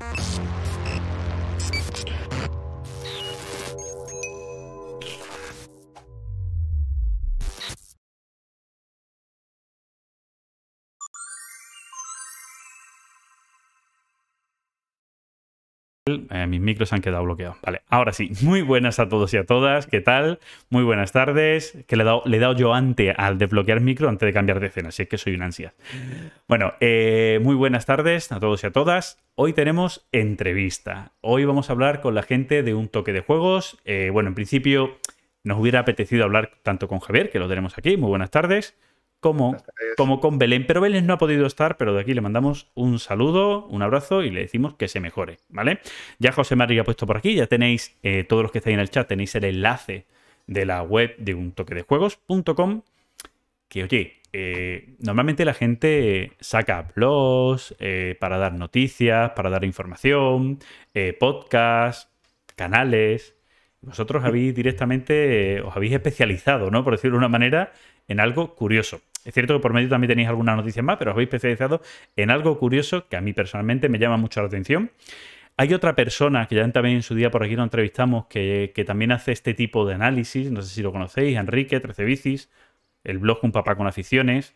you Eh, mis micros han quedado bloqueados. Vale, ahora sí. Muy buenas a todos y a todas. ¿Qué tal? Muy buenas tardes. Que le he dado, yo antes al desbloquear micro antes de cambiar de escena, así es que soy un ansiedad. Bueno, eh, muy buenas tardes a todos y a todas. Hoy tenemos entrevista. Hoy vamos a hablar con la gente de un toque de juegos. Eh, bueno, en principio nos hubiera apetecido hablar tanto con Javier, que lo tenemos aquí. Muy buenas tardes como, como con Belén. Pero Belén no ha podido estar, pero de aquí le mandamos un saludo, un abrazo y le decimos que se mejore, ¿vale? Ya José María ha puesto por aquí, ya tenéis, eh, todos los que estáis en el chat, tenéis el enlace de la web de un toque de juegos.com. Que oye, eh, normalmente la gente saca blogs eh, para dar noticias, para dar información, podcasts, canales. Vosotros habéis directamente, os habéis especializado, ¿no? Por decirlo de una manera, en algo curioso. Es cierto que por medio también tenéis algunas noticias más, pero os habéis especializado en algo curioso que a mí personalmente me llama mucho la atención. Hay otra persona que ya también en su día por aquí lo entrevistamos que, también hace este tipo de análisis, no sé si lo conocéis, Enrique Bicis, el blog Un Papá con Aficiones,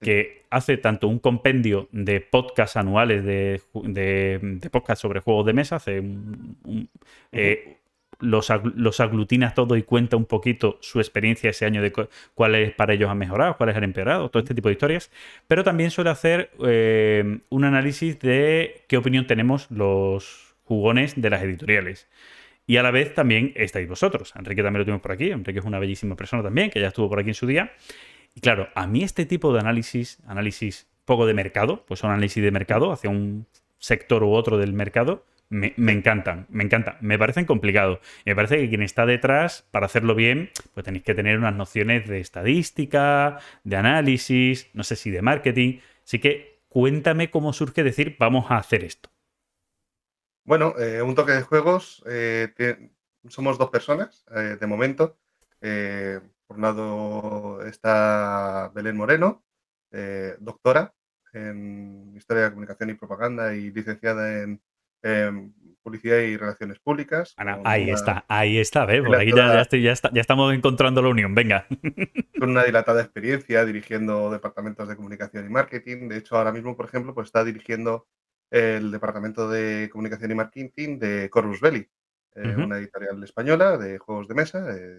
que hace tanto un compendio de podcasts anuales de, de, podcasts sobre juegos de mesa, hace un, eh, los, aglutina todo y cuenta un poquito su experiencia ese año de cuáles para ellos han mejorado, cuáles han empeorado, todo este tipo de historias. Pero también suele hacer eh, un análisis de qué opinión tenemos los jugones de las editoriales. Y a la vez también estáis vosotros. Enrique también lo tuvimos por aquí. Enrique es una bellísima persona también, que ya estuvo por aquí en su día. Y claro, a mí este tipo de análisis, análisis poco de mercado, pues un análisis de mercado hacia un sector u otro del mercado, me, encantan, me encantan. Me parecen complicados. Me parece que quien está detrás, para hacerlo bien, pues tenéis que tener unas nociones de estadística, de análisis, no sé si de marketing. Así que cuéntame cómo surge decir, vamos a hacer esto. Bueno, eh, un toque de juegos. Eh, somos dos personas eh, de momento. por un lado está Belén Moreno, doctora en Historia de Comunicación y Propaganda y licenciada en Em, publicidad y Relaciones Públicas. ahí está, ahí está, ¿ves? Porque aquí ya, estamos encontrando la unión, venga. Con una dilatada experiencia dirigiendo departamentos de comunicación y marketing. De hecho, ahora mismo, por ejemplo, pues está dirigiendo el departamento de comunicación y marketing de Corvus Belli, eh, una editorial española de juegos de mesa. Eh,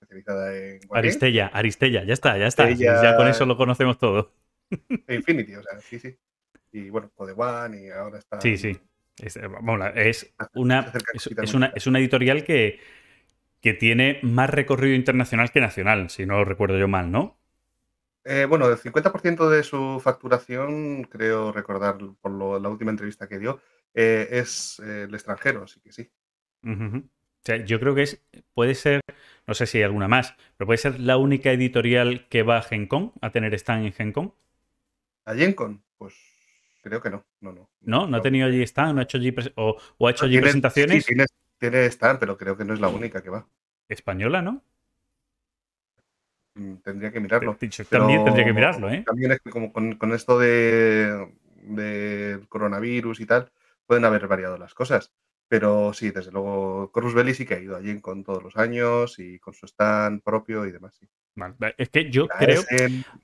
especializada en Aristella, Aristella, ya está, ya está. Ya con eso lo conocemos todo. Infinity, o sea, sí, sí. Y bueno, Code One y ahora está. Sí, sí es, eh, ah, una, es, una, editorial que, tiene más recorrido internacional que nacional, si no lo recuerdo yo mal, ¿no? Eh, bueno, el 50% de su facturación, creo recordar por la última entrevista que dio, eh, es el extranjero, así que sí. yo creo que es, puede ser, no sé si hay alguna más, pero puede ser la única editorial que va a Gen kong a tener stand en Gen kong ¿A Gen kong Pues Creo que no, no, no. No, no ha tenido allí stand no ha hecho o, ha hecho ah, allí presentaciones. tiene, tiene Stand, pero creo que no es la única que va. Española, ¿no? Mm, tendría que mirarlo. también tendría que mirarlo, ¿eh? También es que como con, esto de, de, coronavirus y tal, pueden haber variado las cosas. Pero sí, desde luego, Cruz Belli sí que ha ido allí con todos los años y con su stand propio y demás. Es que yo creo.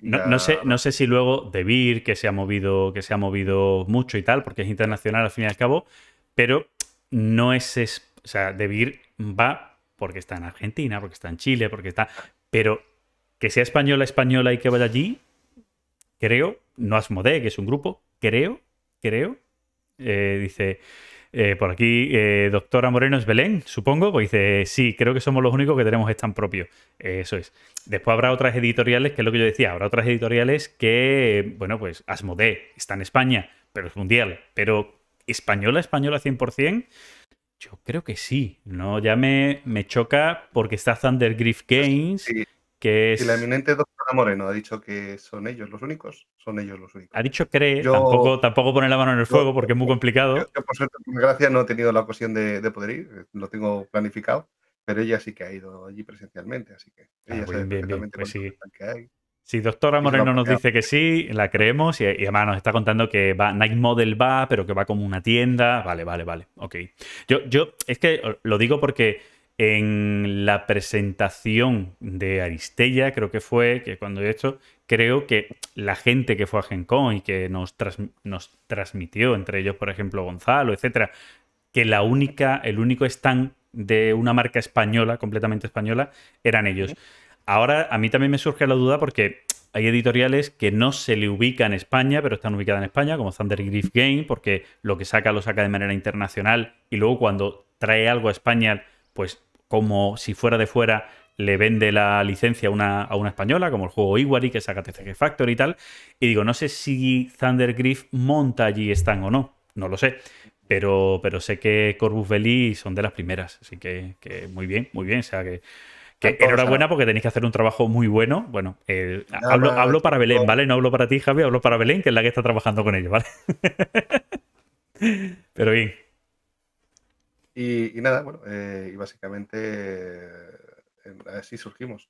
no, sé, no sé si luego De que se ha movido, que se ha movido mucho y tal, porque es internacional al fin y al cabo, pero no es. o sea, De va porque está en Argentina, porque está en Chile, porque está. Pero que sea española, española y que vaya allí, creo, no Asmodee, que es un grupo, creo, creo, eh, dice. Eh, por aquí, eh, doctora Moreno es Belén, supongo, pues dice, sí, creo que somos los únicos que tenemos tan propio. Eh, eso es. Después habrá otras editoriales, que es lo que yo decía, habrá otras editoriales que, bueno, pues Asmodee está en España, pero es mundial. Pero española, española 100%, yo creo que sí. No, ya me, me choca porque está Thunder Games que es... la eminente doctora Moreno ha dicho que son ellos los únicos, son ellos los únicos. Ha dicho cree, tampoco, tampoco poner la mano en el fuego porque es muy complicado. Yo, por suerte, por no he tenido la ocasión de, poder ir, eh, lo tengo planificado, pero ella sí que ha ido allí presencialmente, así que ah, ella pues hay. Si doctora Moreno nos dice que sí, la creemos y, además nos está contando que va, Night Model va, pero que va como una tienda. Vale, vale, vale. Ok. Yo, yo, es que lo digo porque en la presentación de Aristella, creo que fue, que cuando he hecho, creo que la gente que fue a Gen y que nos, nos transmitió, entre ellos, por ejemplo, Gonzalo, etcétera, que la única, el único stand de una marca española, completamente española, eran ellos. Ahora, a mí también me surge la duda porque hay editoriales que no se le ubican en España, pero están ubicadas en España, como Thunder Griff Game, porque lo que saca lo saca de manera internacional y luego cuando trae algo a España, pues como si fuera de fuera le vende la licencia a una, española, como el juego Iwari, que saca TCG Factor y tal. Y digo, no sé si Thundergriff monta allí están o no, no lo sé. Pero, pero sé que Corbus Belli son de las primeras, así que, muy bien, muy bien. O sea que, que enhorabuena porque tenéis que hacer un trabajo muy bueno. Bueno, eh, hablo, hablo para Belén, ¿vale? No hablo para ti, Javi, hablo para Belén, que es la que está trabajando con ellos, ¿vale? pero bien. Y, nada, bueno, eh, y básicamente eh, así surgimos.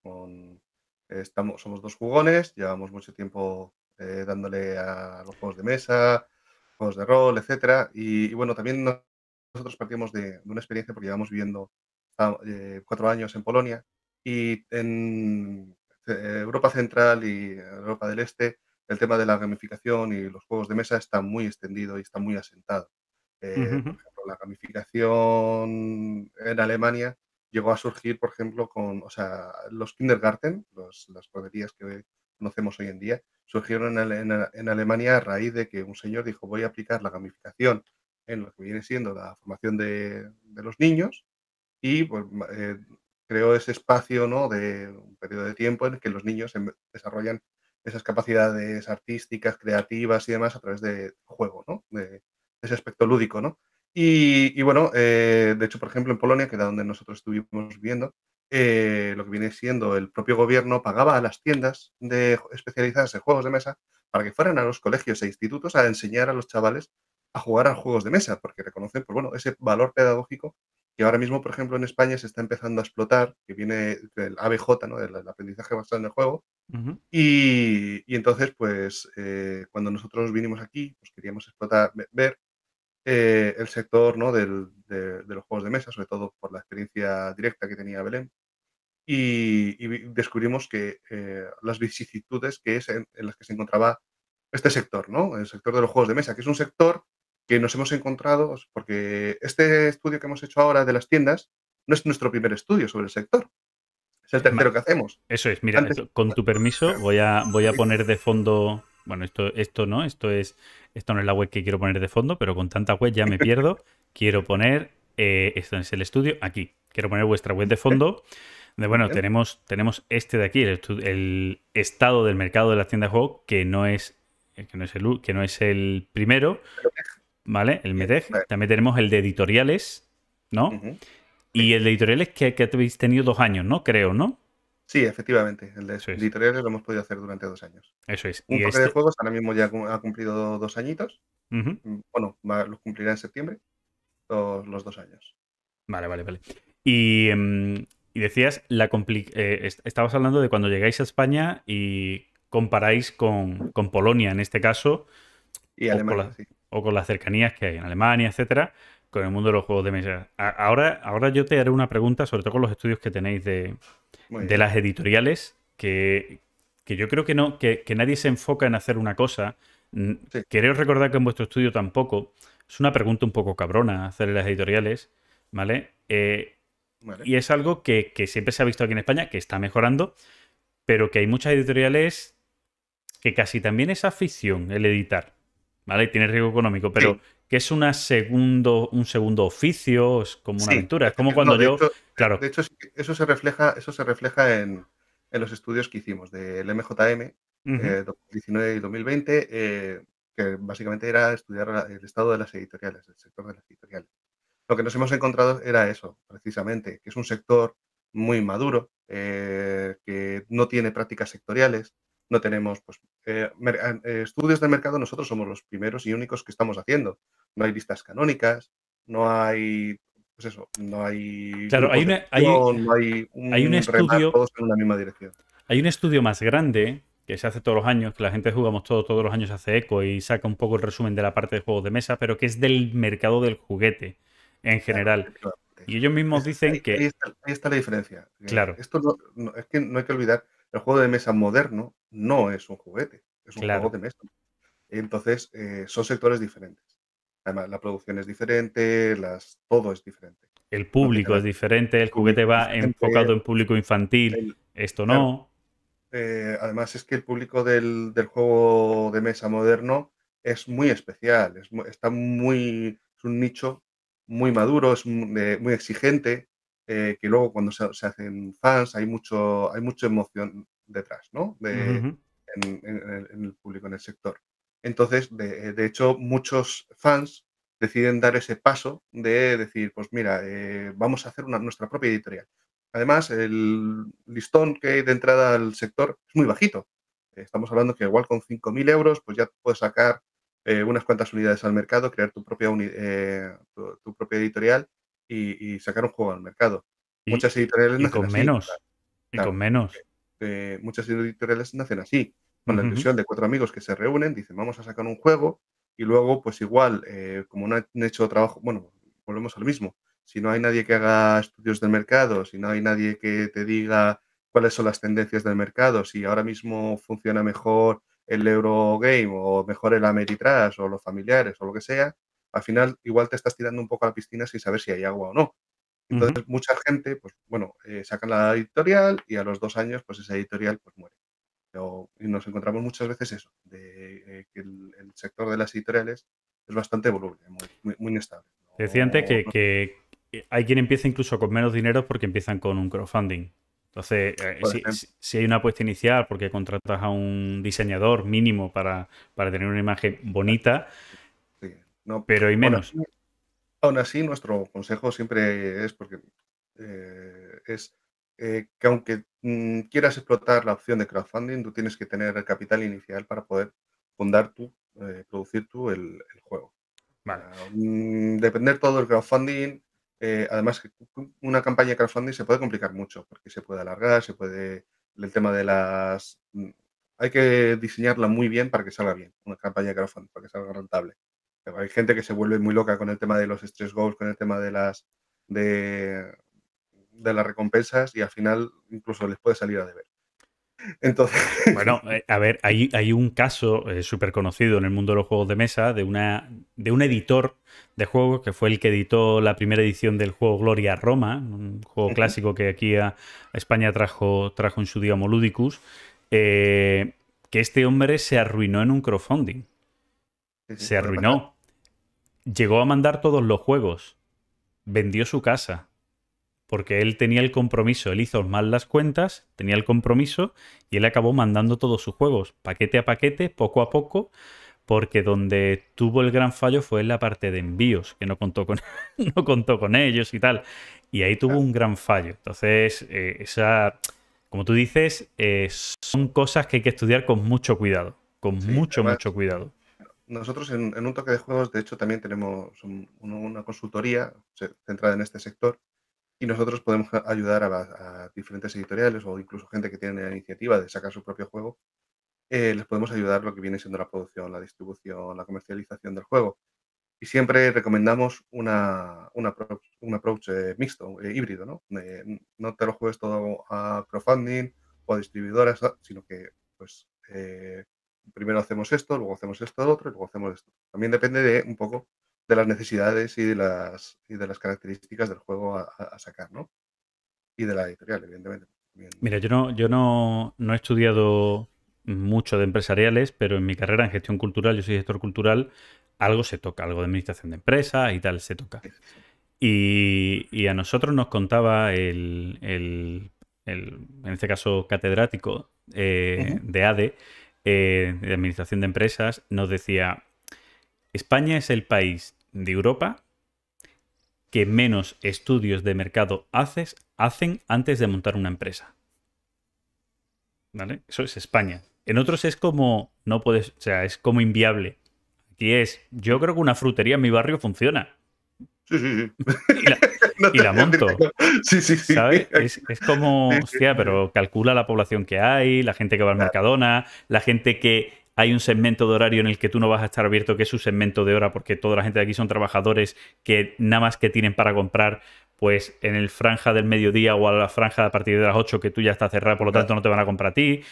estamos, somos dos jugones, llevamos mucho tiempo eh, dándole a los juegos de mesa, juegos de rol, etcétera. Y, bueno, también nosotros partimos de, una experiencia porque llevamos viviendo ah, cuatro años en Polonia y en Europa Central y Europa del Este el tema de la gamificación y los juegos de mesa está muy extendido y está muy asentado la gamificación en Alemania llegó a surgir, por ejemplo, con los kindergarten, las guarderías que conocemos hoy en día, surgieron en, Alemania a raíz de que un señor dijo voy a aplicar la gamificación en lo que viene siendo la formación de, los niños y pues, eh, creó ese espacio ¿no? de un periodo de tiempo en el que los niños em, desarrollan esas capacidades artísticas, creativas y demás a través de juego, ¿no? de, ese aspecto lúdico, ¿no? Y, bueno, eh, de hecho, por ejemplo, en Polonia, que era donde nosotros estuvimos viendo, eh, lo que viene siendo el propio gobierno pagaba a las tiendas de, especializadas en juegos de mesa para que fueran a los colegios e institutos a enseñar a los chavales a jugar a juegos de mesa, porque reconocen pues, bueno, ese valor pedagógico que ahora mismo, por ejemplo, en España se está empezando a explotar, que viene del ABJ, ¿no? el, aprendizaje basado en el juego. y, entonces, pues, eh, cuando nosotros vinimos aquí, pues queríamos explotar, ver eh, el sector ¿no? de, los juegos de mesa, sobre todo por la experiencia directa que tenía Belén. Y, descubrimos que eh, las vicisitudes que es en, las que se encontraba este sector, ¿no? el sector de los juegos de mesa, que es un sector que nos hemos encontrado, porque este estudio que hemos hecho ahora de las tiendas no es nuestro primer estudio sobre el sector. Es el tercero que hacemos. Eso es, mira, con tu permiso voy a, voy a poner de fondo bueno, esto, esto no, esto es. Esto no es la web que quiero poner de fondo, pero con tanta web ya me pierdo. quiero poner. Eh, esto es el estudio aquí. Quiero poner vuestra web de fondo. De, bueno, tenemos, tenemos este de aquí, el, estado del mercado de la tienda de juego, que no es, eh, que no es, el, que no es el primero. ¿Vale? El MEDEJ, También tenemos el de editoriales, ¿no? Y el de editoriales que, que habéis tenido dos años, ¿no? Creo, ¿no? Sí, efectivamente. El de editoriales lo hemos podido hacer durante dos años. Eso es. Un paquete de este juegos ahora mismo ya ha cumplido dos añitos. Mm, bueno, los cumplirá en septiembre, los, dos años. Vale, vale, vale. Y, em, decías, la eh, estabas hablando de cuando llegáis a España y comparáis con, Polonia en este caso. Y Alemania, sí. o con las cercanías que hay en Alemania, etcétera con el mundo de los juegos de mesa. Ahora, ahora yo te haré una pregunta, sobre todo con los estudios que tenéis de, las editoriales, que, yo creo que no, que, nadie se enfoca en hacer una cosa. quiero recordar que en vuestro estudio tampoco. Es una pregunta un poco cabrona hacer las editoriales, eh, ¿vale? Y es algo que, que siempre se ha visto aquí en España, que está mejorando, pero que hay muchas editoriales que casi también es afición el editar. ¿vale? tiene riesgo económico, pero que es segundo, un segundo oficio, es como una aventura. Es como cuando yo. claro. De hecho, eso se refleja, eso se refleja en, los estudios que hicimos del MJM, 2019 eh, y 2020, eh, que básicamente era estudiar el estado de las editoriales, el sector de las editoriales. Lo que nos hemos encontrado era eso, precisamente, que es un sector muy maduro, eh, que no tiene prácticas sectoriales, no tenemos pues, eh, eh, eh, estudios de mercado, nosotros somos los primeros y únicos que estamos haciendo. No hay vistas canónicas, no hay pues eso, no hay. Claro, hay, hay, no hay, un, hay estudio. Todos en la misma dirección. Hay un estudio más grande que se hace todos los años, que la gente jugamos todos los años hace eco y saca un poco el resumen de la parte de juegos de mesa, pero que es del mercado del juguete en general. y ellos mismos dicen que. Ahí está, la diferencia. Claro. Esto es que no hay que olvidar el juego de mesa moderno no es un juguete, es un juego de mesa. Entonces, eh, son sectores diferentes. Además, la producción es diferente, todo es diferente. El público es diferente, el juguete va enfocado en público infantil, esto no. Eh, además, es que el público del, juego de mesa moderno es muy especial, está muy, es un nicho muy maduro, es muy, exigente, eh, que luego cuando se, hacen fans hay mucho hay mucha emoción detrás, ¿no? en, el público, en el sector. Entonces, de, hecho, muchos fans deciden dar ese paso de decir, pues mira, eh, vamos a hacer nuestra propia editorial. Además, el listón que hay de entrada al sector es muy bajito. Estamos hablando que igual con 5.000 euros, pues ya puedes sacar eh, unas cuantas unidades al mercado, crear tu propia, tu, propia editorial y, sacar un juego al mercado. muchas editoriales nacen menos. Y con menos. Eh, muchas editoriales nacen así, con la inclusión de cuatro amigos que se reúnen, dicen vamos a sacar un juego y luego pues igual, eh, como no han hecho trabajo, bueno, volvemos al mismo, si no hay nadie que haga estudios del mercado, si no hay nadie que te diga cuáles son las tendencias del mercado, si ahora mismo funciona mejor el Eurogame o mejor el Ameritrash o los familiares o lo que sea, al final igual te estás tirando un poco a la piscina sin saber si hay agua o no. Entonces, mucha gente, pues bueno, eh, sacan la editorial y a los dos años, pues esa editorial pues muere. y nos encontramos muchas veces eso, de, eh, que el, sector de las editoriales es bastante voluble, muy, inestable. Decía antes que, eh, hay quien empieza incluso con menos dinero porque empiezan con un crowdfunding. Entonces, si, hay una apuesta inicial porque contratas a un diseñador mínimo para, para tener una imagen bonita, pero y menos. Aún así, nuestro consejo siempre es porque eh, es eh, que aunque mm, quieras explotar la opción de crowdfunding, tú tienes que tener el capital inicial para poder fundar tú, eh, producir tú el, juego. Mm, depender todo del crowdfunding, además que una campaña de crowdfunding se puede complicar mucho porque se puede alargar, se puede el tema de las mm, hay que diseñarla muy bien para que salga bien, una campaña de crowdfunding, para que salga rentable. Hay gente que se vuelve muy loca con el tema de los stress goals, con el tema de las de, las recompensas y al final incluso les puede salir a deber. Entonces... Bueno, eh, a ver, hay, hay un caso eh, súper conocido en el mundo de los juegos de mesa de, una, de un editor de juegos que fue el que editó la primera edición del juego Gloria Roma, un juego clásico que aquí a España trajo, trajo en su día Moludicus, eh, que este hombre se arruinó en un crowdfunding. Se arruinó llegó a mandar todos los juegos, vendió su casa, porque él tenía el compromiso, él hizo mal las cuentas, tenía el compromiso y él acabó mandando todos sus juegos, paquete a paquete, poco a poco, porque donde tuvo el gran fallo fue en la parte de envíos, que no contó con, no contó con ellos y tal. Y ahí tuvo un gran fallo. Entonces, eh, esa, como tú dices, eh, son cosas que hay que estudiar con mucho cuidado, con mucho, mucho cuidado. Nosotros en, un toque de juegos, de hecho, también tenemos una consultoría centrada en este sector y nosotros podemos ayudar a, diferentes editoriales o incluso gente que tiene la iniciativa de sacar su propio juego. Eh, les podemos ayudar lo que viene siendo la producción, la distribución, la comercialización del juego. Y siempre recomendamos una, un approach eh, mixto, eh, híbrido, ¿no? no te lo juegues todo a crowdfunding o a distribuidoras, sino que pues primero hacemos esto, luego hacemos esto otro, luego hacemos esto. También depende de un poco de las necesidades y de las, y de las características del juego a, sacar, ¿no? Y de la editorial, evidentemente. Mira, yo no, yo no, he estudiado mucho de empresariales, pero en mi carrera en gestión cultural, yo soy gestor cultural, algo se toca, algo de administración de empresa y tal se toca. Y, a nosotros nos contaba el, en este caso, catedrático eh, de ADE, eh, de Administración de Empresas, nos decía, España es el país de Europa que menos estudios de mercado haces, hacen antes de montar una empresa. ¿Vale? Eso es España. En otros es como, no puedes, o sea, es como inviable. Aquí es, yo creo que una frutería en mi barrio funciona. Sí, sí, sí. y la monto. Sí, sí, sí. ¿sabes? Es, es, como, hostia, pero calcula la población que hay, la gente que va al Mercadona, la gente que hay un segmento de horario en el que tú no vas a estar abierto, que es su segmento de hora, porque toda la gente de aquí son trabajadores que nada más que tienen para comprar, pues en el franja del mediodía o a la franja a partir de las 8 que tú ya estás cerrada, por lo tanto no te van a comprar a ti.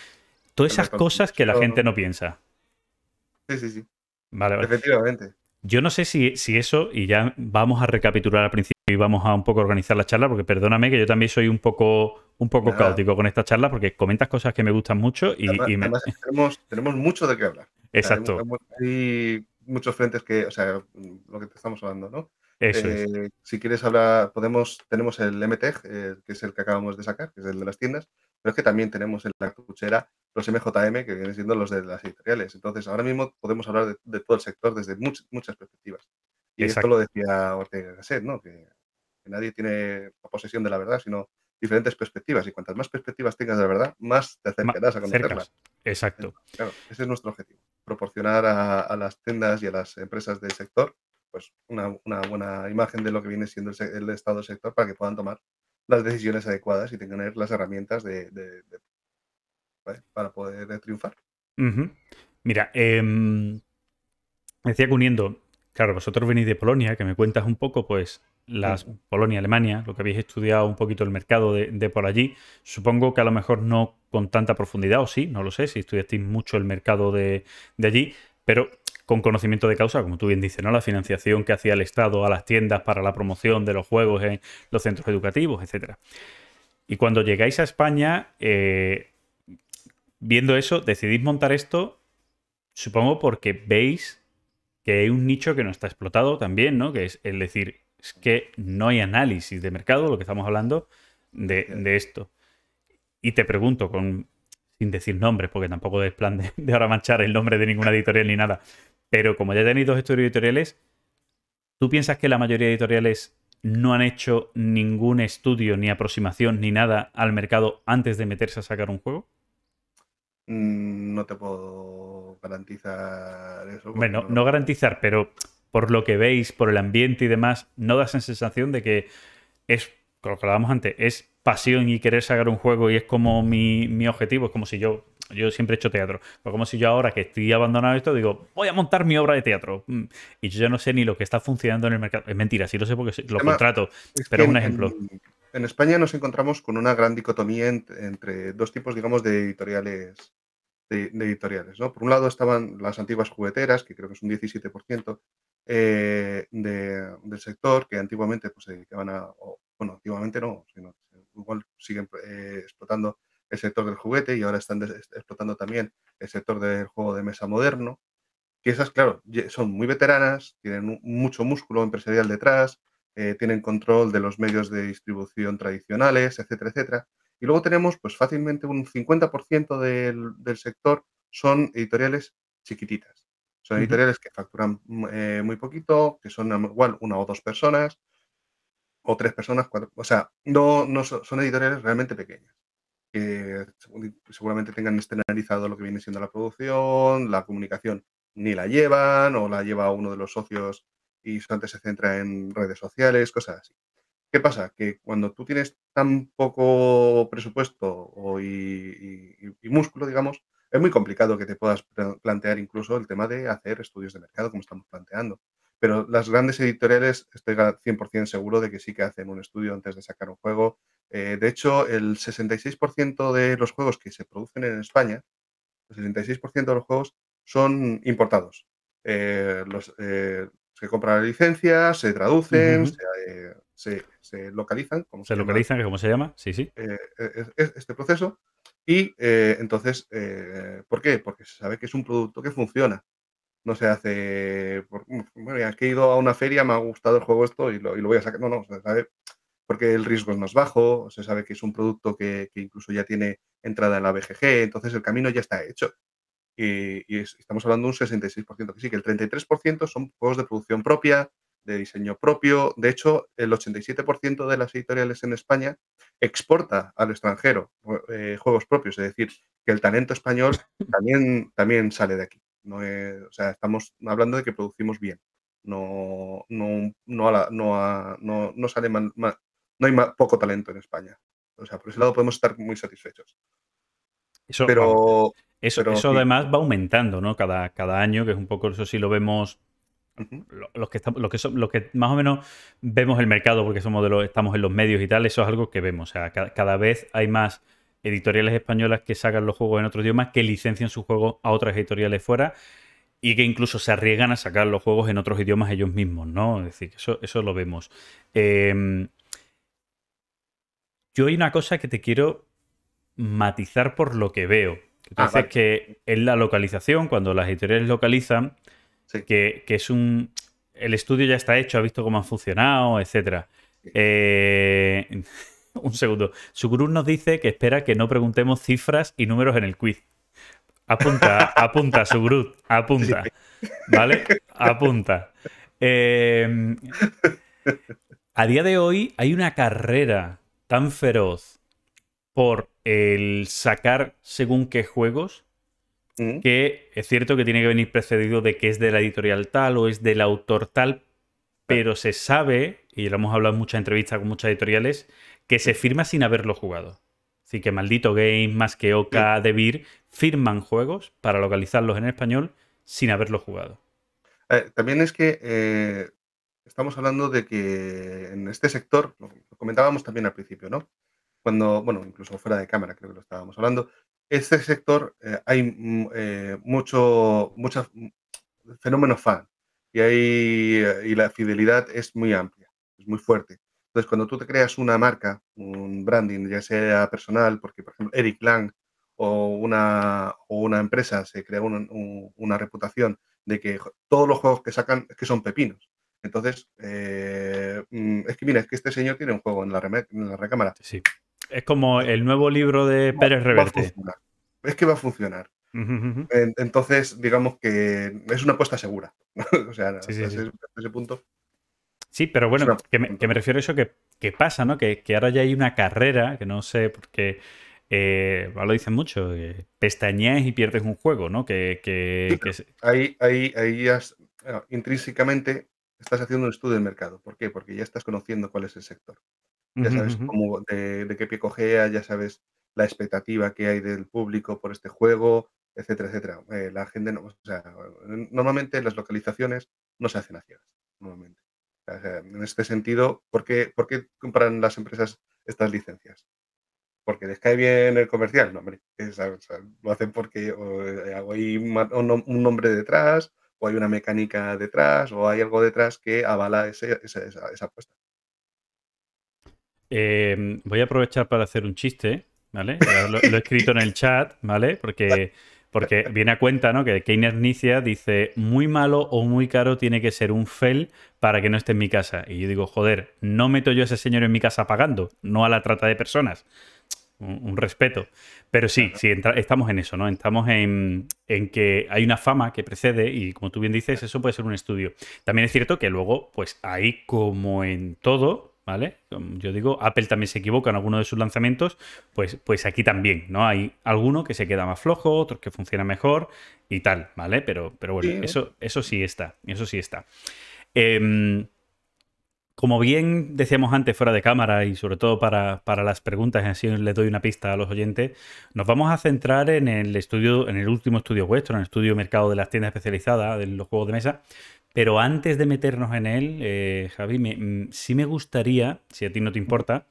Todas esas cosas que la gente no piensa. Sí, sí, sí. Vale, vale. Efectivamente. Yo no sé si, eso, y ya vamos a recapitular al principio y vamos a un poco organizar la charla, porque perdóname que yo también soy un poco, un poco caótico con esta charla, porque comentas cosas que me gustan mucho y, tenemos, mucho de qué hablar. Exacto. hay, muchos frentes que, o sea, lo que te estamos hablando, ¿no? Eso eh, Si quieres hablar, podemos, tenemos el MTEG, eh, que es el que acabamos de sacar, que es el de las tiendas pero es que también tenemos en la cuchera los MJM, que vienen siendo los de las editoriales. Entonces, ahora mismo podemos hablar de, todo el sector desde muchas perspectivas. Y esto lo decía Ortega Gasset, ¿no? Que, nadie tiene posesión de la verdad, sino diferentes perspectivas. Y cuantas más perspectivas tengas de la verdad, más te acercarás a conocerla. Exacto. ese es nuestro objetivo. Proporcionar a, las tiendas y a las empresas del sector pues una, buena imagen de lo que viene siendo el estado del sector para que puedan tomar las decisiones adecuadas y tener las herramientas de, para poder eh, triunfar. Mira, me em, decía que uniendo, claro, vosotros venís de Polonia, que me cuentas un poco, pues, las Polonia, Alemania, lo que habéis estudiado un poquito el mercado de, por allí. Supongo que a lo mejor no con tanta profundidad, o sí, no lo sé, si estudiasteis mucho el mercado de allí, pero con conocimiento de causa, como tú bien dices, ¿no? La financiación que hacía el Estado a las tiendas para la promoción de los juegos en los centros educativos, etc. Y cuando llegáis a España, eh, viendo eso, decidís montar esto, supongo porque veis que hay un nicho que no está explotado también, ¿no? Que es, el decir, es que no hay análisis de mercado, lo que estamos hablando, de esto. Y te pregunto, con sin decir nombres, porque tampoco es plan de, ahora manchar el nombre de ninguna editorial ni nada, pero como ya tenéis dos estudios editoriales, ¿tú piensas que la mayoría de editoriales no han hecho ningún estudio, ni aproximación, ni nada al mercado antes de meterse a sacar un juego? Mm, no te puedo garantizar eso. Bueno, no, garantizar, pero por lo que veis, por el ambiente y demás, ¿no das esa sensación de que es, lo que hablábamos antes, es pasión y querer sacar un juego y es como mi, objetivo, es como si yo yo siempre he hecho teatro, pero pues como si yo ahora que estoy abandonado esto digo, voy a montar mi obra de teatro mm. y yo no sé ni lo que está funcionando en el mercado. Es mentira, sí lo sé porque lo contrato, pero un ejemplo. En, España nos encontramos con una gran dicotomía entre dos tipos, digamos, de editoriales. De, editoriales ¿no? Por un lado estaban las antiguas jugueteras, que creo que es un 17% eh, de, del sector, que antiguamente pues, se dedicaban a, bueno, antiguamente no, sino igual siguen eh, explotando el sector del juguete y ahora están explotando también el sector del juego de mesa moderno. Que esas, claro, son muy veteranas, tienen mucho músculo empresarial detrás, eh, tienen control de los medios de distribución tradicionales, etcétera, etcétera. Y luego tenemos, pues fácilmente un 50% del, sector son editoriales chiquititas. Son editoriales que facturan eh, muy poquito, que son igual una o dos personas, o tres personas, o sea, no, son editoriales realmente pequeñas, que seguramente tengan externalizado lo que viene siendo la producción, la comunicación ni la llevan o la lleva uno de los socios y antes se centra en redes sociales, cosas así. ¿Qué pasa? Que cuando tú tienes tan poco presupuesto y, músculo, digamos, es muy complicado que te puedas plantear incluso el tema de hacer estudios de mercado como estamos planteando pero las grandes editoriales estoy 100% seguro de que sí que hacen un estudio antes de sacar un juego. Eh, de hecho, el 66% de los juegos que se producen en España, el 66% de los juegos son importados. Eh, los, que eh, se compran la licencia, se traducen, se, se, localizan. Como se, localizan, ¿cómo se llama? Sí, sí. E-, e-, e-, este proceso. Y entonces, ¿por qué? Porque se sabe que es un producto que funciona no se hace. Por, bueno, he ido a una feria, me ha gustado el juego esto y lo, voy a sacar. No, no, se sabe porque el riesgo es más bajo, se sabe que es un producto que, incluso ya tiene entrada en la BGG, entonces el camino ya está hecho. Y, estamos hablando de un 66%, que sí, que el 33% son juegos de producción propia, de diseño propio. De hecho, el 87% de las editoriales en España exporta al extranjero eh, juegos propios, es decir, que el talento español también, también sale de aquí o sea, estamos hablando de que producimos bien. No, no, no, sale mal, no hay poco talento en España. O sea, por ese lado podemos estar muy satisfechos. Eso, pero, eso, además va aumentando, ¿no? Cada, cada año, que es un poco, eso sí lo vemos. Los que, estamos, que son, que más o menos vemos el mercado porque somos de los, estamos en los medios y tal, eso es algo que vemos. O sea, cada vez hay más editoriales españolas que sacan los juegos en otro idioma, que licencian sus juegos a otras editoriales fuera y que incluso se arriesgan a sacar los juegos en otros idiomas ellos mismos, ¿no? Es decir, eso, eso lo vemos. Em, yo hay una cosa que te quiero matizar por lo que veo. Que ah, que es la localización, cuando las editoriales localizan, que, es un... El estudio ya está hecho, ha visto cómo han funcionado, etc. Eh, Un segundo. Sukurun nos dice que espera que no preguntemos cifras y números en el quiz. Apunta, apunta, gurú, apunta. ¿Vale? Apunta. Em, a día de hoy hay una carrera tan feroz por el sacar según qué juegos mm. que es cierto que tiene que venir precedido de que es de la editorial tal o es del autor tal, pero se sabe, y lo hemos hablado en muchas entrevistas con muchas editoriales, que se firma sin haberlo jugado. Así que Maldito Game, más que Oca, Devir, firman juegos para localizarlos en español sin haberlo jugado. Eh, también es que eh, estamos hablando de que en este sector, lo comentábamos también al principio, ¿no? Cuando, bueno, incluso fuera de cámara creo que lo estábamos hablando, este sector eh, hay mm, mucho, fenómeno fenómenos fan y, hay, y la fidelidad es muy amplia, es muy fuerte. Entonces, cuando tú te creas una marca, un branding, ya sea personal, porque por ejemplo Eric Lang o una, una empresa se crea una reputación de que todos los juegos que sacan es que son pepinos. Entonces, eh, mm, es que mira, es que este señor tiene un juego en la, la recámara. Sí. Es como el nuevo libro de Pérez Reverte. es que va a funcionar. Entonces, digamos que es una apuesta segura. o sea, ese, ese punto Sí, pero bueno, que, me, refiero a eso que, pasa, ¿no? Que, ahora ya hay una carrera, que no sé, por qué, eh, lo dicen mucho, eh, pestañeas y pierdes un juego, ¿no? Que, que, ahí, ahí, ahí ya intrínsecamente estás haciendo un estudio del mercado. ¿Por qué? Porque ya estás conociendo cuál es el sector. Ya sabes de, qué pie cogea, ya sabes la expectativa que hay del público por este juego, etcétera, etcétera. Eh, la gente no, o sea, normalmente las localizaciones no se hacen a ciegas, normalmente. En este sentido, ¿por qué, compran las empresas estas licencias? porque les cae bien el comercial, no, hombre, lo hacen porque o eh, hay un nombre detrás, o hay una mecánica detrás, o hay algo detrás que avala esa, apuesta. Em, voy a aprovechar para hacer un chiste, ¿vale? lo, he escrito en el chat, ¿vale? Porque Porque viene a cuenta, ¿no? Que Keynes Nicia dice, muy malo o muy caro tiene que ser un fel para que no esté en mi casa. Y yo digo, joder, no meto yo a ese señor en mi casa pagando, no a la trata de personas. Un, respeto. Pero sí, sí, estamos en eso, ¿no? Estamos en, en, que hay una fama que precede y como tú bien dices, eso puede ser un estudio. También es cierto que luego, pues ahí como en todo, ¿vale? Yo digo, Apple también se equivoca en algunos de sus lanzamientos, pues, pues aquí también, ¿no? Hay alguno que se queda más flojo, otro que funciona mejor y tal, ¿vale? Pero, pero bueno, Eso, eso sí está, eso sí está. Em, como bien decíamos antes fuera de cámara y sobre todo para, las preguntas, así les doy una pista a los oyentes, nos vamos a centrar en el estudio, en el último estudio vuestro, en el estudio mercado de las tiendas especializadas de los juegos de mesa, pero antes de meternos en él, eh, Javi, mm, sí me gustaría, si a ti no te importa,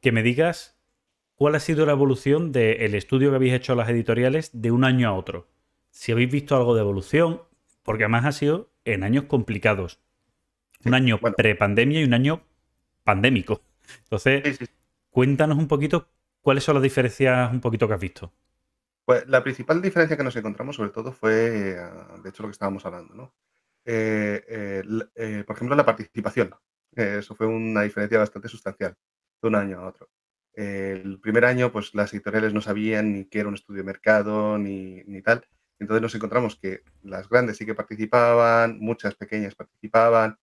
que me digas cuál ha sido la evolución del estudio que habéis hecho las editoriales de un año a otro. Si habéis visto algo de evolución, porque además ha sido en años complicados. un año prepandemia y un año pandémico. Entonces, cuéntanos un poquito cuáles son las diferencias un poquito que has visto. Pues la principal diferencia que nos encontramos sobre todo fue, ah, de hecho, lo que estábamos hablando, ¿no? Eh, eh, eh, por ejemplo, la participación. eso fue una diferencia bastante sustancial de un año a otro. el primer año, pues las editoriales no sabían ni qué era un estudio de mercado ni, tal. Entonces nos encontramos que las grandes sí que participaban, muchas pequeñas participaban,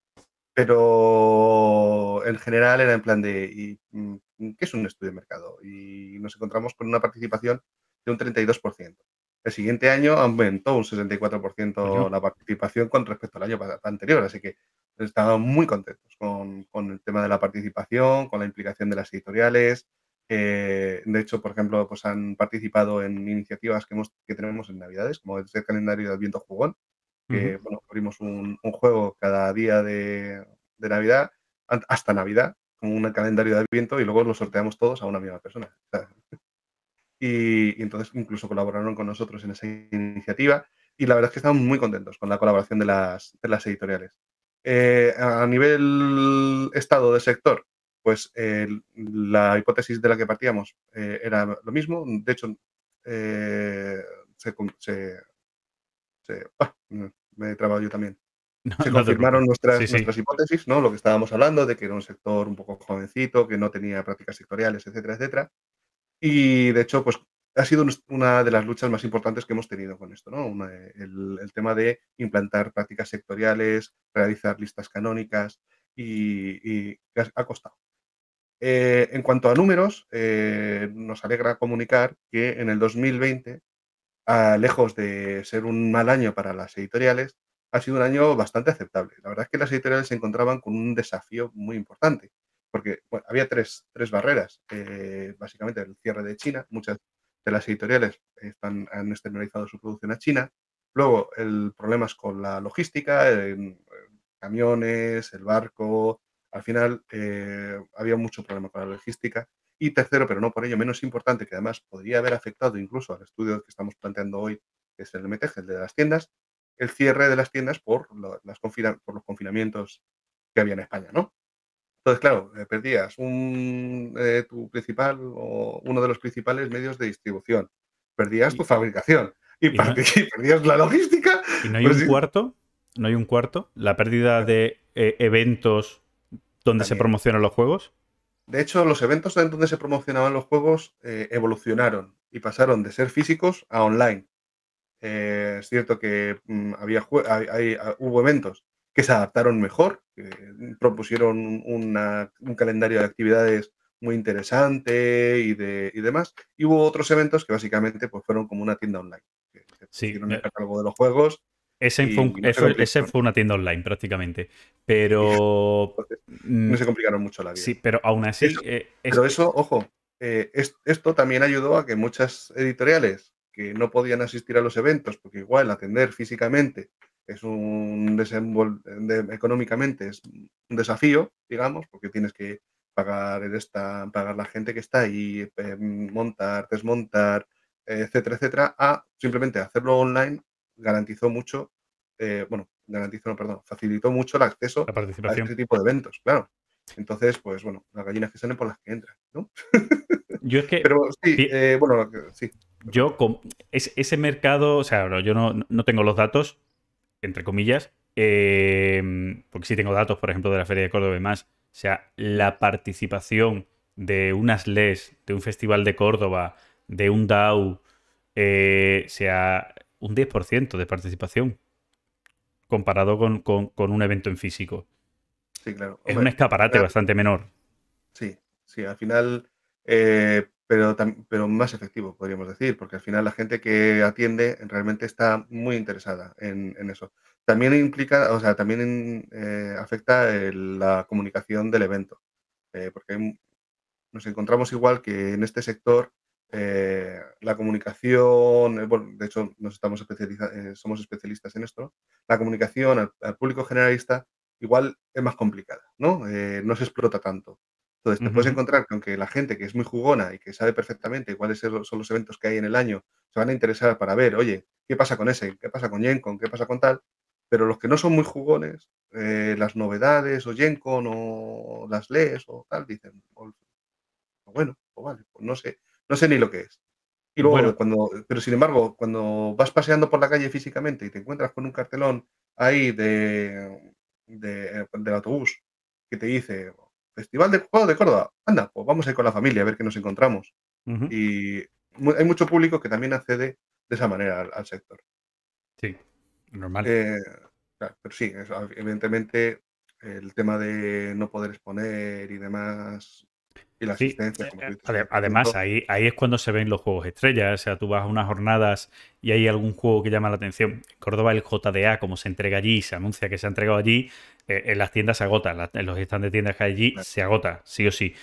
pero en general era en plan de mm, ¿qué es un estudio de mercado? Y nos encontramos con una participación de un 32%. El siguiente año aumentó un 64% la participación con respecto al año anterior, así que estamos muy contentos con, el tema de la participación, con la implicación de las editoriales. de hecho, por ejemplo, pues han participado en iniciativas que, tenemos en Navidades, como el calendario de Adviento Jugón, que bueno, abrimos un, juego cada día de, Navidad, hasta Navidad, como un calendario de Adviento, y luego lo sorteamos todos a una misma persona y, entonces incluso colaboraron con nosotros en esa iniciativa y la verdad es que estamos muy contentos con la colaboración de las, editoriales. Eh, a nivel estado de sector, pues la hipótesis de la que partíamos eh, era lo mismo. De hecho, eh, se, ah, me he trabado yo también. se confirmaron nuestras, hipótesis, ¿no? Lo que estábamos hablando de que era un sector un poco jovencito, que no tenía prácticas sectoriales, etcétera, etcétera. Y de hecho, pues ha sido una de las luchas más importantes que hemos tenido con esto, ¿no? el, tema de implantar prácticas sectoriales, realizar listas canónicas y, y ha costado. Eh, en cuanto a números, eh, nos alegra comunicar que en el 2020, a, lejos de ser un mal año para las editoriales, ha sido un año bastante aceptable. La verdad es que las editoriales se encontraban con un desafío muy importante porque había tres, tres barreras, eh, básicamente el cierre de China, muchas de las editoriales están, han externalizado su producción a China, luego el problema es con la logística, camiones, el barco, al final eh, había mucho problema con la logística. Y tercero, pero no por ello menos importante, que además podría haber afectado incluso al estudio que estamos planteando hoy, que es el MTG, el de las tiendas, el cierre de las tiendas por, las por los confinamientos que había en España, ¿no? Entonces, claro, eh, perdías un, eh, tu principal o uno de los principales medios de distribución, perdías tu fabricación y, perdías la logística. ¿Y no hay pues un cuarto? ¿No hay un cuarto? ¿La pérdida de eh, eventos donde se promocionan los juegos? De hecho, los eventos donde se promocionaban los juegos evolucionaron y pasaron de ser físicos a online. es cierto que mm, había ah, hubo eventos que se adaptaron mejor, que propusieron un calendario de actividades muy interesante y, de, demás. Y hubo otros eventos que básicamente pues, fueron como una tienda online. Que sí, el catálogo de los juegos ese, fue, una tienda online prácticamente, pero... no se mm, complicaron mucho la vida. Sí, pero aún así... Eh, pero eso, ojo, eh, esto también ayudó a que muchas editoriales que no podían asistir a los eventos, porque igual atender físicamente es un económicamente es un desafío, digamos, porque tienes que pagar el esta, pagar la gente que está ahí, montar, desmontar, etcétera, etcétera, a simplemente hacerlo online garantizó mucho, eh, bueno, garantizó, no, perdón, facilitó mucho el acceso participación. a este tipo de eventos, claro. Entonces, pues bueno, las gallinas que salen por las que entran, ¿no? Yo es que. Pero sí, eh, bueno, sí. Yo, ese mercado, o sea, yo no, no tengo los datos, entre comillas, em, porque sí tengo datos, por ejemplo, de la Feria de Córdoba y más, o sea, la participación de unas LES, de un festival de Córdoba, de un DAO, eh, sea un 10% de participación comparado con, un evento en físico. Sí, claro. es un escaparate bastante menor. Sí, sí, al final eh, pero, pero más efectivo, podríamos decir, porque al final la gente que atiende realmente está muy interesada en, en eso. También implica, o sea, también eh, afecta la comunicación del evento, eh, porque nos encontramos igual que en este sector eh, la comunicación, bueno, de hecho nos estamos somos especialistas en esto, la comunicación al, al, público generalista igual es más complicada, ¿no? no se explota tanto. Entonces, te puedes encontrar con que la gente que es muy jugona y que sabe perfectamente cuáles son los eventos que hay en el año, se van a interesar para ver, oye, ¿qué pasa con ese? ¿Qué pasa con con ¿Qué pasa con tal? Pero los que no son muy jugones, eh, las novedades o Gencon o las lees o tal, dicen, pues bueno, o pues vale, pues no sé, no sé ni lo que es. Y luego, cuando, pero sin embargo, cuando vas paseando por la calle físicamente y te encuentras con un cartelón ahí de, de eh, del autobús que te dice Festival de Juego de Córdoba. Anda, pues vamos a ir con la familia a ver qué nos encontramos. Y hay mucho público que también accede de esa manera al, sector. Sí, normal. Eh, pero sí, evidentemente el tema de no poder exponer y demás y asistencia. Eh, eh, además, ahí, ahí es cuando se ven los juegos estrellas. O sea, tú vas a unas jornadas y hay algún juego que llama la atención. Córdoba, el JDA, como se entrega allí, se anuncia que se ha entregado allí, en eh, las tiendas se agota. en los stands de tiendas que hay allí se agota, sí o sí.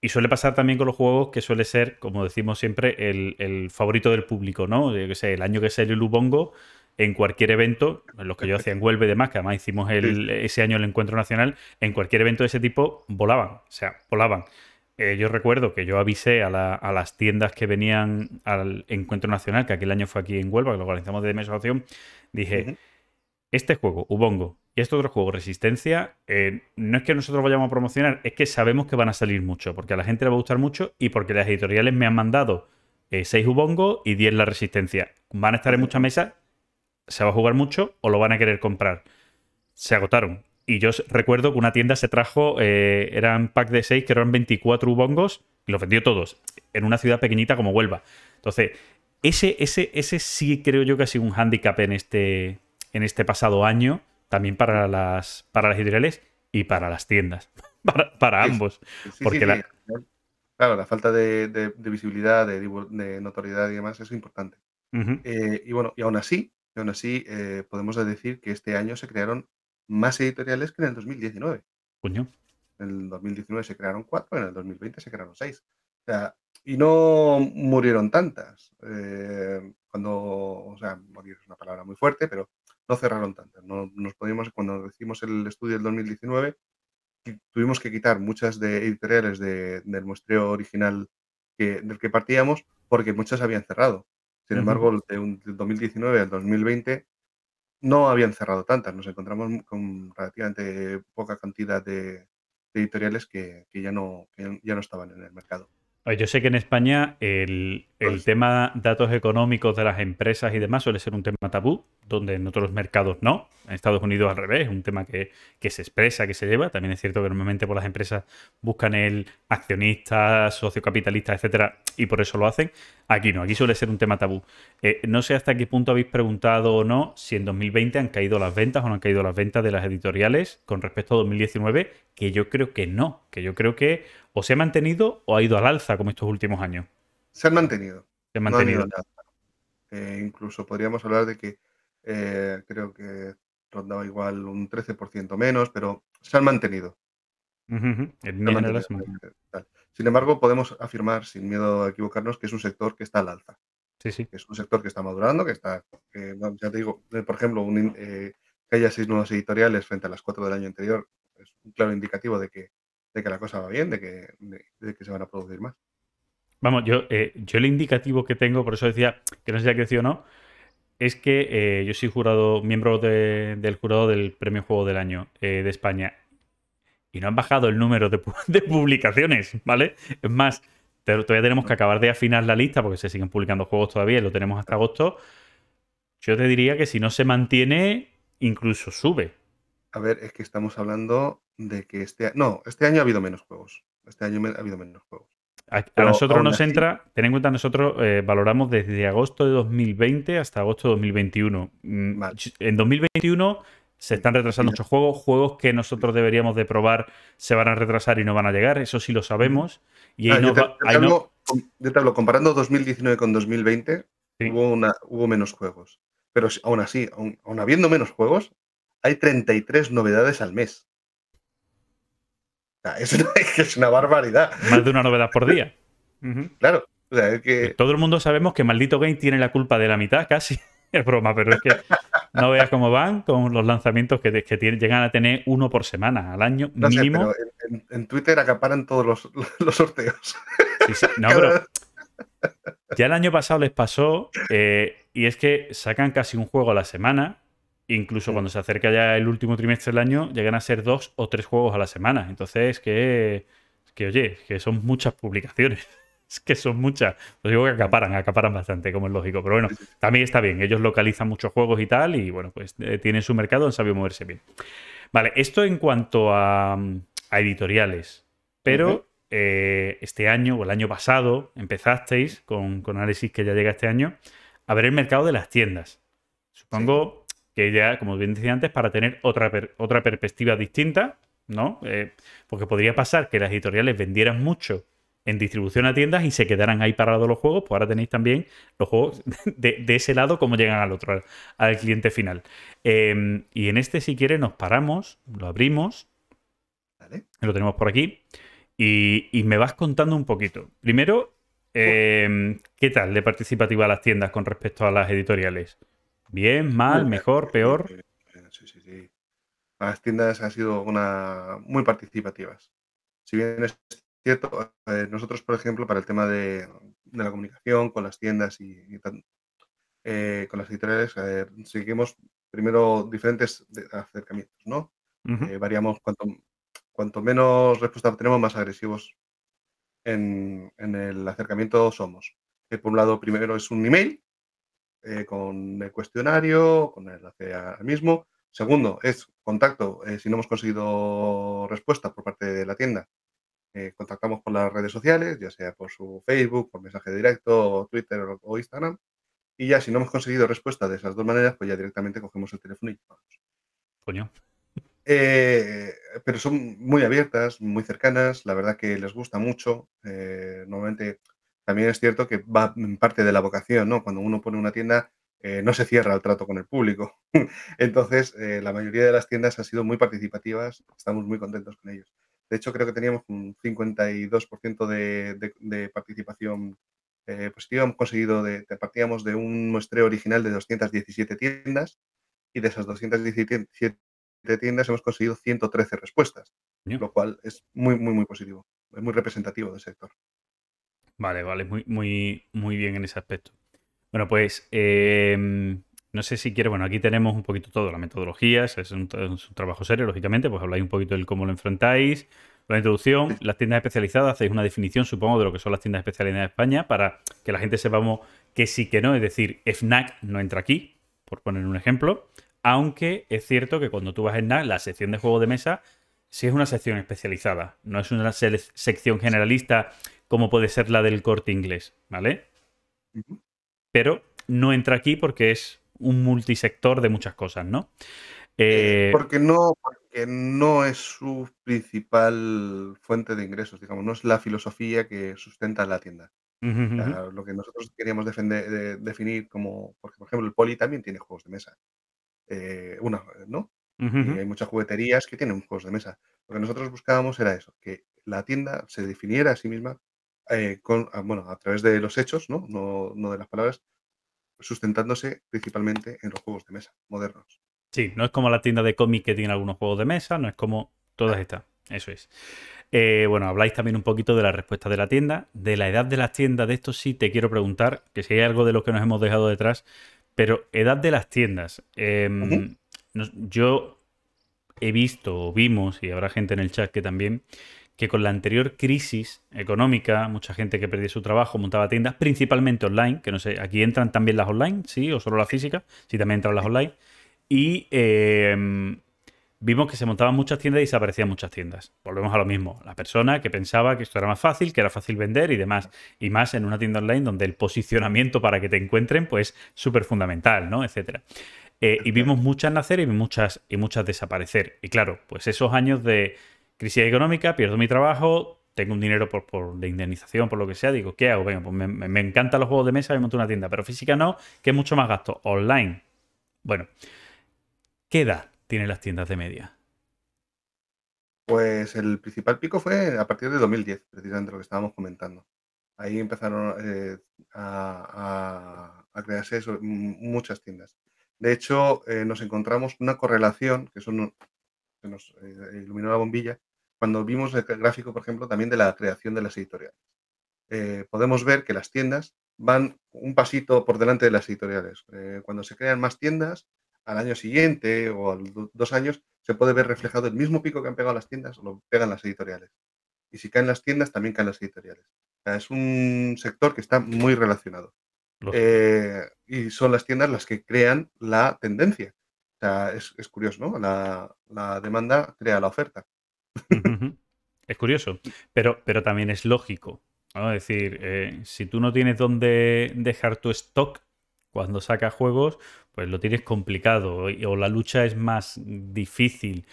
Y suele pasar también con los juegos que suele ser, como decimos siempre, el, favorito del público, ¿no? Yo que sé, el año que el Lubongo en cualquier evento, los que yo hacía en Huelva y demás, que además hicimos ese año el encuentro nacional, en cualquier evento de ese tipo volaban, o sea, volaban. Eh, yo recuerdo que yo avisé a, las tiendas que venían al encuentro nacional, que aquel año fue aquí en Huelva, que lo organizamos de mesación. dije, este juego, Ubongo, y este otro juego, Resistencia, eh, no es que nosotros vayamos a promocionar, es que sabemos que van a salir mucho, porque a la gente le va a gustar mucho y porque las editoriales me han mandado 6 eh, Ubongo y 10 La Resistencia. Van a estar en muchas mesas se va a jugar mucho o lo van a querer comprar. Se agotaron. Y yo recuerdo que una tienda se trajo, eh, eran pack de 6, que eran 24 bongos y los vendió todos, en una ciudad pequeñita como Huelva. Entonces, ese, ese, sí creo yo que ha sido un hándicap en este, en este pasado año, también para las, para las editoriales y para las tiendas, para, ambos. porque la... Claro, la falta de, visibilidad, de, notoriedad y demás es importante. Eh, y bueno, y aún así, y aún así, eh, podemos decir que este año se crearon más editoriales que en el 2019. En el 2019 se crearon cuatro, en el 2020 se crearon seis. y no murieron tantas. Eh, cuando, o sea, morir es una palabra muy fuerte, pero no cerraron tantas. nos cuando hicimos el estudio del 2019, tuvimos que quitar muchas de editoriales del muestreo original del que partíamos porque muchas habían cerrado. Sin embargo, de del 2019 al 2020 no habían cerrado tantas. Nos encontramos con relativamente poca cantidad de, editoriales que, ya no, que ya no estaban en el mercado. Ah, yo sé que en España el, el pues tema datos económicos de las empresas y demás suele ser un tema tabú, donde en otros mercados no. En Estados Unidos al revés, es un tema que, se expresa, que se lleva. También es cierto que normalmente por las empresas buscan el accionista, sociocapitalista, etcétera, y por eso lo hacen. Aquí no, aquí suele ser un tema tabú. Eh, no sé hasta qué punto habéis preguntado o no si en 2020 han caído las ventas o no han caído las ventas de las editoriales con respecto a 2019, que yo creo que no, que yo creo que o se ha mantenido o ha ido al alza como estos últimos años. Se han mantenido. Se han mantenido. Eh, incluso podríamos hablar de que eh, creo que rondaba igual un 13% menos, pero se han mantenido. Eh, sin embargo, podemos afirmar sin miedo a equivocarnos que es un sector que está al alza. Sí, sí. Es un sector que está madurando, que está, ya te digo, por ejemplo, que haya seis nuevos editoriales frente a las cuatro del año anterior es un claro indicativo de que de que la cosa va bien, de que, se van a producir más. Vamos, yo, eh, yo el indicativo que tengo, por eso decía que no sé si ha crecido o no, es que eh, yo soy jurado, miembro del jurado del Premio Juego del Año eh, de España y no han bajado el número de, publicaciones, ¿vale? Es más, todavía tenemos que acabar de afinar la lista porque se siguen publicando juegos todavía y lo tenemos hasta agosto. Yo te diría que si no se mantiene, incluso sube. A ver, es que estamos hablando de que este no, este año ha habido menos juegos. Este año ha habido menos juegos. A, nosotros nos entra, ten en cuenta, nosotros eh, valoramos desde agosto de 2020 hasta agosto de 2021. Mm, en 2021 se están retrasando muchos juegos, juegos que nosotros deberíamos de probar se van a retrasar y no van a llegar, eso sí lo sabemos. Y ah, ahí no, comparando 2019 con 2020, hubo, una, hubo menos juegos. Pero aún así, aún habiendo menos juegos, hay 33 novedades al mes. Es una, es una barbaridad. Más de una novedad por día. Claro. Todo el mundo sabemos que Maldito Game tiene la culpa de la mitad casi. Es broma, pero es que no veas cómo van con los lanzamientos que, llegan a tener uno por semana al año mínimo. en, Twitter acaparan todos los, sorteos. No, pero ya el año pasado les pasó eh, y es que sacan casi un juego a la semana Incluso cuando se acerca ya el último trimestre del año, llegan a ser dos o tres juegos a la semana. Entonces, que, que oye, que son muchas publicaciones. Es que son muchas. Os digo que acaparan, acaparan bastante, como es lógico. Pero bueno, también está bien. Ellos localizan muchos juegos y tal, y bueno, pues eh, tienen su mercado, han sabido moverse bien. Vale, esto en cuanto a, editoriales. Pero eh, este año o el año pasado empezasteis con, análisis que ya llega este año a ver el mercado de las tiendas. Supongo que ya, como bien decía antes, para tener otra, otra perspectiva distinta, ¿no? Eh, porque podría pasar que las editoriales vendieran mucho en distribución a tiendas y se quedaran ahí parados los juegos, pues ahora tenéis también los juegos de, ese lado, como llegan al otro, al, cliente final. Em, y en este, si quiere, nos paramos, lo abrimos, lo tenemos por aquí, y, me vas contando un poquito. Primero, em, ¿qué tal de participativa las tiendas con respecto a las editoriales? Bien, mal, mejor, peor. Sí, sí, sí. Las tiendas han sido una, muy participativas. Si bien es cierto, eh, nosotros, por ejemplo, para el tema de, la comunicación con las tiendas y, eh, con las editoriales, seguimos primero diferentes acercamientos, ¿no? Eh, variamos cuanto, cuanto menos respuesta tenemos, más agresivos en, en, el acercamiento somos. por un lado, primero es un email, eh, con el cuestionario, con el enlace mismo. Segundo, es contacto. Eh, si no hemos conseguido respuesta por parte de la tienda, eh, contactamos por las redes sociales, ya sea por su Facebook, por mensaje directo, Twitter o, Instagram. Y ya si no hemos conseguido respuesta de esas dos maneras, pues ya directamente cogemos el teléfono y vamos Coño. pero son muy abiertas, muy cercanas, la verdad que les gusta mucho. normalmente también es cierto que va en parte de la vocación, ¿no? Cuando uno pone una tienda, eh, no se cierra el trato con el público. Entonces, eh, la mayoría de las tiendas han sido muy participativas, estamos muy contentos con ellos. De hecho, creo que teníamos un 52% de, participación eh, positiva. Hemos conseguido, de, partíamos de un muestreo original de 217 tiendas y de esas 217 tiendas hemos conseguido 113 respuestas, lo cual es muy, muy, muy positivo. Es muy representativo del sector. Vale, vale, muy, muy, muy bien en ese aspecto. Bueno, pues eh, no sé si quiere, bueno, aquí tenemos un poquito todo, la metodología, es un, trabajo serio, lógicamente, pues habláis un poquito del cómo lo enfrentáis, la introducción, las tiendas especializadas, hacéis una definición, supongo, de lo que son las tiendas especializadas de España para que la gente sepamos que sí, que no, es decir, FNAC no entra aquí, por poner un ejemplo, aunque es cierto que cuando tú vas a FNAC, la sección de juego de mesa sí es una sección especializada, no es una sección generalista como puede ser la del corte inglés, ¿vale? Pero no entra aquí porque es un multisector de muchas cosas, ¿no? Eh, eh, porque no, no es su principal fuente de ingresos, digamos, no es la filosofía que sustenta la tienda. lo que nosotros queríamos definir como, porque por ejemplo el Poli también tiene juegos de mesa. Eh, una, ¿no? y hay muchas jugueterías que tienen juegos de mesa. Lo que nosotros buscábamos era eso, que la tienda se definiera a sí misma eh, con, ah, bueno, a través de los hechos, ¿no? de las palabras, sustentándose principalmente en los juegos de mesa modernos. Sí, no es como la tienda de cómic que tiene algunos juegos de mesa, no es como todas ah. estas. Eso es. Eh, bueno, habláis también un poquito de la respuesta de la tienda, de la edad de las tiendas. De esto sí te quiero preguntar, que si hay algo de lo que nos hemos dejado detrás, pero edad de las tiendas. Em, yo he visto o vimos, y habrá gente en el chat que también, que con la anterior crisis económica, mucha gente que perdía su trabajo montaba tiendas, principalmente online, que no sé, aquí entran también las online, sí, o solo la física sí, también entran las online, y em, vimos que se montaban muchas tiendas y desaparecían muchas tiendas. Volvemos a lo mismo, la persona que pensaba que esto era más fácil, que era fácil vender y demás, y más en una tienda online donde el posicionamiento para que te encuentren, pues, súper fundamental, ¿no? Etcétera. Eh, y vimos muchas nacer y muchas, y muchas desaparecer. Y claro, pues esos años de crisis económica, pierdo mi trabajo, tengo un dinero por, por de indemnización, por lo que sea, digo, ¿qué hago? Venga, pues me, encantan los juegos de mesa y monto una tienda, pero física no, que es mucho más gasto, online. Bueno, ¿qué edad tienen las tiendas de media? Pues el principal pico fue a partir de 2010, precisamente lo que estábamos comentando. Ahí empezaron eh, a, crearse muchas tiendas. De hecho, eh, nos encontramos una correlación, que eso se nos eh, iluminó la bombilla, cuando vimos el gráfico, por ejemplo, también de la creación de las editoriales. Eh, podemos ver que las tiendas van un pasito por delante de las editoriales. Eh, cuando se crean más tiendas, al año siguiente o a dos años, se puede ver reflejado el mismo pico que han pegado las tiendas, o lo pegan las editoriales. Y si caen las tiendas, también caen las editoriales. es un sector que está muy relacionado. Eh, y son las tiendas las que crean la tendencia. es, curioso, ¿no? la demanda crea la oferta es curioso, pero, pero también es lógico. Es decir, eh, si tú no tienes dónde dejar tu stock cuando sacas juegos, pues lo tienes complicado o la lucha es más difícil.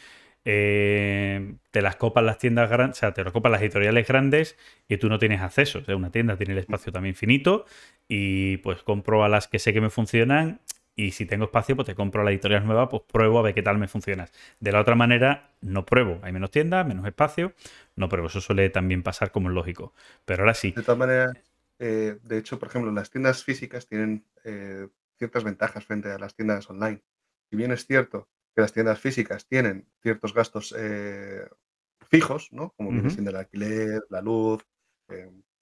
Eh, te las copan las tiendas grandes, o sea, te las copan las editoriales grandes y tú no tienes acceso. una tienda tiene el espacio también finito y pues compro a las que sé que me funcionan y si tengo espacio, pues te compro la editorial nueva, pues pruebo a ver qué tal me funciona. De la otra manera, no pruebo. Hay menos tiendas, menos espacio, no pruebo. Eso suele también pasar como es lógico. Pero ahora sí. De todas maneras, eh, de hecho, por ejemplo, las tiendas físicas tienen eh, ciertas ventajas frente a las tiendas online. Si bien es cierto que las tiendas físicas tienen ciertos gastos eh, fijos, ¿no? Como el alquiler, la luz,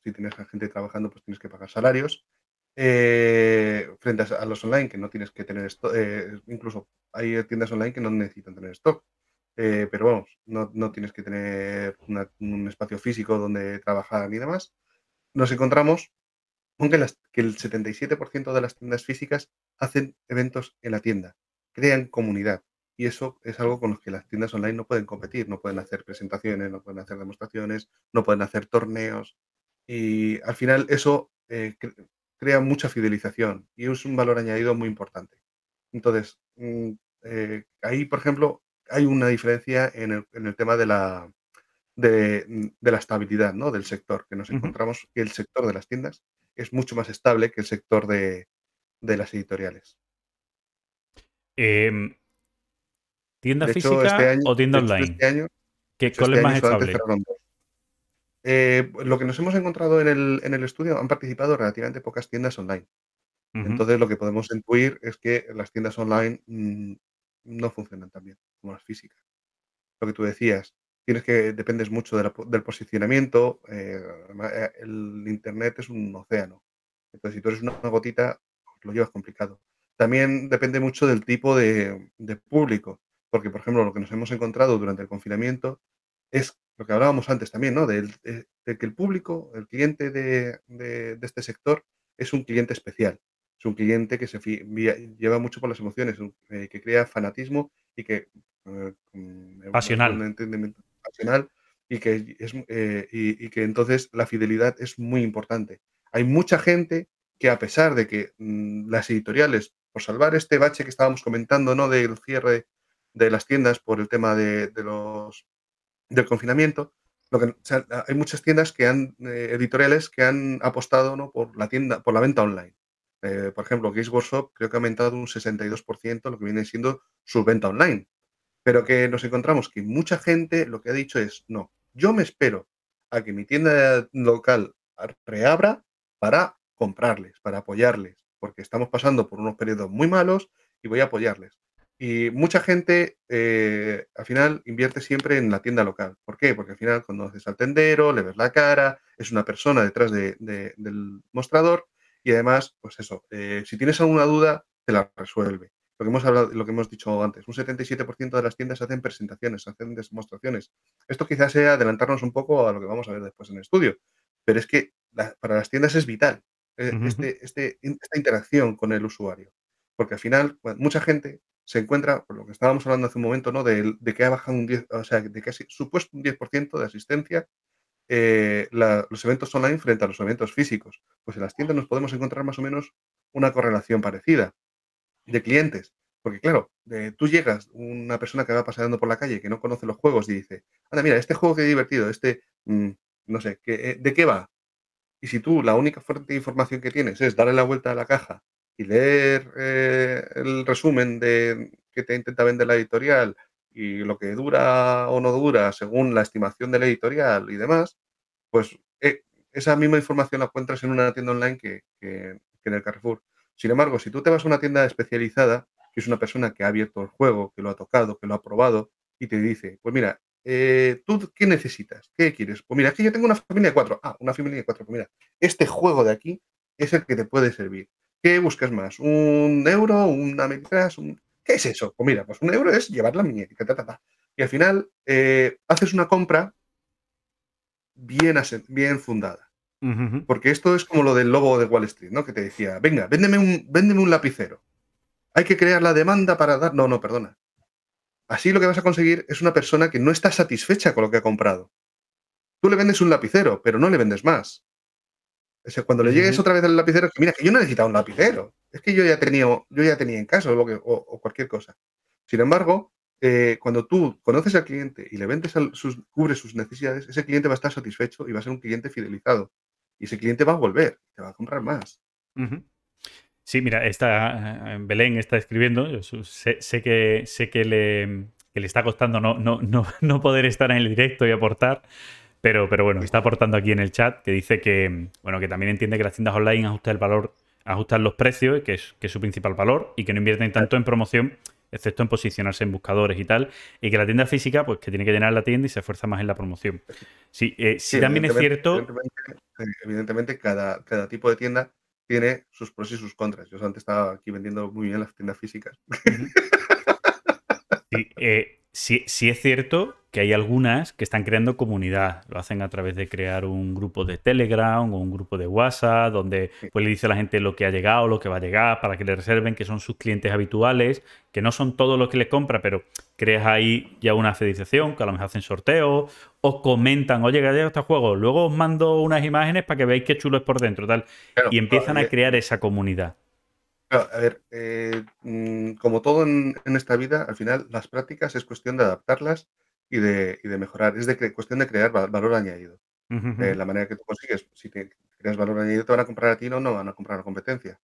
si tienes a gente trabajando, pues tienes que pagar salarios. Eh, frente a, los online que no tienes que tener esto, eh, incluso hay tiendas online que no necesitan tener stock, eh, pero vamos, no, tienes que tener un espacio físico donde trabajar ni demás. Nos encontramos con que, el 77% de las tiendas físicas hacen eventos en la tienda, crean comunidad. Y eso es algo con lo que las tiendas online no pueden competir, no pueden hacer presentaciones, no pueden hacer demostraciones, no pueden hacer torneos. Y al final eso crea mucha fidelización y es un valor añadido muy importante. Entonces, mm, eh, ahí, por ejemplo, hay una diferencia en el, en el tema de la, de, mm, la estabilidad del sector, que nos encontramos que el sector de las tiendas es mucho más estable que el sector de, las editoriales. Eh, ¿Tienda física este o tienda online? Este este es más estable? Eh, lo que nos hemos encontrado en el, estudio han participado relativamente pocas tiendas online. Entonces, lo que podemos intuir es que las tiendas online mm, no funcionan tan bien como las físicas. Lo que tú decías, tienes que dependes mucho del posicionamiento. Eh, eh, el internet es un océano. Entonces, si tú eres una gotita, pues lo llevas complicado. También depende mucho del tipo de público, porque, por ejemplo, lo que nos hemos encontrado durante el confinamiento es lo que hablábamos antes también, ¿no? Eh, de, que el público, el cliente de, este sector es un cliente especial, es un cliente que se lleva mucho por las emociones, eh, que crea fanatismo y que... Eh, pasional. Un entendimiento pasional y que, entonces la fidelidad es muy importante. Hay mucha gente que a pesar de que mm, las editoriales, por salvar este bache que estábamos comentando, ¿no? Del cierre de las tiendas por el tema de los del confinamiento, lo que, hay muchas tiendas que han, eh, editoriales que han apostado ¿no? por la tienda, por la venta online. Eh, por ejemplo, Games Workshop creo que ha aumentado un 62% lo que viene siendo su venta online. Pero que nos encontramos que mucha gente lo que ha dicho es, no, yo me espero a que mi tienda local reabra para comprarles, para apoyarles, porque estamos pasando por unos periodos muy malos y voy a apoyarles. Y mucha gente eh, al final invierte siempre en la tienda local. ¿Por qué? Porque al final conoces al tendero, le ves la cara, es una persona detrás del mostrador y además, pues eso, eh, si tienes alguna duda, te la resuelve. Lo que hemos, hablado, lo que hemos dicho antes, un 77% de las tiendas hacen presentaciones, hacen demostraciones. Esto quizás sea adelantarnos un poco a lo que vamos a ver después en el estudio, pero es que para las tiendas es vital eh, este, este, esta interacción con el usuario porque al final mucha gente se encuentra, por lo que estábamos hablando hace un momento, ¿no? De, que ha bajado un 10, o sea, de que supuesto un 10% de asistencia eh, los eventos online frente a los eventos físicos. Pues en las tiendas nos podemos encontrar más o menos una correlación parecida de clientes. Porque claro, tú llegas, una persona que va paseando por la calle que no conoce los juegos y dice, anda, mira, este juego que divertido, este, mm, no sé, eh, ¿de qué va? Y si tú la única fuente de información que tienes es darle la vuelta a la caja y leer eh, el resumen de, que te intenta vender la editorial y lo que dura o no dura según la estimación de la editorial y demás, pues eh, esa misma información la encuentras en una tienda online que, en el Carrefour. Sin embargo, si tú te vas a una tienda especializada, que es una persona que ha abierto el juego, que lo ha tocado, que lo ha probado, y te dice, pues mira, eh, ¿tú qué necesitas? ¿Qué quieres? Pues mira, que yo tengo una familia de cuatro. Ah, una familia de cuatro. Pues mira, este juego de aquí es el que te puede servir. ¿Qué buscas más? ¿Un euro? ¿Una metrás? Un... ¿Qué es eso? Pues mira, pues un euro es llevar la mía. Y al final eh, haces una compra bien, bien fundada. Porque esto es como lo del lobo de Wall Street, ¿no? Que te decía, venga, véndeme un lapicero. Hay que crear la demanda para dar. No, no, perdona. Así lo que vas a conseguir es una persona que no está satisfecha con lo que ha comprado. Tú le vendes un lapicero, pero no le vendes más cuando le llegues otra vez al lapicero, mira, que yo no necesitaba un lapicero. Es que yo ya tenía, yo ya tenía en casa o, cualquier cosa. Sin embargo, eh, cuando tú conoces al cliente y le vendes, sus, cubres sus necesidades, ese cliente va a estar satisfecho y va a ser un cliente fidelizado. Y ese cliente va a volver, te va a comprar más. Sí, mira, está, eh, eh, Belén está escribiendo, sé, que, sé que, le, le está costando no, no, no, no poder estar en el directo y aportar, pero, pero bueno, está aportando aquí en el chat que dice que, bueno, que también entiende que las tiendas online ajustan el valor, ajustan los precios, que es, que su principal valor, y que no invierten tanto en promoción, excepto en posicionarse en buscadores y tal, y que la tienda física, pues que tiene que llenar la tienda y se esfuerza más en la promoción. Sí, eh, también es cierto. Evidentemente, cada, cada tipo de tienda tiene sus pros y sus contras. Yo antes estaba aquí vendiendo muy bien las tiendas físicas. Sí, eh, sí, es cierto que hay algunas que están creando comunidad. Lo hacen a través de crear un grupo de Telegram o un grupo de WhatsApp, donde pues, le dice a la gente lo que ha llegado, lo que va a llegar, para que le reserven, que son sus clientes habituales, que no son todos los que les compra, pero creas ahí ya una fidelización, que a lo mejor hacen sorteo o comentan, oye, que ha llegado este juego, luego os mando unas imágenes para que veáis qué chulo es por dentro, tal. y empiezan a crear esa comunidad. A ver, eh, mm, como todo en, esta vida, al final las prácticas es cuestión de adaptarlas y de, mejorar. Es de cuestión de crear valor añadido. Eh, la manera que tú consigues, si creas valor añadido, te van a comprar a ti, no, no van a comprar a la competencia.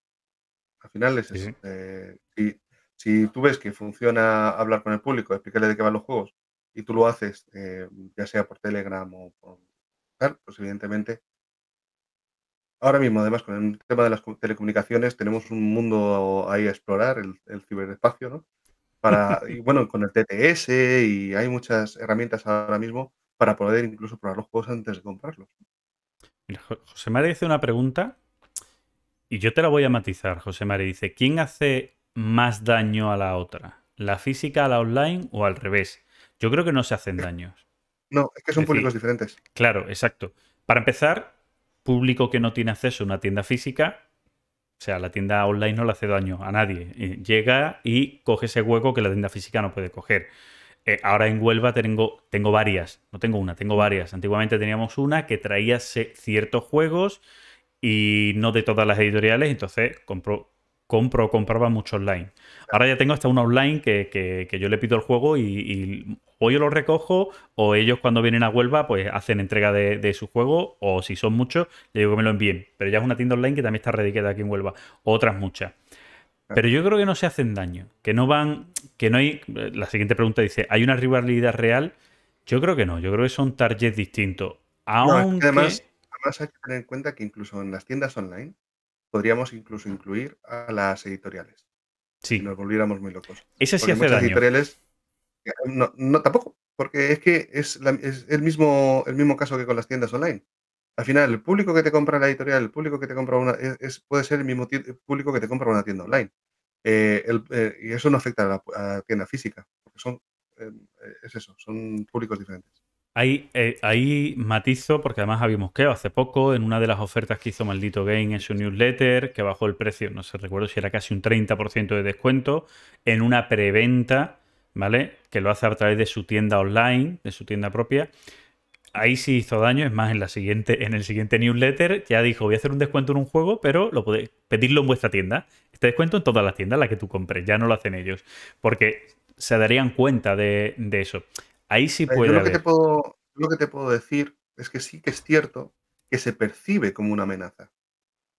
Al final es eh, si, si, tú ves que funciona hablar con el público, explicarle de qué van los juegos, y tú lo haces, ya sea por Telegram o por tal, pues evidentemente Ahora mismo, además, con el tema de las telecomunicaciones, tenemos un mundo ahí a explorar, el, ciberespacio, ¿no? Para, y bueno, con el TTS y hay muchas herramientas ahora mismo para poder incluso probar los juegos antes de comprarlos. José María dice una pregunta y yo te la voy a matizar. José María dice, ¿quién hace más daño a la otra? ¿La física a la online o al revés? Yo creo que no se hacen daños. No, es que son públicos diferentes. Claro, exacto. Para empezar, público que no tiene acceso a una tienda física, o sea, la tienda online no le hace daño a nadie. Eh, llega y coge ese hueco que la tienda física no puede coger. Eh, ahora en Huelva tengo, tengo varias, no tengo una, tengo varias. Antiguamente teníamos una que traía ciertos juegos y no de todas las editoriales, entonces compro, compro o compraba mucho online. Ahora ya tengo hasta uno online que, que, yo le pido el juego y, o yo lo recojo o ellos cuando vienen a Huelva pues hacen entrega de, su juego o si son muchos le digo que me lo envíen. Pero ya es una tienda online que también está radicada aquí en Huelva. Otras muchas. Pero yo creo que no se hacen daño, que no van, que no hay... La siguiente pregunta dice, ¿hay una rivalidad real? Yo creo que no, yo creo que son targets distintos. además hay que tener en cuenta que incluso en las tiendas online podríamos incluso incluir a las editoriales. Si nos volviéramos muy locos. Ese sí hace daño. editoriales. Eh, no, tampoco, porque es que es, el, mismo, el mismo caso que con las tiendas online. Al final, el público que te compra la editorial, el público que te compra una. Es, puede ser el mismo público que te compra una tienda online. Eh, eh, y eso no afecta a la, tienda física, porque son. es eso, son públicos diferentes. Ahí, eh, matizó, matizo, porque además había mosqueo hace poco en una de las ofertas que hizo Maldito Game en su newsletter, que bajó el precio, no se recuerdo si era casi un 30% de descuento, en una preventa, ¿vale? Que lo hace a través de su tienda online, de su tienda propia. Ahí sí hizo daño, es más, en, la siguiente, en el siguiente newsletter ya dijo, voy a hacer un descuento en un juego, pero lo podéis pedirlo en vuestra tienda. Este descuento en todas las tiendas, la que tú compres, ya no lo hacen ellos, porque se darían cuenta de eso. Ahí sí puede. lo, Que te puedo, lo que te puedo decir es que sí que es cierto que se percibe como una amenaza.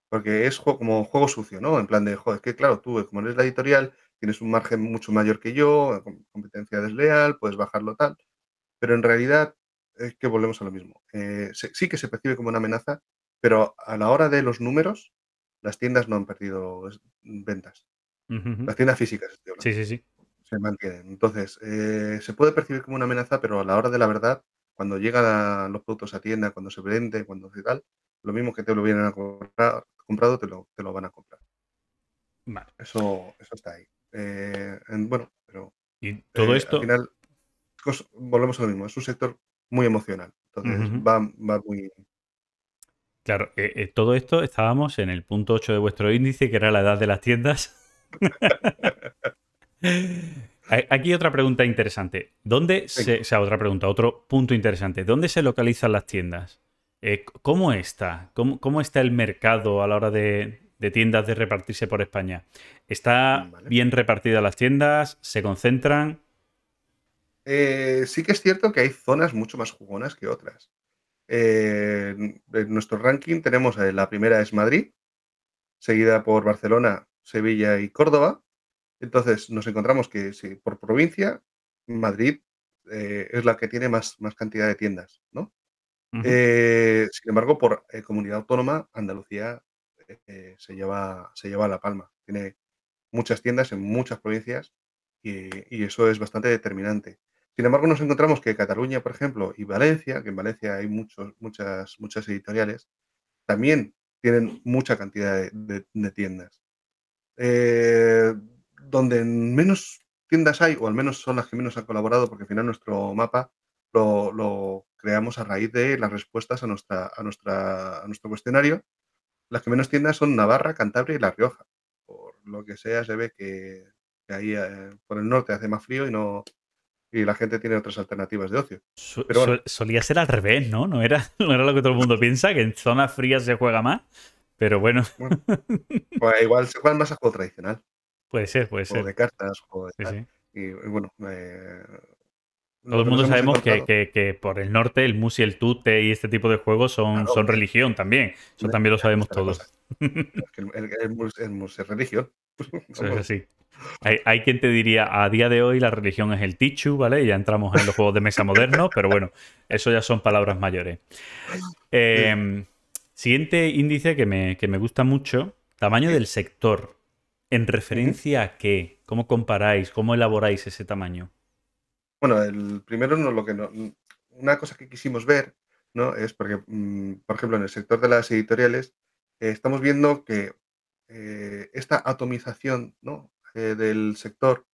Porque es como juego sucio, ¿no? En plan de, joder, es que claro, tú, como eres la editorial, tienes un margen mucho mayor que yo, competencia desleal, puedes bajarlo tal. Pero en realidad es que volvemos a lo mismo. Eh, sí que se percibe como una amenaza, pero a la hora de los números, las tiendas no han perdido ventas. Las tiendas físicas. sí, sí, sí se mantienen. Entonces, eh, se puede percibir como una amenaza, pero a la hora de la verdad, cuando llegan los productos a tienda, cuando se vende, cuando se tal, lo mismo que te lo vienen a comprar, comprado, te lo, van a comprar. Eso, eso está ahí. Eh, bueno, pero. Y eh, todo esto. Al final, volvemos a lo mismo. Es un sector muy emocional. Entonces, va, va muy. Claro, todo esto estábamos en el punto 8 de vuestro índice, que era la edad de las tiendas. Aquí otra pregunta interesante. ¿Dónde se, otra pregunta, otro punto interesante. ¿Dónde se localizan las tiendas? Eh, ¿Cómo está? ¿Cómo, está el mercado a la hora de, tiendas de repartirse por España? ¿Está bien repartidas las tiendas? ¿Se concentran? Eh, sí que es cierto que hay zonas mucho más jugonas que otras. Eh, en nuestro ranking tenemos la primera es Madrid, seguida por Barcelona, Sevilla y Córdoba. Entonces nos encontramos que por provincia, Madrid eh, es la que tiene más, cantidad de tiendas, ¿no? Eh, sin embargo, por eh, comunidad autónoma, Andalucía se, lleva, se lleva la palma. Tiene muchas tiendas en muchas provincias y, eso es bastante determinante. Sin embargo, nos encontramos que Cataluña, por ejemplo, y Valencia, que en Valencia hay muchos, muchas, muchas editoriales, también tienen mucha cantidad de, de, de tiendas donde menos tiendas hay, o al menos son las que menos han colaborado, porque al final nuestro mapa lo, lo creamos a raíz de las respuestas a, nuestra, a, nuestra, a nuestro cuestionario. Las que menos tiendas son Navarra, Cantabria y La Rioja. Por lo que sea, se ve que, ahí eh, por el norte hace más frío y no y la gente tiene otras alternativas de ocio. Solía ser al revés, ¿no? No era, era lo que todo el mundo piensa, que en zonas frías se juega más, pero bueno. Pues igual se juega más a juego tradicional. Puede ser, puede ser. de cartas. sí, Sí. Y, bueno, eh, todo el mundo sabemos que, por el norte el mus y el tute y este tipo de juegos son, son pues, religión también. Eso también lo sabemos todos. el, mus, es religión. Eso es así. Hay, quien te diría, a día de hoy la religión es el tichu, ¿vale? Ya entramos en los juegos de mesa modernos, pero bueno, eso ya son palabras mayores. Em, siguiente índice que me, que me gusta mucho, tamaño del sector. ¿En referencia a qué? ¿Cómo comparáis? ¿Cómo elaboráis ese tamaño? Bueno, el primero no, lo que no, mm, una cosa que quisimos ver ¿no? es porque, mm, por ejemplo, en el sector de las editoriales eh, estamos viendo que eh, esta atomización eh, del sector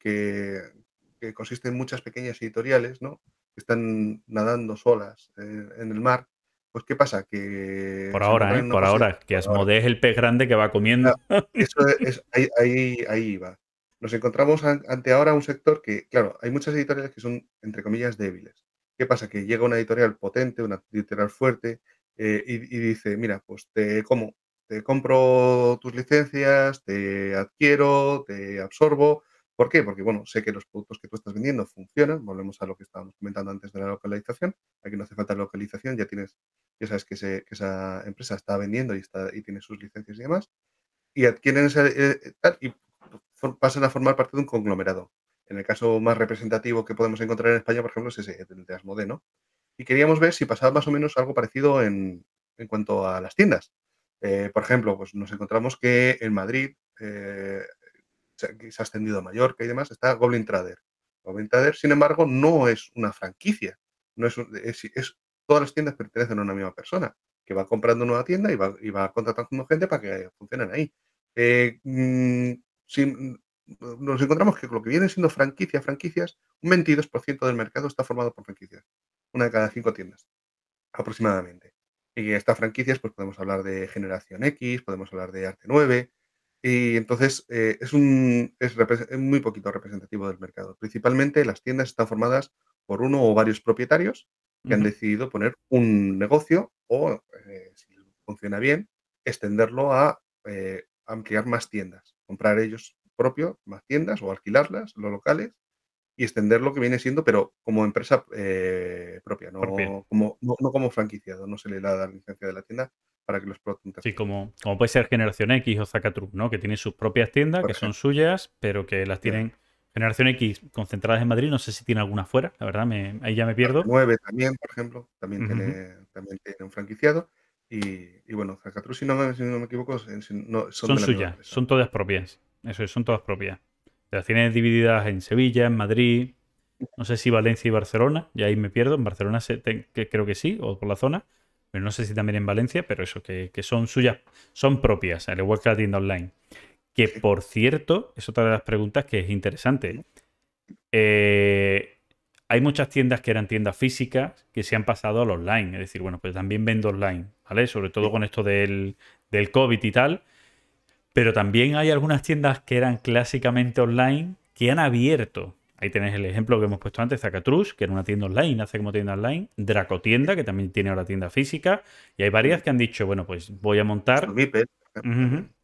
que, que, consiste en muchas pequeñas editoriales ¿no? que están nadando solas en el mar, pues ¿qué pasa? Que... Por ahora, ¿eh? por ahora, que Asmodee es el pez grande que va comiendo. eso ahí, ahí, va. Nos encontramos ante ahora un sector que, claro, hay muchas editoriales que son, entre comillas, débiles. ¿Qué pasa? Que llega una editorial potente, una editorial fuerte, eh, y, y, dice, mira, pues te como, te compro tus licencias, te adquiero, te absorbo, ¿Por qué? Porque, bueno, sé que los productos que tú estás vendiendo funcionan, volvemos a lo que estábamos comentando antes de la localización, aquí no hace falta localización, ya tienes, ya sabes que, esa empresa está vendiendo y, está, y tiene sus licencias y demás, y adquieren esa, eh, eh, y pasan a formar parte de un conglomerado. En el caso más representativo que podemos encontrar en España, por ejemplo, es ese, el de Asmode, Y queríamos ver si pasaba más o menos algo parecido en, cuanto a las tiendas. Eh, por ejemplo, pues nos encontramos que en Madrid que se ha extendido a Mallorca y demás, está Goblin Trader. Goblin Trader, sin embargo, no es una franquicia. No es, todas las tiendas pertenecen a una misma persona, que va comprando una nueva tienda y va, y va contratando gente para que funcionen ahí. Eh, mm, si, mm, nos encontramos que lo que viene siendo franquicias, franquicias, un 22% del mercado está formado por franquicias. Una de cada cinco tiendas, aproximadamente. Y estas franquicias, pues podemos hablar de Generación X, podemos hablar de Arte 9, y entonces eh, es, un, muy poquito representativo del mercado. Principalmente las tiendas están formadas por uno o varios propietarios que han decidido poner un negocio o, eh, si funciona bien, extenderlo a eh, ampliar más tiendas, comprar ellos propios más tiendas o alquilarlas, los locales, y extender lo que viene siendo, pero como empresa propia, no como, no como franquiciado, no se le da la licencia de la tienda, para que los Sí, como, como puede ser Generación X o Zacatru, ¿no? Que tienen sus propias tiendas, que son suyas, pero que las tienen. Generación X concentradas en Madrid, no sé si tiene alguna fuera, la verdad, ahí ya me pierdo. 9 también, por ejemplo, también, tiene, un franquiciado. Y, bueno, Zacatru, si no, me equivoco, no, son, suyas, son todas propias. Eso son todas propias. Las tienen divididas en Sevilla, en Madrid, no sé si Valencia y Barcelona, y ahí me pierdo. En Barcelona que creo que sí, o por la zona pero no sé si también en Valencia, pero eso, que, son suyas, son propias, al igual que la tienda online. Que por cierto, es otra de las preguntas que es interesante. Eh, hay muchas tiendas que eran tiendas físicas que se han pasado al online. Es decir, bueno, pues también vendo online, ¿vale? Sobre todo con esto del, del COVID y tal. Pero también hay algunas tiendas que eran clásicamente online que han abierto Ahí tenéis el ejemplo que hemos puesto antes, Zacatrus, que era una tienda online, hace como tienda online, Dracotienda, que también tiene ahora tienda física, y hay varias mm. que han dicho, bueno, pues voy a montar... ¿eh?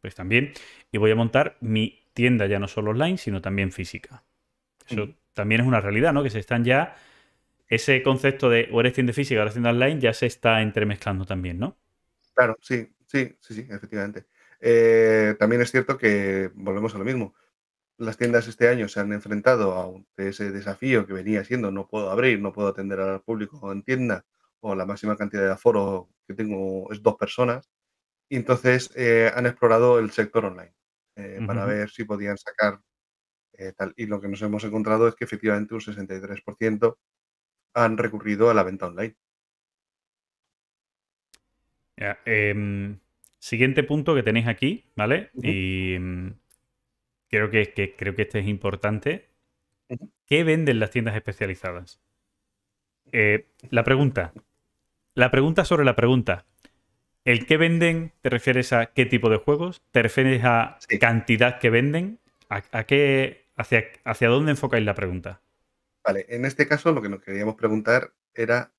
pues también, y voy a montar mi tienda ya no solo online, sino también física. Eso mm. también es una realidad, ¿no? Que se están ya... Ese concepto de o eres tienda física o eres tienda online ya se está entremezclando también, ¿no? Claro, sí, sí, sí, sí, efectivamente. Eh, también es cierto que volvemos a lo mismo las tiendas este año se han enfrentado a ese desafío que venía siendo no puedo abrir, no puedo atender al público en tienda o la máxima cantidad de aforo que tengo es dos personas. Y entonces eh, han explorado el sector online eh, para ver si podían sacar eh, tal. Y lo que nos hemos encontrado es que efectivamente un 63% han recurrido a la venta online. Em, siguiente punto que tenéis aquí, ¿vale? Y em, creo que, creo que este es importante. ¿Qué venden las tiendas especializadas? Eh, la pregunta. La pregunta sobre la pregunta. ¿El qué venden te refieres a qué tipo de juegos? ¿Te refieres a cantidad que venden? a hacia, hacia, dónde enfocáis la pregunta? Vale, en este caso lo que nos queríamos preguntar era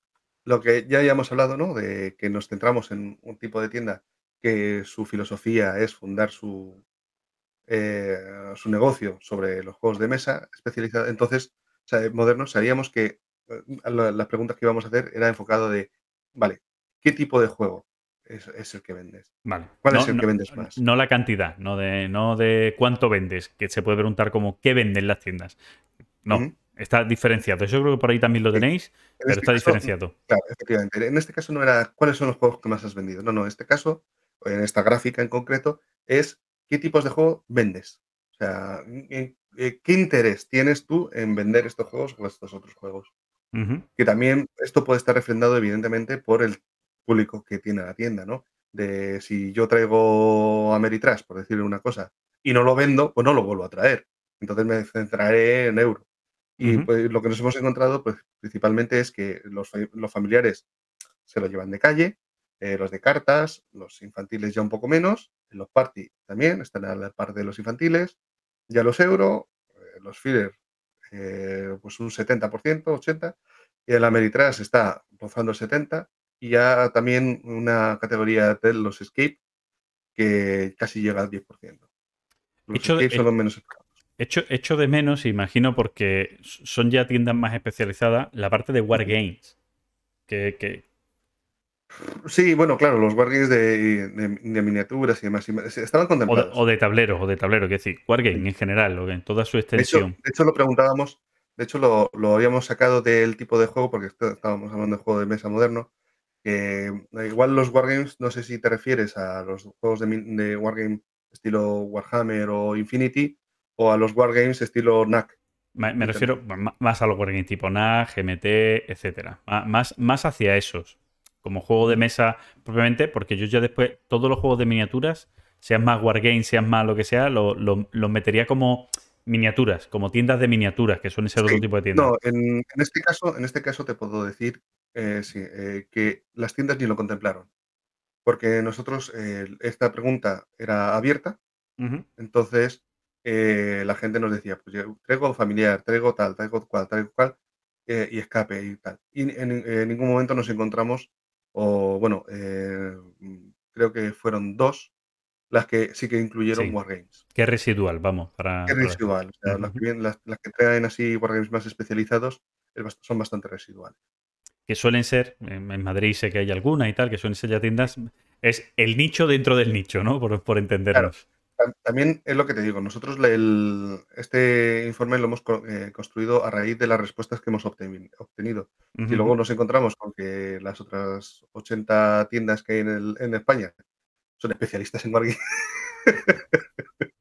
lo que ya habíamos hablado, ¿no? De que nos centramos en un tipo de tienda que su filosofía es fundar su, eh, su negocio sobre los juegos de mesa especializado Entonces, eh, modernos, sabíamos que eh, las preguntas que íbamos a hacer era enfocado de, vale, ¿qué tipo de juego? Es, el que vendes. Vale. ¿Cuál es el que vendes más? No la cantidad, no de, no de cuánto vendes, que se puede preguntar como qué venden las tiendas. No, está diferenciado. Yo creo que por ahí también lo tenéis, pero este está diferenciado. Claro, En este caso no era cuáles son los juegos que más has vendido. No, no, en este caso, en esta gráfica en concreto, es qué tipos de juego vendes. O sea, ¿qué interés tienes tú en vender estos juegos o estos otros juegos? Que también esto puede estar refrendado, evidentemente, por el público que tiene la tienda, ¿no? De si yo traigo Ameritrash, por decirle una cosa, y no lo vendo, pues no lo vuelvo a traer. Entonces me centraré en euro. Y pues, lo que nos hemos encontrado, pues principalmente es que los, familiares se lo llevan de calle, eh, los de cartas, los infantiles ya un poco menos, en los party también están la parte de los infantiles. Ya los euro, eh, los feeder, eh, pues un 70%, 80%, y el Ameritrash está rozando el 70%, y ya también una categoría de los escape que casi llega al 10%. Los hecho, son los eh, menos hecho, de menos, imagino, porque son ya tiendas más especializadas, la parte de Wargames, que, que, Sí, bueno, claro, los wargames de, miniaturas y demás, estaban contemplados. O de, tablero, o de tablero, que decir, wargame en general, o en toda su extensión. De hecho, lo preguntábamos, de hecho lo, habíamos sacado del tipo de juego, porque estábamos hablando de juego de mesa moderno, que eh, igual los wargames, no sé si te refieres a los juegos de, wargame estilo Warhammer o Infinity, o a los wargames estilo NAC. Me, refiero más a los wargames tipo NAC, GMT, etcétera. Más, más hacia esos como juego de mesa propiamente, porque yo ya después todos los juegos de miniaturas, sean más wargame, sean más lo que sea, los lo, metería como miniaturas, como tiendas de miniaturas, que son ese otro tipo de tiendas. No, en, este caso, en este caso te puedo decir eh, eh, que las tiendas ni lo contemplaron. Porque nosotros esta pregunta era abierta, entonces eh, la gente nos decía, pues yo traigo familiar, traigo tal, traigo cual, traigo cual, y escape y tal. Y en ningún momento nos encontramos o bueno, eh, mm, creo que fueron dos las que sí que incluyeron Wargames. Qué residual, vamos. Para, Qué residual. las, que traen así Wargames más especializados son bastante residuales. Que suelen ser, en Madrid sé que hay alguna y tal, que suelen ser ya tiendas, es el nicho dentro del nicho, ¿no? Por, por entendernos. También es lo que te digo, nosotros el, este informe lo hemos eh, construido a raíz de las respuestas que hemos obtenido. y luego nos encontramos con que las otras 80 tiendas que hay en, en España son especialistas en Guardi.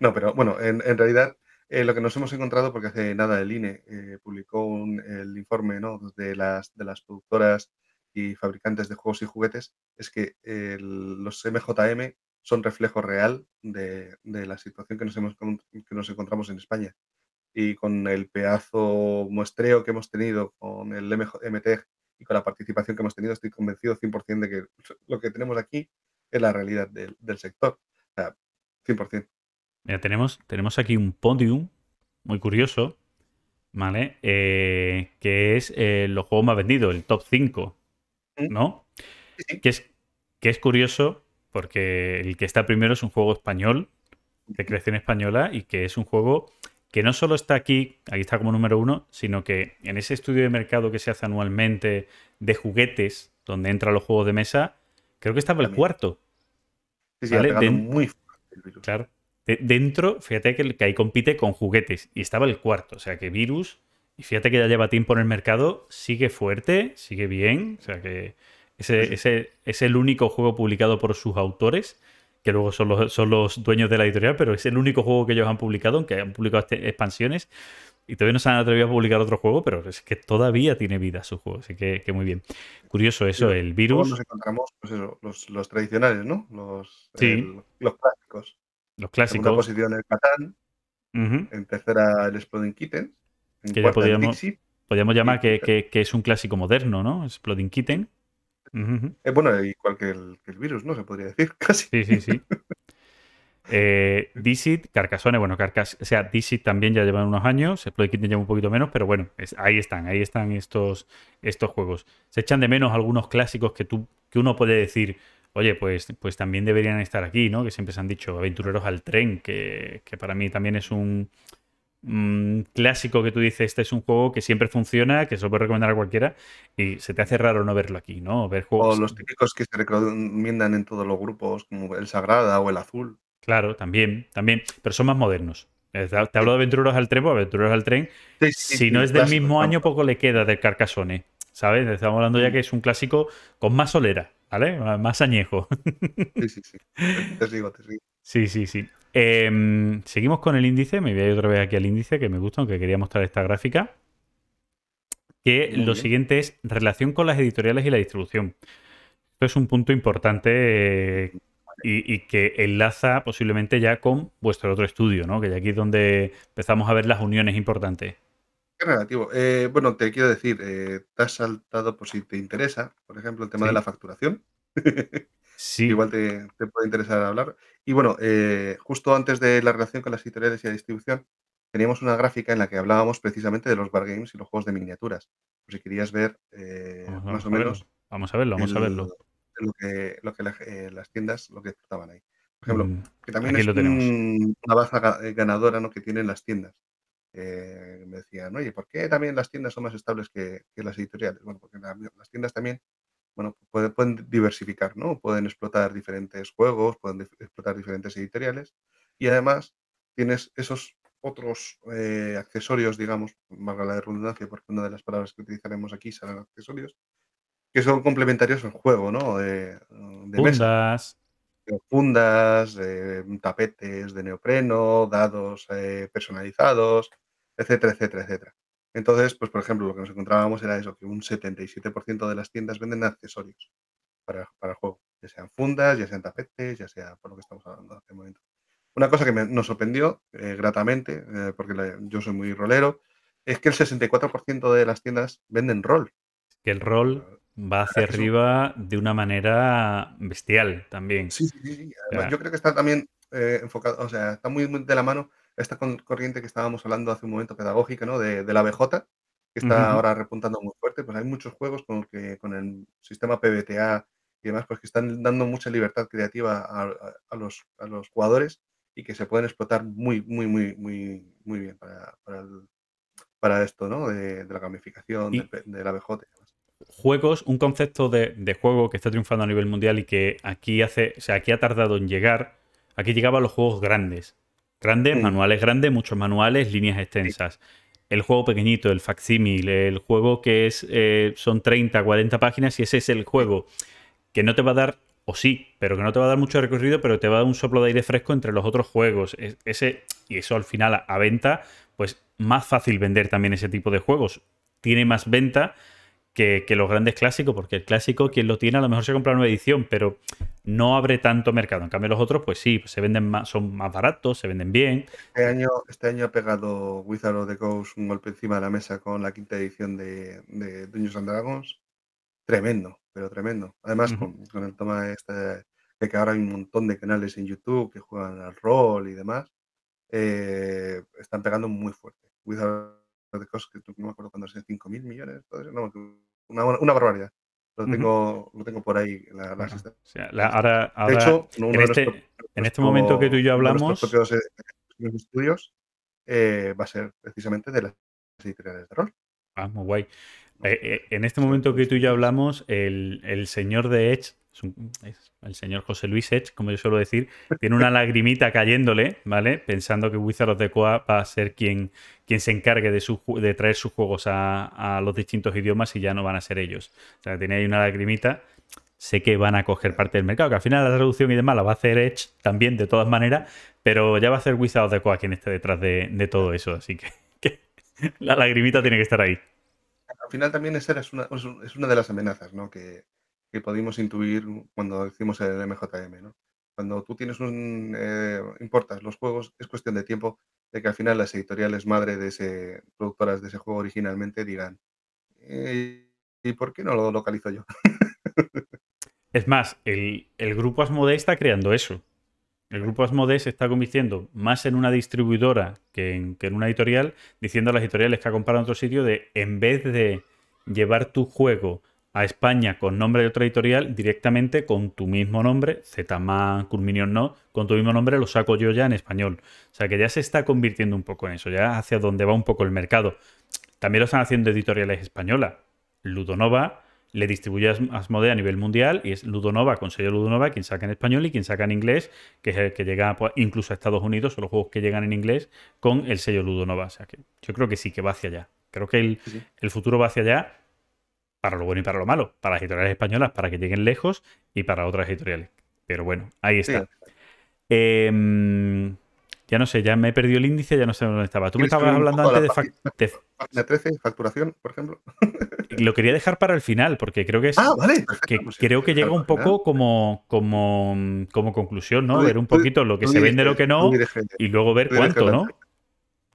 no, pero bueno, en, realidad eh, lo que nos hemos encontrado, porque hace nada el INE eh, publicó un, el informe ¿no? de, las, de las productoras y fabricantes de juegos y juguetes es que el, los MJM son reflejo real de, de la situación que nos, hemos, que nos encontramos en España. Y con el pedazo muestreo que hemos tenido, con el mt e y con la participación que hemos tenido, estoy convencido 100% de que lo que tenemos aquí es la realidad del, del sector. O sea, 100%. Mira, tenemos, tenemos aquí un podium muy curioso, ¿vale? Eh, que es eh, los juegos más vendidos, el top 5, ¿Mm? ¿no? Que, es, que es curioso porque el que está primero es un juego español, de creación española, y que es un juego que no solo está aquí, aquí está como número uno, sino que en ese estudio de mercado que se hace anualmente de juguetes, donde entran los juegos de mesa, creo que estaba el cuarto. Sí, sí, ¿vale? muy fuerte, Claro. dentro, fíjate que, el que ahí compite con juguetes y estaba el cuarto, o sea que Virus, y fíjate que ya lleva tiempo en el mercado, sigue fuerte, sigue bien, o sea que ese, es el único juego publicado por sus autores, que luego son los, son los dueños de la editorial, pero es el único juego que ellos han publicado, aunque han publicado este, expansiones. Y todavía no se han atrevido a publicar otro juego, pero es que todavía tiene vida su juego, así que, muy bien. Curioso eso, el virus. Nos encontramos pues los, tradicionales, ¿no? Los, los clásicos. Los clásicos. En posición el Catán, en tercera el Exploding Kitten, en que podríamos, podríamos llamar que, que, es un clásico moderno, ¿no? Exploding Kitten es eh, bueno, igual que el, virus, ¿no? Se podría decir, casi. Sí, sí, sí. eh, bueno, carcas o sea, Dixit también ya llevan unos años, Exploit Kitten lleva un poquito menos, pero bueno, ahí están, ahí están estos, estos juegos. Se echan de menos algunos clásicos que, tú, que uno puede decir, oye, pues, pues también deberían estar aquí, ¿no? Que siempre se han dicho aventureros al tren, que, que para mí también es un, Mm, clásico que tú dices, este es un juego que siempre funciona, que se lo puede recomendar a cualquiera, y se te hace raro no verlo aquí, ¿no? Ver juegos... O los típicos que se recomiendan en todos los grupos, como el Sagrada o el Azul. Claro, también, también, pero son más modernos. Te hablo de Aventureros al Tren, pues Aventureros al Tren, si no es del mismo año, poco le queda del Carcassonne, ¿sabes? Estamos hablando ya mm. que es un clásico con más solera, ¿vale? Más añejo. Sí, sí, sí. Te sigo, te sigo. Sí, sí, sí. Em, seguimos con el índice. Me voy otra vez aquí al índice que me gusta, aunque quería mostrar esta gráfica. Que lo siguiente es relación con las editoriales y la distribución. Esto es un punto importante eh, y, que enlaza posiblemente ya con vuestro otro estudio, ¿no? Que ya aquí es donde empezamos a ver las uniones importantes. Qué relativo. Eh, bueno, te quiero decir, eh, te has saltado por si te interesa, por ejemplo, el tema de la facturación. igual te, puede interesar hablar. Y bueno, eh, justo antes de la relación con las editoriales y la distribución, teníamos una gráfica en la que hablábamos precisamente de los bargames games y los juegos de miniaturas. si querías ver eh, más o menos. Vamos a verlo, vamos a verlo. Lo que, eh, las tiendas, lo que estaban ahí. Por ejemplo, mm, que también es una baja ganadora ¿no? que tienen las tiendas. me decían, oye, ¿por qué también las tiendas son más estables que, las editoriales? Bueno, porque las tiendas también bueno, pueden, diversificar, ¿no? Pueden explotar diferentes juegos, pueden explotar diferentes editoriales y además tienes esos otros eh, accesorios, digamos, valga la redundancia, porque una de las palabras que utilizaremos aquí serán accesorios, que son complementarios al juego, ¿no? De, mm, fundas. Fundas, eh, tapetes de neopreno, dados eh, personalizados, etcétera, etcétera, etcétera. Entonces, pues por ejemplo, lo que nos encontrábamos era eso, que un 77% de las tiendas venden accesorios para, el juego, ya sean fundas, ya sean tapetes, ya sea por lo que estamos hablando hace un momento. Una cosa que me, nos sorprendió eh, gratamente, eh, porque yo soy muy rolero, es que el 64% de las tiendas venden rol. Que el rol ah, va hacia arriba de una manera bestial también. Sí, sí, sí. Yo creo que está también eh, enfocado, o sea, está muy de la mano esta corriente que estábamos hablando hace un momento pedagógica, ¿no? De, la BJ, que está ahora repuntando muy fuerte, pues hay muchos juegos con, que, con el sistema PBTA y demás, pues que están dando mucha libertad creativa a, los, jugadores y que se pueden explotar muy, muy, muy, muy, muy bien para, esto, ¿no? De, la gamificación, de, la BJ. juegos, un concepto de, juego que está triunfando a nivel mundial y que aquí hace, o aquí ha tardado en llegar. Aquí llegaban los juegos grandes. Grandes, manuales grandes, muchos manuales, líneas extensas. El juego pequeñito, el facsímil, el juego que es eh, son 30, 40 páginas y ese es el juego que no te va a dar, o sí, pero que no te va a dar mucho recorrido, pero te va a dar un soplo de aire fresco entre los otros juegos. ese, y eso al final a venta, pues más fácil vender también ese tipo de juegos. Tiene más venta que, los grandes clásicos, porque el clásico, quien lo tiene, a lo mejor se compra una edición, pero no abre tanto mercado. En cambio, los otros, pues sí, pues se venden más, son más baratos, se venden bien. Este año, este año ha pegado Wizard of the Coast un golpe encima de la mesa con la quinta edición de, de Dungeons and Dragons. Tremendo, pero tremendo. Además, con, el tema este de, que ahora hay un montón de canales en YouTube que juegan al rol y demás, eh, están pegando muy fuerte. Wizard de cosas que no me acuerdo cuándo sean 5.000 mil millones, no, una, una barbaridad. Lo tengo, lo tengo por ahí, la, la, ahora, de hecho, este, en, este, en, este, momento que tú y yo hablamos... Propios, eh, estudios eh, va a ser precisamente de las editoriales de rol. Ah, muy guay. Eh, en este momento que tú y yo hablamos, el, el señor de Edge el señor José Luis Edge, como yo suelo decir, tiene una lagrimita cayéndole, ¿vale? Pensando que Wizard de Coa va a ser quien, quien se encargue de, de traer sus juegos a, los distintos idiomas y ya no van a ser ellos. O sea, tiene ahí una lagrimita. Sé que van a coger parte del mercado, que al final la traducción y demás la va a hacer Edge también, de todas maneras, pero ya va a ser Wizard de Coa quien esté detrás de, todo eso, así que, la lagrimita tiene que estar ahí. Al final también esa es una, es una de las amenazas, ¿no? Que, que podemos intuir cuando decimos el MJM. ¿no? Cuando tú tienes un, eh, importas los juegos, es cuestión de tiempo de que al final las editoriales madre de ese, productoras de ese juego originalmente dirán eh, ¿y por qué no lo localizo yo? es más, el, el grupo Asmodee está creando eso. El grupo Asmodee se está convirtiendo más en una distribuidora que en, que en una editorial, diciendo a las editoriales que ha comprado en otro sitio de, en vez de llevar tu juego a España con nombre de otra editorial directamente con tu mismo nombre, Zman, Culminion no, con tu mismo nombre lo saco yo ya en español. O sea que ya se está convirtiendo un poco en eso, ya hacia donde va un poco el mercado. También lo están haciendo editoriales españolas. Ludonova le distribuye a Asmode a nivel mundial y es Ludonova, con sello Ludonova, quien saca en español y quien saca en inglés, que es el que llega pues, incluso a Estados Unidos, son los juegos que llegan en inglés con el sello Ludonova. O sea que yo creo que sí, que va hacia allá. Creo que el, el futuro va hacia allá para lo bueno y para lo malo, para las editoriales españolas, para que lleguen lejos y para otras editoriales. Pero bueno, ahí está. Em, ya no sé, ya me he perdido el índice, ya no sé dónde estaba. Tú me estabas hablando antes de, 13, facturación, por ejemplo. Lo quería dejar para el final, porque creo que es. Ah, vale. que pues creo que llega un poco como, como, conclusión, ¿no? ver un poquito lo que se vende, lo que no, y luego ver cuánto, ¿no?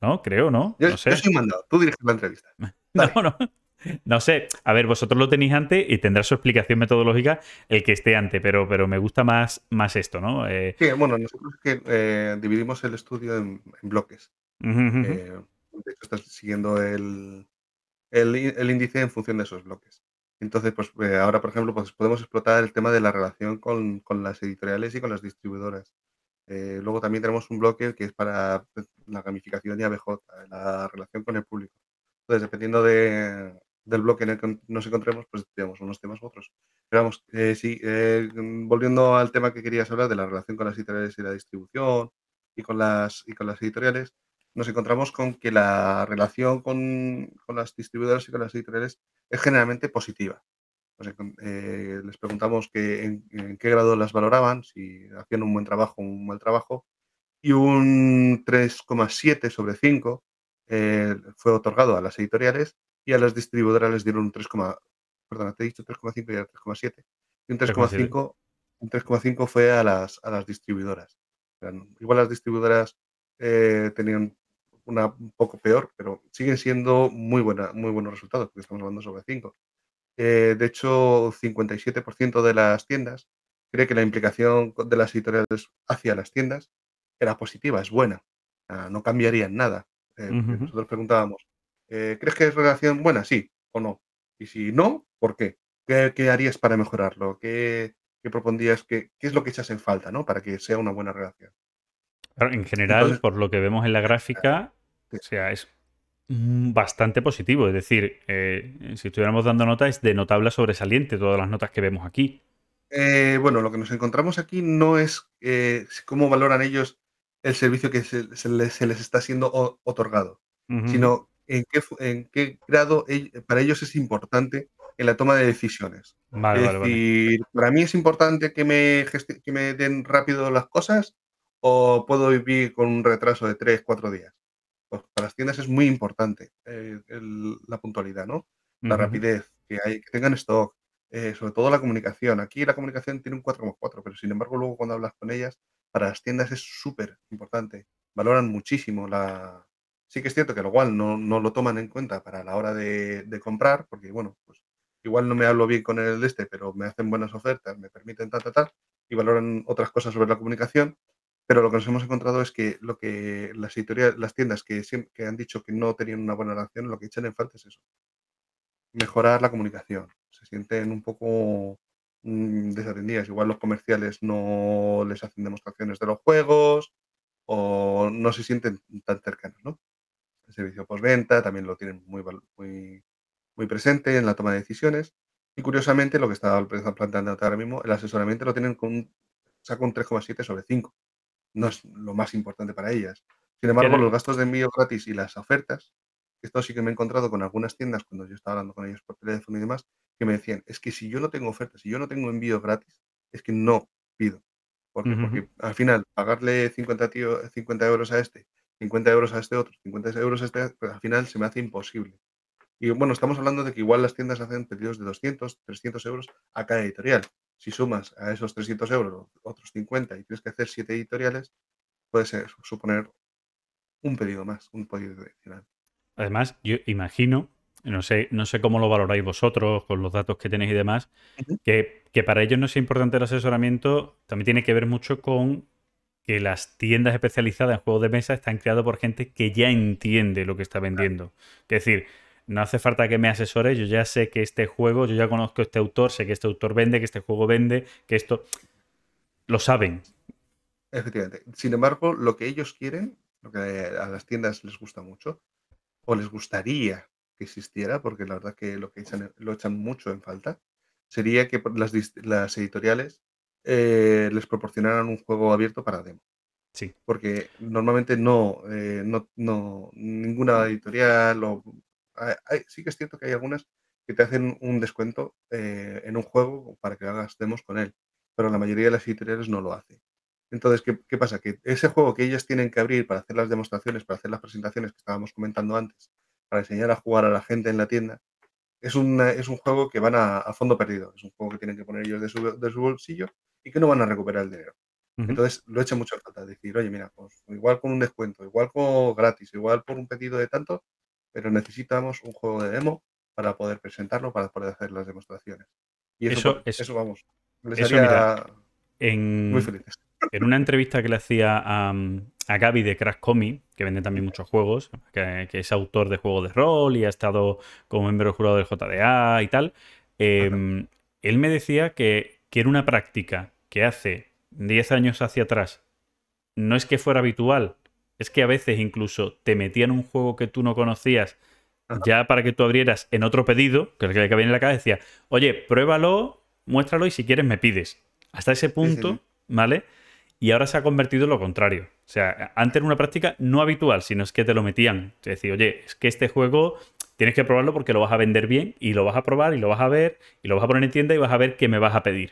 ¿No? Creo, ¿no? Yo, no sé. soy mandado, tú diriges la entrevista. No, no. No sé, a ver, vosotros lo tenéis antes y tendrá su explicación metodológica el que esté antes, pero, pero me gusta más, más esto, ¿no? Eh, sí, bueno, nosotros que, eh, dividimos el estudio en, bloques. Eh, de hecho, estás siguiendo el, índice en función de esos bloques. Entonces, pues ahora, por ejemplo, pues podemos explotar el tema de la relación con, las editoriales y con las distribuidoras. luego también tenemos un bloque que es para pues, la gamificación de ABJ, la relación con el público. Entonces, dependiendo de, del bloque en el que nos encontremos, pues tenemos unos temas u otros. Pero vamos, eh, eh, volviendo al tema que querías hablar de la relación con las editoriales y la distribución y con las, y con las editoriales, nos encontramos con que la relación con, las distribuidoras y con las editoriales es generalmente positiva. Eh, les preguntamos en, qué grado las valoraban, si hacían un buen trabajo o un mal trabajo, y un 3,7 sobre 5 fue otorgado a las editoriales y a las distribuidoras les dieron un 3, he dicho 3,5 y a 3,7. Y un 3,5 fue a las, a las distribuidoras. igual las distribuidoras eh, tenían una un poco peor, pero siguen siendo muy, buena, muy buenos resultados, porque estamos hablando sobre 5. Eh, de hecho, 57% de las tiendas cree que la implicación de las editoriales hacia las tiendas era positiva, es buena. No cambiarían nada. Eh, nosotros preguntábamos, eh, ¿Crees que es relación buena? Sí o no. Y si no, ¿por qué? ¿Qué, harías para mejorarlo? ¿Qué, qué propondrías? Qué, es lo que echas en falta para que sea una buena relación? en general, por lo que vemos en la gráfica, eh, o sea, es bastante positivo. Es decir, eh, si estuviéramos dando notas, es de notable sobresaliente todas las notas que vemos aquí. bueno, lo que nos encontramos aquí no es cómo valoran ellos el servicio que se, les, está siendo otorgado, sino en qué, grado para ellos es importante en la toma de decisiones. para mí es importante que me, que me den rápido las cosas o puedo vivir con un retraso de tres, cuatro días. Pues para las tiendas es muy importante eh, la puntualidad, ¿no? La rapidez, que, hay, que tengan stock, eh, sobre todo la comunicación. Aquí la comunicación tiene un 4,4, pero sin embargo luego cuando hablas con ellas, para las tiendas es súper importante. Valoran muchísimo la, Sí que es cierto que lo cual no, lo toman en cuenta para la hora de, comprar, porque bueno, pues igual no me hablo bien con el de este, pero me hacen buenas ofertas, me permiten tal, tal, tal, y valoran otras cosas sobre la comunicación. Pero lo que nos hemos encontrado es que lo que las las tiendas que, que han dicho que no tenían una buena relación, lo que echan en falta es eso. Mejorar la comunicación. Se sienten un poco mm, desatendidas. Igual los comerciales no les hacen demostraciones de los juegos o no se sienten tan cercanos, ¿no? el servicio postventa también lo tienen muy, muy, muy presente en la toma de decisiones. Y curiosamente, lo que está planteando ahora mismo, el asesoramiento lo tienen con, saco un 3,7 sobre 5. No es lo más importante para ellas. Sin embargo, los gastos de envío gratis y las ofertas, esto sí que me he encontrado con algunas tiendas cuando yo estaba hablando con ellos por teléfono y demás, que me decían, es que si yo no tengo ofertas, si yo no tengo envío gratis, es que no pido. Porque, al final, pagarle 50, 50 euros a este 50 euros a este otro, 50 euros a este, pues, al final se me hace imposible. Y bueno, estamos hablando de que igual las tiendas hacen pedidos de 200, 300 euros a cada editorial. Si sumas a esos 300 euros otros 50 y tienes que hacer 7 editoriales, puede suponer un pedido más, un pedido adicional. Además, yo imagino, no sé, no sé cómo lo valoráis vosotros con los datos que tenéis y demás, que, que para ellos no es importante el asesoramiento, también tiene que ver mucho con que las tiendas especializadas en juegos de mesa están creadas por gente que ya entiende lo que está vendiendo. Es decir, no hace falta que me asesore, yo ya sé que este juego, yo ya conozco a este autor, sé que este autor vende, que este juego vende, que esto... Lo saben. Efectivamente. Sin embargo, lo que ellos quieren, lo que a las tiendas les gusta mucho, o les gustaría que existiera, porque la verdad que lo que echan, mucho en falta, sería que las editoriales eh, les proporcionaran un juego abierto para demo. Sí. Porque normalmente no, eh, no, ninguna editorial o... sí que es cierto que hay algunas que te hacen un descuento eh, en un juego para que hagas demos con él, pero la mayoría de las editoriales no lo hacen Entonces, ¿qué, pasa? Que ese juego que ellas tienen que abrir para hacer las demostraciones, para hacer las presentaciones que estábamos comentando antes, para enseñar a jugar a la gente en la tienda, es, es un juego que van a, fondo perdido. Es un juego que tienen que poner ellos de su, de su bolsillo y que no van a recuperar el dinero. Entonces lo hecho mucho falta, decir, oye, mira, pues igual con un descuento, igual con gratis, igual por un pedido de tanto, pero necesitamos un juego de demo para poder presentarlo, para poder hacer las demostraciones. Y eso, pues, vamos. Les eso, haría en, muy felices. En una entrevista que le hacía a, a Gaby de Crash Comi que vende también muchos juegos, que, es autor de juegos de rol y ha estado como miembro jurado del JDA y tal, em, él me decía que que era una práctica que hace 10 años hacia atrás no es que fuera habitual, es que a veces incluso te metían un juego que tú no conocías ya para que tú abrieras en otro pedido, que el que había en la cabeza decía, oye, pruébalo, muéstralo y si quieres me pides. Hasta ese punto, ¿vale? Y ahora se ha convertido en lo contrario. O sea, antes era una práctica no habitual, sino es que te lo metían. Es decir, oye, es que este juego Tienes que probarlo porque lo vas a vender bien y lo vas a probar y lo vas a ver y lo vas a poner en tienda y vas a ver qué me vas a pedir.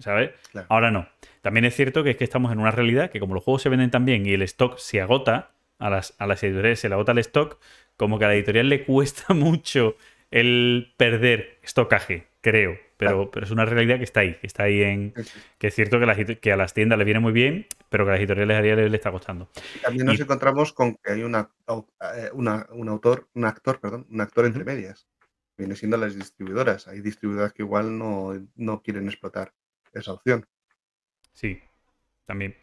¿Sabes? Ahora no. También es cierto que es que estamos en una realidad que como los juegos se venden tan bien y el stock se agota, a las, editoriales se le agota el stock, como que a la editorial le cuesta mucho el perder estocaje, creo. Pero, pero es una realidad que está ahí, que está ahí en... Que es cierto que, las, que a las tiendas le viene muy bien, pero que a las editoriales le está costando. también nos encontramos con que hay eh, una, un autor, un actor, perdón, un actor entre medias. Viene siendo las distribuidoras. Hay distribuidoras que igual no, quieren explotar esa opción. Sí, también.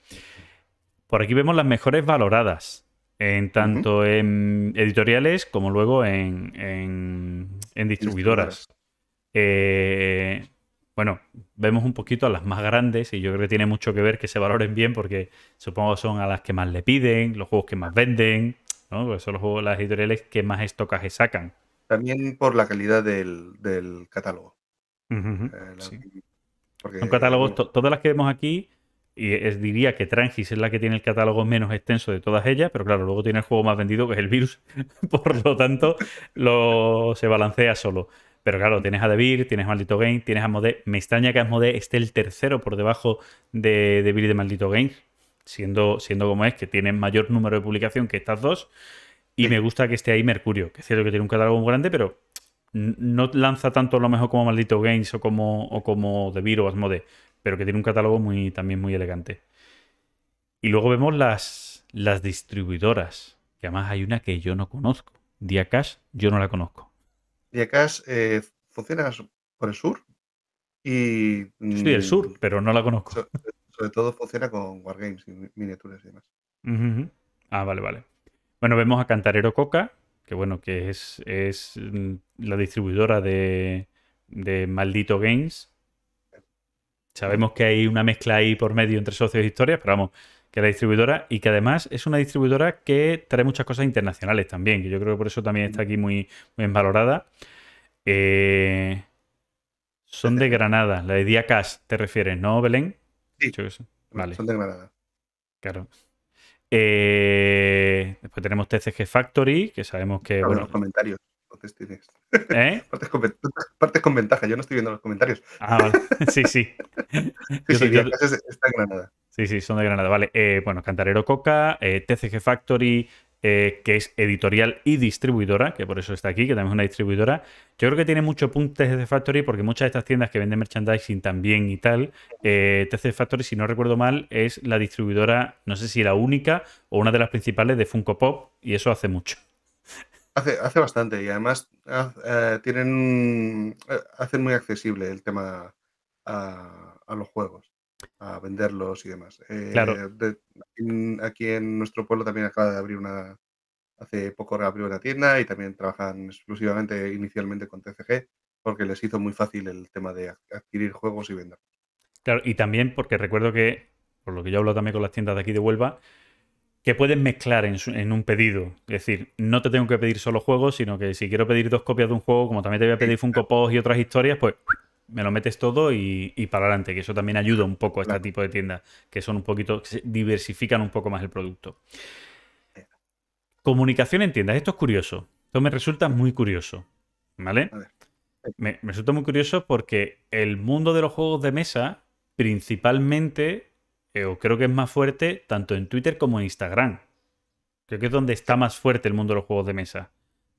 Por aquí vemos las mejores valoradas, en tanto en editoriales como luego en, distribuidoras. Eh, bueno, vemos un poquito a las más grandes y yo creo que tiene mucho que ver que se valoren bien porque supongo son a las que más le piden, los juegos que más venden, ¿no? son los juegos, las editoriales que más estocaje sacan. También por la calidad del, catálogo. Eh, son catálogos, todas las que vemos aquí, y es, diría que Trangis es la que tiene el catálogo menos extenso de todas ellas, pero claro, luego tiene el juego más vendido que es el virus, por lo tanto lo, se balancea solo. Pero claro, tienes a Devir, tienes a Maldito Games tienes a Modé. Me extraña que Asmode esté el tercero por debajo de Devir y de Maldito Games, siendo, siendo como es, que tiene mayor número de publicación que estas dos. Y me gusta que esté ahí Mercurio, que es cierto que tiene un catálogo muy grande, pero no lanza tanto lo mejor como Maldito Games o como, o como The o Asmode, pero que tiene un catálogo muy, también muy elegante. Y luego vemos las, las distribuidoras, que además hay una que yo no conozco. Diacash, yo no la conozco. Y acá eh, funciona por el sur. Y, sí, el sur, mm, pero no la conozco. sobre, todo funciona con Wargames y miniaturas y demás. Ah, vale, vale. Bueno, vemos a Cantarero Coca, que bueno, que es, es mm, la distribuidora de, de Maldito Games. Sabemos que hay una mezcla ahí por medio entre socios e historias, pero vamos, que la distribuidora y que además es una distribuidora que trae muchas cosas internacionales también, que yo creo que por eso también está aquí muy, muy valorada. Eh, son de Granada, la de Diacas te refieres, ¿no, Belén? Sí, vale. son de Granada. Claro. Eh, después tenemos TCG Factory, que sabemos que... bueno, los comentarios. ¿Eh? Partes, con, ventaja, yo no estoy viendo los comentarios. Ah, sí, sí. sí, sí está en Granada. Sí, sí, son de Granada, vale. Eh, bueno, Cantarero Coca, eh, TCG Factory, eh, que es editorial y distribuidora, que por eso está aquí, que también es una distribuidora. Yo creo que tiene mucho punto TCG Factory porque muchas de estas tiendas que venden merchandising también y tal, TCG Factory, si no recuerdo mal, es la distribuidora, no sé si la única o una de las principales de Funko Pop, y eso hace mucho. Hace, hace bastante y además tienen hacen muy accesible el tema a los juegos a venderlos y demás. claro. Eh, aquí en nuestro pueblo también acaba de abrir una, hace poco reabrió una tienda y también trabajan exclusivamente inicialmente con TCG porque les hizo muy fácil el tema de adquirir juegos y vender. Claro, y también porque recuerdo que, por lo que yo hablo también con las tiendas de aquí de Huelva, que pueden mezclar en, un pedido. Es decir, no te tengo que pedir solo juegos, sino que si quiero pedir dos copias de un juego, como también te voy a pedir Funko Pop y otras historias, pues me lo metes todo y, para adelante, que eso también ayuda un poco a este tipo de tiendas, que son un poquito, que diversifican un poco más el producto. Comunicación en tiendas, esto es curioso, esto me resulta muy curioso, ¿vale? Me, resulta muy curioso porque el mundo de los juegos de mesa, principalmente, eh, o creo que es más fuerte, tanto en Twitter como en Instagram. Creo que es donde está más fuerte el mundo de los juegos de mesa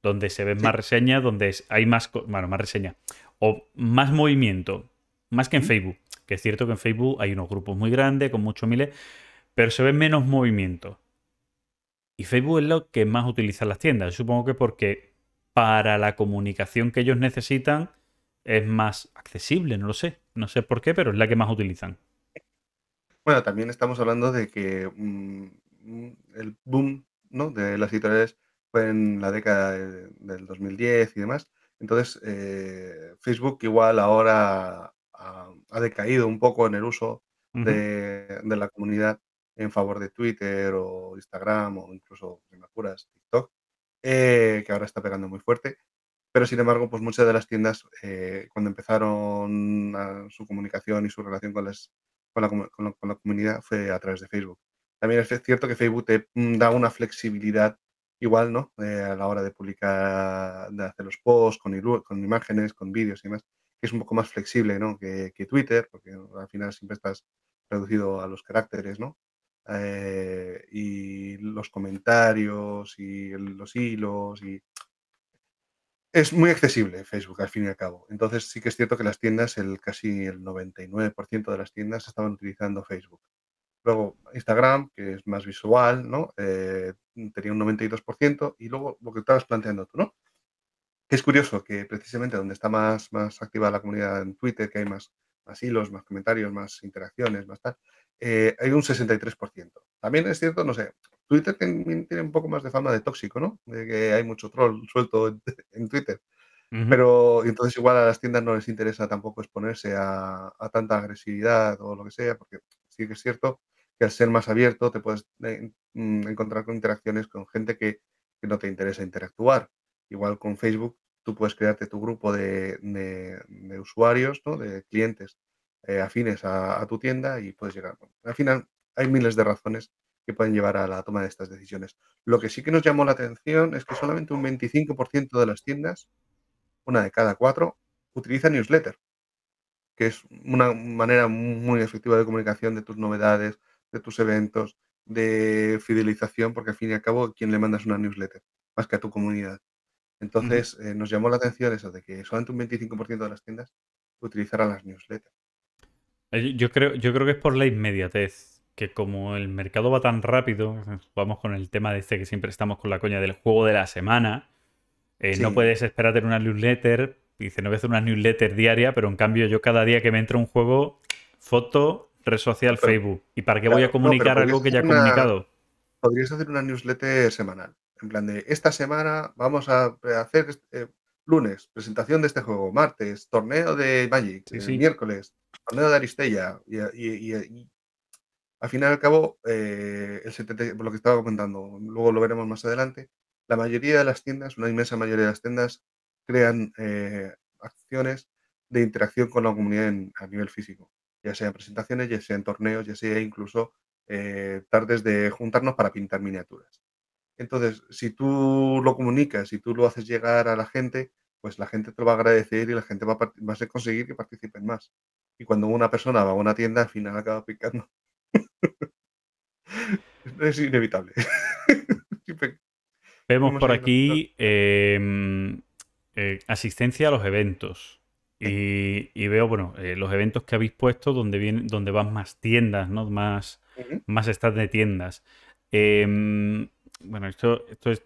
donde se ven más reseñas, donde hay más, bueno, más reseñas, o más movimiento, más que en Facebook, que es cierto que en Facebook hay unos grupos muy grandes, con muchos miles, pero se ve menos movimiento. Y Facebook es lo que más utilizan las tiendas. supongo que porque para la comunicación que ellos necesitan es más accesible, no lo sé. No sé por qué, pero es la que más utilizan. Bueno, también estamos hablando de que mm, mm, el boom ¿no? de las editoriales fue en la década del 2010 y demás. Entonces, eh, Facebook igual ahora ha, decaído un poco en el uso de, la comunidad en favor de Twitter o Instagram o incluso, si me TikTok, eh, que ahora está pegando muy fuerte. Pero sin embargo, pues muchas de las tiendas, eh, cuando empezaron su comunicación y su relación con, las, la, con la comunidad, fue a través de Facebook. También es cierto que Facebook te mm, da una flexibilidad igual, ¿no? Eh, a la hora de publicar, de hacer los posts, con, imágenes, con vídeos y demás, que es un poco más flexible, ¿no? Que, Twitter, porque al final siempre estás reducido a los caracteres, ¿no? Eh, y los comentarios y los hilos y es muy accesible Facebook al fin y al cabo. Entonces sí que es cierto que las tiendas, el casi el 99% de las tiendas estaban utilizando Facebook. Luego Instagram, que es más visual, ¿no? Eh, tenía un 92%. Y luego lo que estabas planteando tú, ¿no? Es curioso que precisamente donde está más, más activa la comunidad en Twitter, que hay más, más hilos, más comentarios, más interacciones, más tal, eh, hay un 63%. También es cierto, no sé, Twitter tiene, un poco más de fama de tóxico, ¿no? De que hay mucho troll suelto en, Twitter. Pero entonces igual a las tiendas no les interesa tampoco exponerse a, a, tanta agresividad o lo que sea, porque que es cierto que al ser más abierto te puedes eh, mm, encontrar con interacciones con gente que, no te interesa interactuar. Igual con Facebook, tú puedes crearte tu grupo de, usuarios, de clientes eh, afines a, tu tienda y puedes llegar. al final, hay miles de razones que pueden llevar a la toma de estas decisiones. Lo que sí que nos llamó la atención es que solamente un 25% de las tiendas, una de cada cuatro, utiliza newsletter que es una manera muy efectiva de comunicación de tus novedades, de tus eventos, de fidelización, porque al fin y al cabo, quien le mandas una newsletter? Más que a tu comunidad. Entonces, eh, nos llamó la atención eso, de que solamente un 25% de las tiendas utilizarán las newsletters. Eh, yo creo, yo creo que es por la inmediatez, que como el mercado va tan rápido, vamos con el tema de este que siempre estamos con la coña del juego de la semana, eh, no puedes esperar tener una newsletter dice, no voy a hacer una newsletter diaria, pero en cambio yo cada día que me entra un juego, foto, red social, Facebook. ¿Y para qué voy a comunicar algo que ya he comunicado? Podrías hacer una newsletter semanal. En plan de, esta semana vamos a eh, hacer eh, lunes, presentación de este juego, martes, torneo de Magic, eh, miércoles, torneo de Aristella. Y, al final y al cabo, el 70, por lo que estaba comentando, luego lo veremos más adelante, la mayoría de las tiendas, una inmensa mayoría de las tiendas, crean eh, acciones de interacción con la comunidad a nivel físico, ya sean presentaciones, ya sean torneos, ya sea incluso eh, tardes de juntarnos para pintar miniaturas. Entonces, si tú lo comunicas, si tú lo haces llegar a la gente, pues la gente te lo va a agradecer y la gente va a, va a conseguir que participen más. Y cuando una persona va a una tienda, al final acaba picando. es inevitable. Vemos por aquí eh, eh, asistencia a los eventos. Y, veo, bueno, eh, los eventos que habéis puesto donde, vienen, donde van más tiendas, ¿no? Más, más de tiendas. Em, bueno, esto, esto es,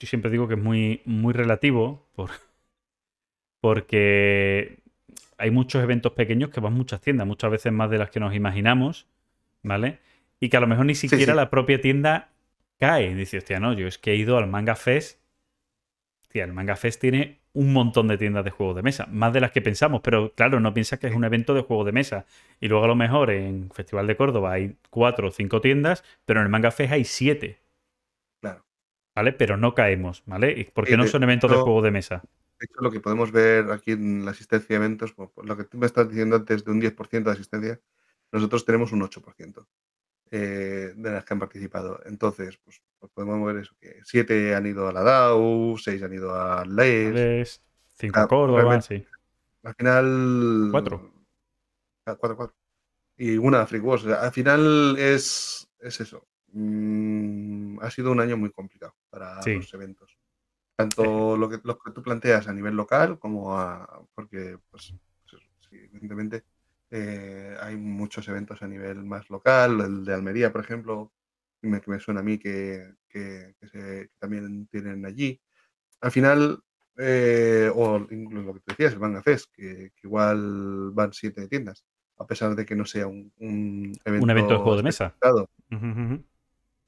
yo siempre digo que es muy, muy relativo por, porque hay muchos eventos pequeños que van muchas tiendas, muchas veces más de las que nos imaginamos, ¿vale? Y que a lo mejor ni siquiera la propia tienda cae. Dice, hostia, no, yo es que he ido al Manga Fest el Manga Fest tiene un montón de tiendas de juegos de mesa, más de las que pensamos, pero claro, no piensas que es un evento de juego de mesa. Y luego a lo mejor en Festival de Córdoba hay cuatro o cinco tiendas, pero en el Manga Fest hay siete. Claro. ¿Vale? Pero no caemos, ¿vale? Porque no son eventos de juego de mesa. De hecho, lo que podemos ver aquí en la asistencia de eventos, pues, lo que tú me estás diciendo antes de un 10% de asistencia, nosotros tenemos un 8%. Eh, de las que han participado. Entonces, pues, pues, podemos ver eso, que siete han ido a la DAO, seis han ido a LES. E cinco a Córdoba, Al final... Cuatro. Ah, cuatro, cuatro. Y una a Free Al final es, es eso. Mm, ha sido un año muy complicado para los eventos. Tanto lo, que, que tú planteas a nivel local como a... Porque, pues, pues evidentemente... Eh, hay muchos eventos a nivel más local, el de Almería, por ejemplo, que me, suena a mí que, también tienen allí. Al final, eh, o incluso lo que te decías, el Bangladesh, que, que igual van siete tiendas, a pesar de que no sea un, evento. de juego de mesa.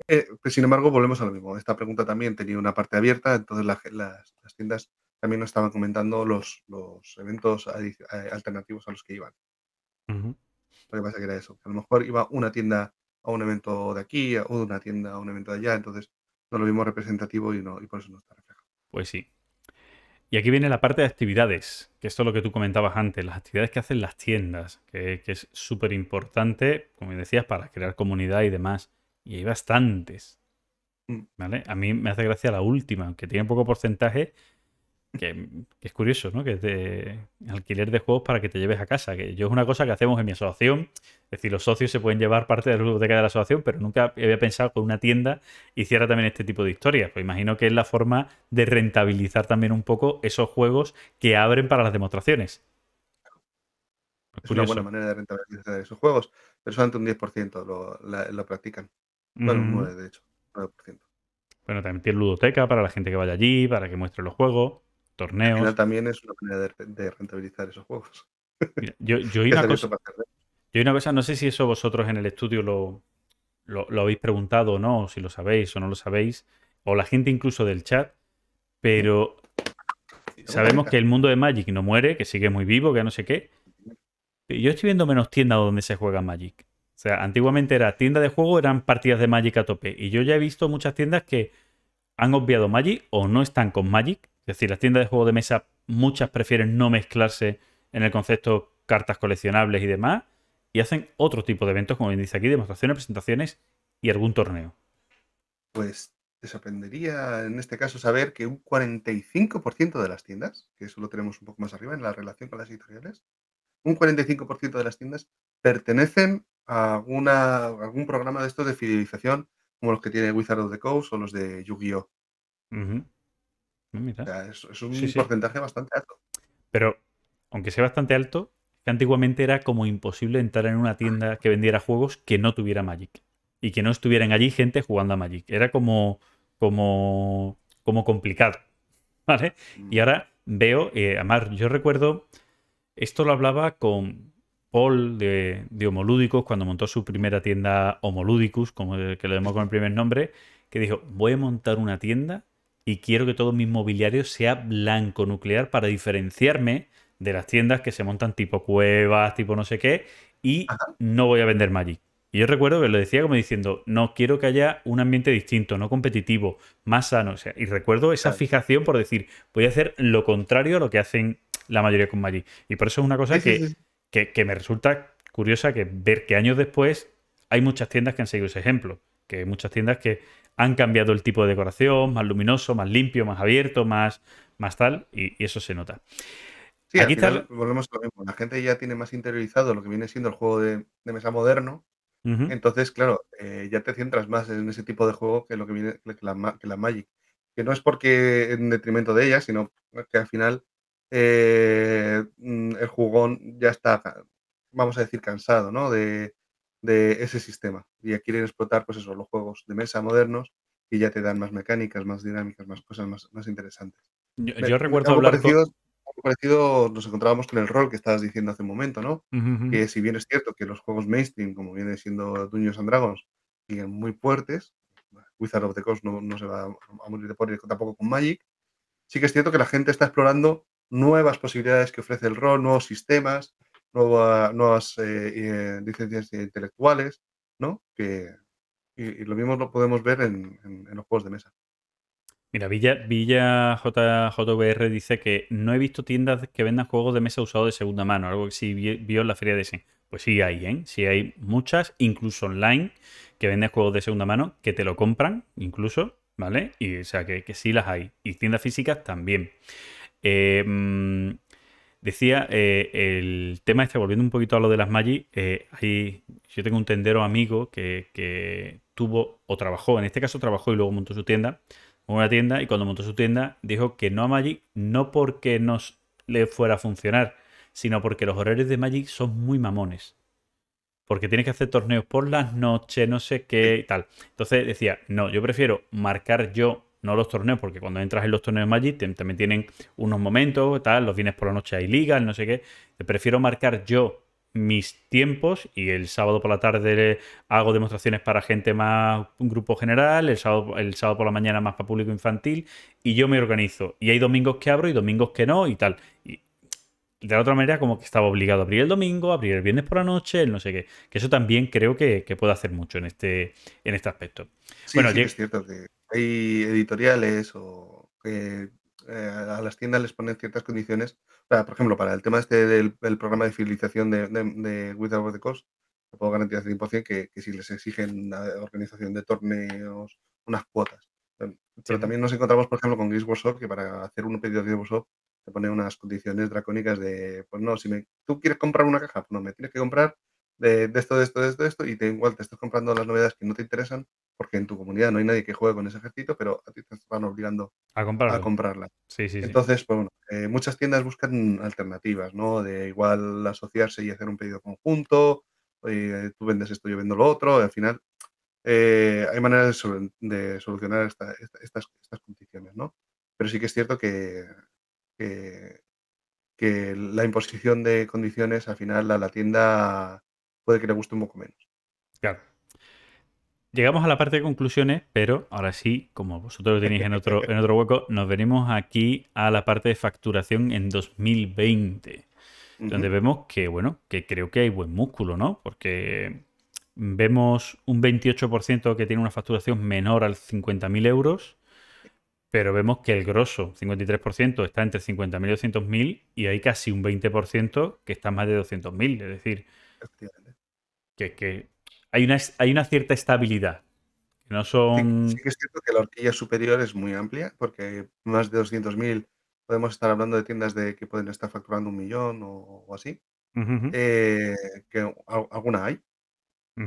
Eh, pues sin embargo, volvemos a lo mismo. Esta pregunta también tenía una parte abierta, entonces las, tiendas también nos estaban comentando los eventos alternativos a los que iban. Lo que pasa que era eso. a lo mejor iba una tienda a un evento de aquí o de una tienda a un evento de allá, entonces no lo vimos representativo y, por eso no está reflejado. Pues sí. Y aquí viene la parte de actividades, que esto es lo que tú comentabas antes, las actividades que hacen las tiendas, que, es súper importante, como decías, para crear comunidad y demás. Y hay bastantes. Mm. ¿Vale? A mí me hace gracia la última, aunque tiene poco porcentaje, que, es curioso, ¿no? Que es de alquiler de juegos para que te lleves a casa. Que yo es una cosa que hacemos en mi asociación. Es decir, los socios se pueden llevar parte de la ludoteca de la asociación, pero nunca había pensado que una tienda hiciera también este tipo de historias. Pues imagino que es la forma de rentabilizar también un poco esos juegos que abren para las demostraciones. Es, una buena manera de rentabilizar esos juegos, pero solamente un 10% lo, practican. Bueno, de hecho, Bueno, también tiene ludoteca para la gente que vaya allí, para que muestre los juegos torneos. también es una manera de, rentabilizar esos juegos. yo, yo una cosa, no sé si eso vosotros en el estudio lo, lo, habéis preguntado o no, si lo sabéis o no lo sabéis, o la gente incluso del chat, pero sabemos que el mundo de Magic no muere, que sigue muy vivo, que no sé qué. Yo estoy viendo menos tiendas donde se juega Magic. O sea, antiguamente era tienda de juego, eran partidas de Magic a tope. Y yo ya he visto muchas tiendas que han obviado Magic o no están con Magic es decir, las tiendas de juego de mesa, muchas prefieren no mezclarse en el concepto cartas coleccionables y demás, y hacen otro tipo de eventos, como bien dice aquí, demostraciones, presentaciones y algún torneo. Pues te sorprendería en este caso saber que un 45% de las tiendas, que eso lo tenemos un poco más arriba en la relación con las editoriales, un 45% de las tiendas pertenecen a, algún programa de estos de fidelización, como los que tiene Wizard of the Coast o los de Yu-Gi-Oh! Mm, es, un porcentaje bastante alto. Pero, aunque sea bastante alto, que antiguamente era como imposible entrar en una tienda que vendiera juegos que no tuviera Magic. Y que no estuvieran allí gente jugando a Magic. Era como, como, como complicado. ¿Vale? Y mm. ahora veo, eh, Amar, yo recuerdo, esto lo hablaba con Paul de, de Homolúdicos cuando montó su primera tienda Homoludicus, como eh, que lo llamó con el primer nombre, que dijo, voy a montar una tienda y quiero que todo mi mobiliario sea blanco nuclear para diferenciarme de las tiendas que se montan tipo cuevas, tipo no sé qué, y no voy a vender Magic. Y yo recuerdo que lo decía como diciendo, no quiero que haya un ambiente distinto, no competitivo, más sano. sea, y recuerdo esa fijación por decir, voy a hacer lo contrario a lo que hacen la mayoría con Magic. Y por eso es una cosa que, que, que me resulta curiosa que ver que años después hay muchas tiendas que han seguido ese ejemplo, que hay muchas tiendas que han cambiado el tipo de decoración, más luminoso, más limpio, más abierto, más, más tal, y, eso se nota. Sí, Aquí tal volvemos a lo mismo. La gente ya tiene más interiorizado lo que viene siendo el juego de, mesa moderno. Entonces, claro, eh, ya te centras más en ese tipo de juego que lo que viene que la, Magic. Que no es porque en detrimento de ella, sino que al final eh, mm, el jugón ya está, vamos a decir, cansado, ¿no? De, de ese sistema. Y ya quieren explotar, pues esos los juegos de mesa modernos y ya te dan más mecánicas, más dinámicas, más cosas más, interesantes. Yo, recuerdo algo parecido, parecido nos encontrábamos con el rol que estabas diciendo hace un momento, ¿no? Que si bien es cierto que los juegos mainstream, como viene siendo duños and Dragons, siguen muy fuertes, Wizard of the Coast no, se va a morir de por tampoco con Magic, sí que es cierto que la gente está explorando nuevas posibilidades que ofrece el rol, nuevos sistemas, nuevas licencias eh, eh, intelectuales, ¿no? Que, y, lo mismo lo podemos ver en, los juegos de mesa. Mira, Villa, Villa dice que no he visto tiendas que vendan juegos de mesa usados de segunda mano, algo que sí vio en la feria de ese. Pues sí hay, ¿eh? Sí hay muchas, incluso online, que venden juegos de segunda mano, que te lo compran, incluso, ¿vale? Y o sea, que, que sí las hay. Y tiendas físicas también. Eh, mm, Decía eh, el tema este, volviendo un poquito a lo de las Magic, eh, yo tengo un tendero amigo que, tuvo o trabajó, en este caso trabajó y luego montó su tienda, una tienda, y cuando montó su tienda dijo que no a Magic, no porque nos le fuera a funcionar, sino porque los horarios de Magic son muy mamones. Porque tienes que hacer torneos por las noches, no sé qué y tal. Entonces decía, no, yo prefiero marcar yo no los torneos, porque cuando entras en los torneos Magic también tienen unos momentos, tal, los viernes por la noche hay liga, no sé qué. Prefiero marcar yo mis tiempos y el sábado por la tarde hago demostraciones para gente más, un grupo general, el sábado, por la mañana más para público infantil y yo me organizo. Y hay domingos que abro y domingos que no y tal. Y de la otra manera como que estaba obligado a abrir el domingo, a abrir el viernes por la noche, no sé qué. Que eso también creo que, puede hacer mucho en este, en este aspecto. bueno, es cierto que hay editoriales o que eh, a las tiendas les ponen ciertas condiciones. por ejemplo, para el tema este del, programa de fidelización de, de, de of the Coast, te puedo garantizar 100% que, si les exigen una organización de torneos, unas cuotas. Em, pero también nos encontramos, por ejemplo, con Gris Workshop, que para hacer un pedido de Workshop te pone unas condiciones dracónicas de, pues no, si tú quieres comprar una caja, pues no, me tienes que comprar de, de, esto, de esto, de esto, de esto, y te, igual te estás comprando las novedades que no te interesan, porque en tu comunidad no hay nadie que juegue con ese ejército, pero a ti te van obligando a, comprarla. Sí, sí, Entonces, Pues, bueno, eh, muchas tiendas buscan alternativas, ¿no? De igual asociarse y hacer un pedido conjunto, tú vendes esto, yo vendo lo otro, al final eh, hay maneras de, solucionar estas, condiciones, ¿no? Pero sí que es cierto que, que, que la imposición de condiciones al final a la tienda puede que le guste un poco menos. Claro. Llegamos a la parte de conclusiones, pero ahora sí, como vosotros lo tenéis en otro, en otro hueco, nos venimos aquí a la parte de facturación en 2020, donde vemos que, bueno, que creo que hay buen músculo, ¿no? Porque vemos un 28% que tiene una facturación menor al 50.000 euros, pero vemos que el grosso, 53%, está entre 50.000 y 200.000 y hay casi un 20% que está más de 200.000, es decir, que, que hay una, hay una cierta estabilidad. No son... Sí, que es cierto que la horquilla superior es muy amplia, porque más de 200.000 podemos estar hablando de tiendas de que pueden estar facturando un millón o, así. Eh, que alguna hay,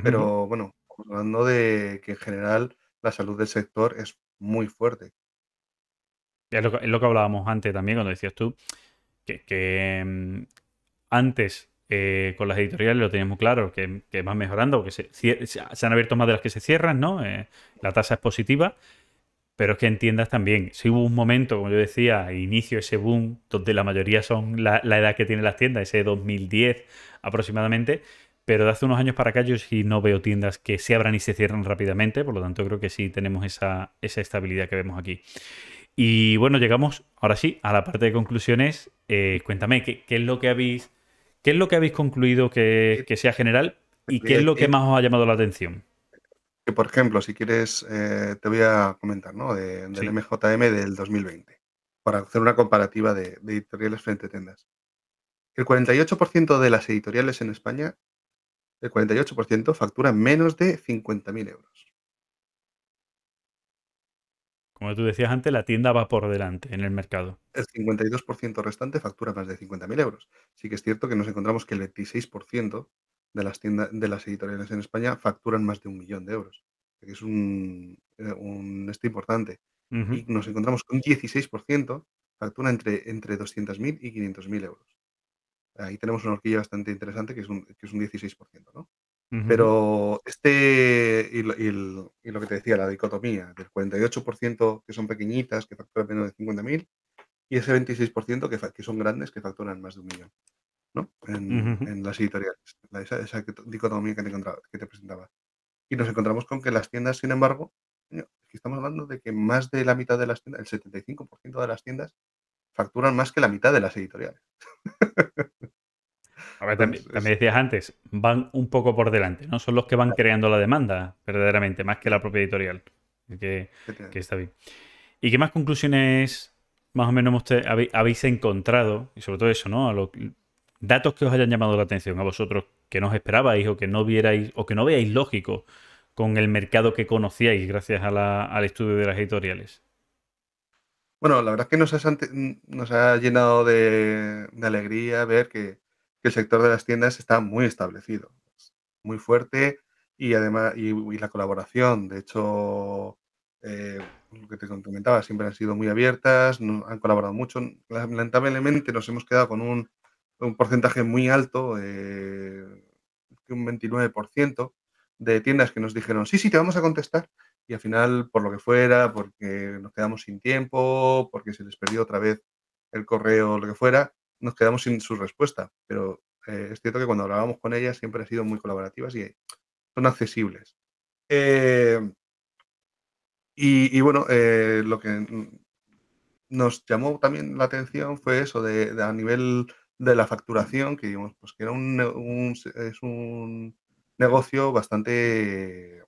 pero bueno, hablando de que en general la salud del sector es muy fuerte. Es lo, lo que hablábamos antes también, cuando decías tú, que, que mm, antes eh, con las editoriales lo tenemos claro, que, van mejorando, que se, han abierto más de las que se cierran, ¿no? Eh, la tasa es positiva, pero es que en tiendas también, si hubo un momento, como yo decía, inicio ese boom, donde la mayoría son la, edad que tienen las tiendas, ese 2010 aproximadamente, pero de hace unos años para acá yo sí no veo tiendas que se abran y se cierran rápidamente, por lo tanto creo que sí tenemos esa, estabilidad que vemos aquí. Y bueno, llegamos ahora sí a la parte de conclusiones. Eh, cuéntame, ¿qué, es lo que habéis ¿Qué es lo que habéis concluido que, sea general y qué es lo que más os ha llamado la atención? Que, por ejemplo, si quieres, eh, te voy a comentar, ¿no? del MJM del 2020, para hacer una comparativa de, editoriales frente a tiendas. El 48% de las editoriales en España, el 48% factura menos de 50.000 euros. Como tú decías antes, la tienda va por delante en el mercado. El 52% restante factura más de 50.000 euros. Sí que es cierto que nos encontramos que el 26% de las, tiendas, de las editoriales en España facturan más de un millón de euros. Que es un, eh, un importante. Y nos encontramos que un 16% factura entre, entre 200.000 y 500.000 euros. Ahí tenemos una horquilla bastante interesante que es un, que es un 16%, ¿no? Pero este, y lo, que te decía, la dicotomía del 48% que son pequeñitas, que facturan menos de 50.000, y ese 26% que, que son grandes, que facturan más de un millón, ¿no? En, las editoriales, la, esa, dicotomía que te, que te presentaba. Y nos encontramos con que las tiendas, sin embargo, estamos hablando de que más de la mitad de las tiendas, el 75% de las tiendas, facturan más que la mitad de las editoriales. también, decías antes, van un poco por delante, ¿no? Son los que van creando la demanda, verdaderamente, más que la propia editorial. Que, está bien. ¿Y qué más conclusiones más o menos habéis encontrado? Y sobre todo eso, ¿no? A los datos que os hayan llamado la atención a vosotros que no os esperabais o que no vierais o que no veáis lógico con el mercado que conocíais gracias al estudio de las editoriales. Bueno, la verdad es que nos, ha llenado de alegría ver que, que el sector de las tiendas está muy establecido, muy fuerte y además y, la colaboración, de hecho, eh, lo que te comentaba, siempre han sido muy abiertas, han colaborado mucho. Lamentablemente nos hemos quedado con un, porcentaje muy alto, eh, un 29% de tiendas que nos dijeron, sí, sí, te vamos a contestar. Y al final, por lo que fuera, porque nos quedamos sin tiempo, porque se les perdió otra vez el correo, lo que fuera, nos quedamos sin su respuesta, pero eh, es cierto que cuando hablábamos con ellas siempre han sido muy colaborativas y son accesibles. Eh, y, bueno, eh, lo que nos llamó también la atención fue eso de, a nivel de la facturación, que digamos, pues que era un, es un negocio bastante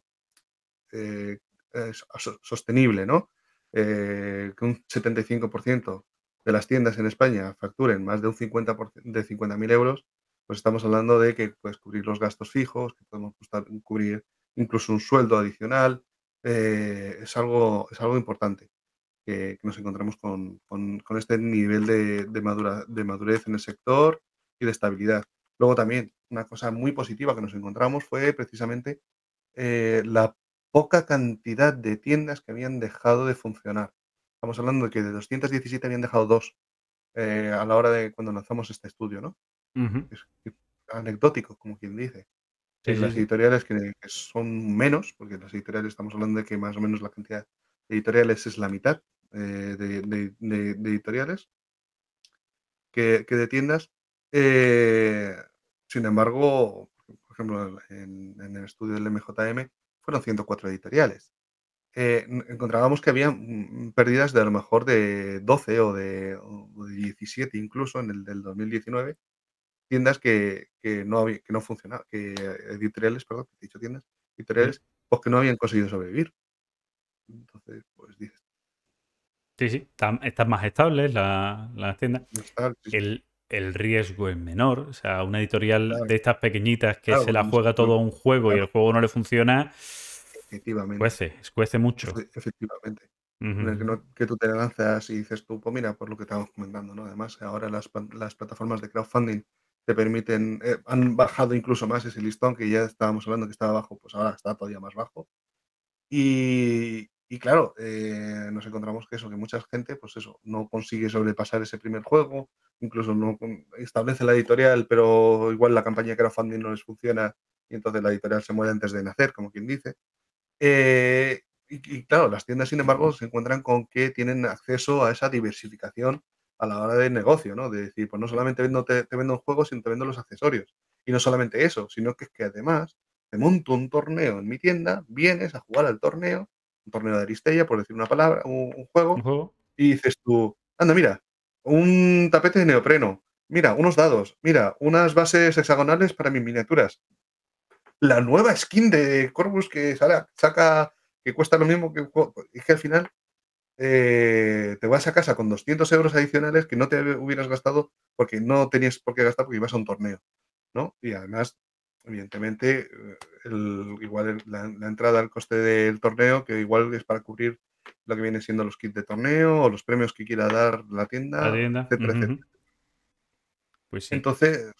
sostenible, ¿no? que un 75% de las tiendas en España facturen más de un 50% de 50.000 euros, pues estamos hablando de que puedes cubrir los gastos fijos, que podemos cubrir incluso un sueldo adicional. Eh, es, algo, es algo importante que, nos encontramos con, este nivel de, madura, de madurez en el sector y de estabilidad. Luego también, una cosa muy positiva que nos encontramos fue precisamente eh, la poca cantidad de tiendas que habían dejado de funcionar. Estamos hablando de que de 217 habían dejado dos eh, a la hora de cuando lanzamos este estudio, ¿no? es, anecdótico, como quien dice. las editoriales que, son menos, porque las editoriales estamos hablando de que más o menos la cantidad de editoriales es la mitad eh, de, editoriales que, de tiendas. Eh, sin embargo, por ejemplo, en el estudio del MJM fueron 104 editoriales. Eh, encontrábamos que había mm, pérdidas de a lo mejor de 12 o de, 17 incluso en el del 2019, tiendas que, que no, que no funcionaban, que eh, editoriales, perdón, he dicho tiendas, editoriales, pues que no habían conseguido sobrevivir. Entonces, pues dices. Sí, sí, están, más estables las la tiendas. el, el riesgo es menor. O sea, una editorial de estas pequeñitas que se la juega todo a un juego y el juego no le funciona, efectivamente. Cuece, mucho. Efectivamente. que, tú te lanzas y dices tú, pues mira, por lo que estamos comentando, ¿no? Además, ahora las, plataformas de crowdfunding te permiten, eh, han bajado incluso más ese listón que ya estábamos hablando que estaba bajo, pues ahora está todavía más bajo. Y, claro, eh, nos encontramos que eso, que mucha gente, pues eso, no consigue sobrepasar ese primer juego, incluso no establece la editorial, pero igual la campaña de crowdfunding no les funciona y entonces la editorial se muere antes de nacer, como quien dice. Eh, y, claro, las tiendas, sin embargo, se encuentran con que tienen acceso a esa diversificación a la hora del negocio, ¿no? De decir, pues no solamente vendo, te, vendo un juego, sino te vendo los accesorios. Y no solamente eso, sino que es que además te monto un torneo en mi tienda, vienes a jugar al torneo, un torneo de Aristella, por decir una palabra, un, juego, ¿Un juego, y dices tú, anda, mira, un tapete de neopreno, mira, unos dados, mira, unas bases hexagonales para mis miniaturas, la nueva skin de Corvus que sale, saca, que cuesta lo mismo que Es que al final eh, te vas a casa con 200 euros adicionales que no te hubieras gastado porque no tenías por qué gastar porque ibas a un torneo, ¿no? Y además, evidentemente, eh, igual la, entrada al coste del torneo, que igual es para cubrir lo que viene siendo los kits de torneo o los premios que quiera dar la tienda, la Pues sí. Entonces,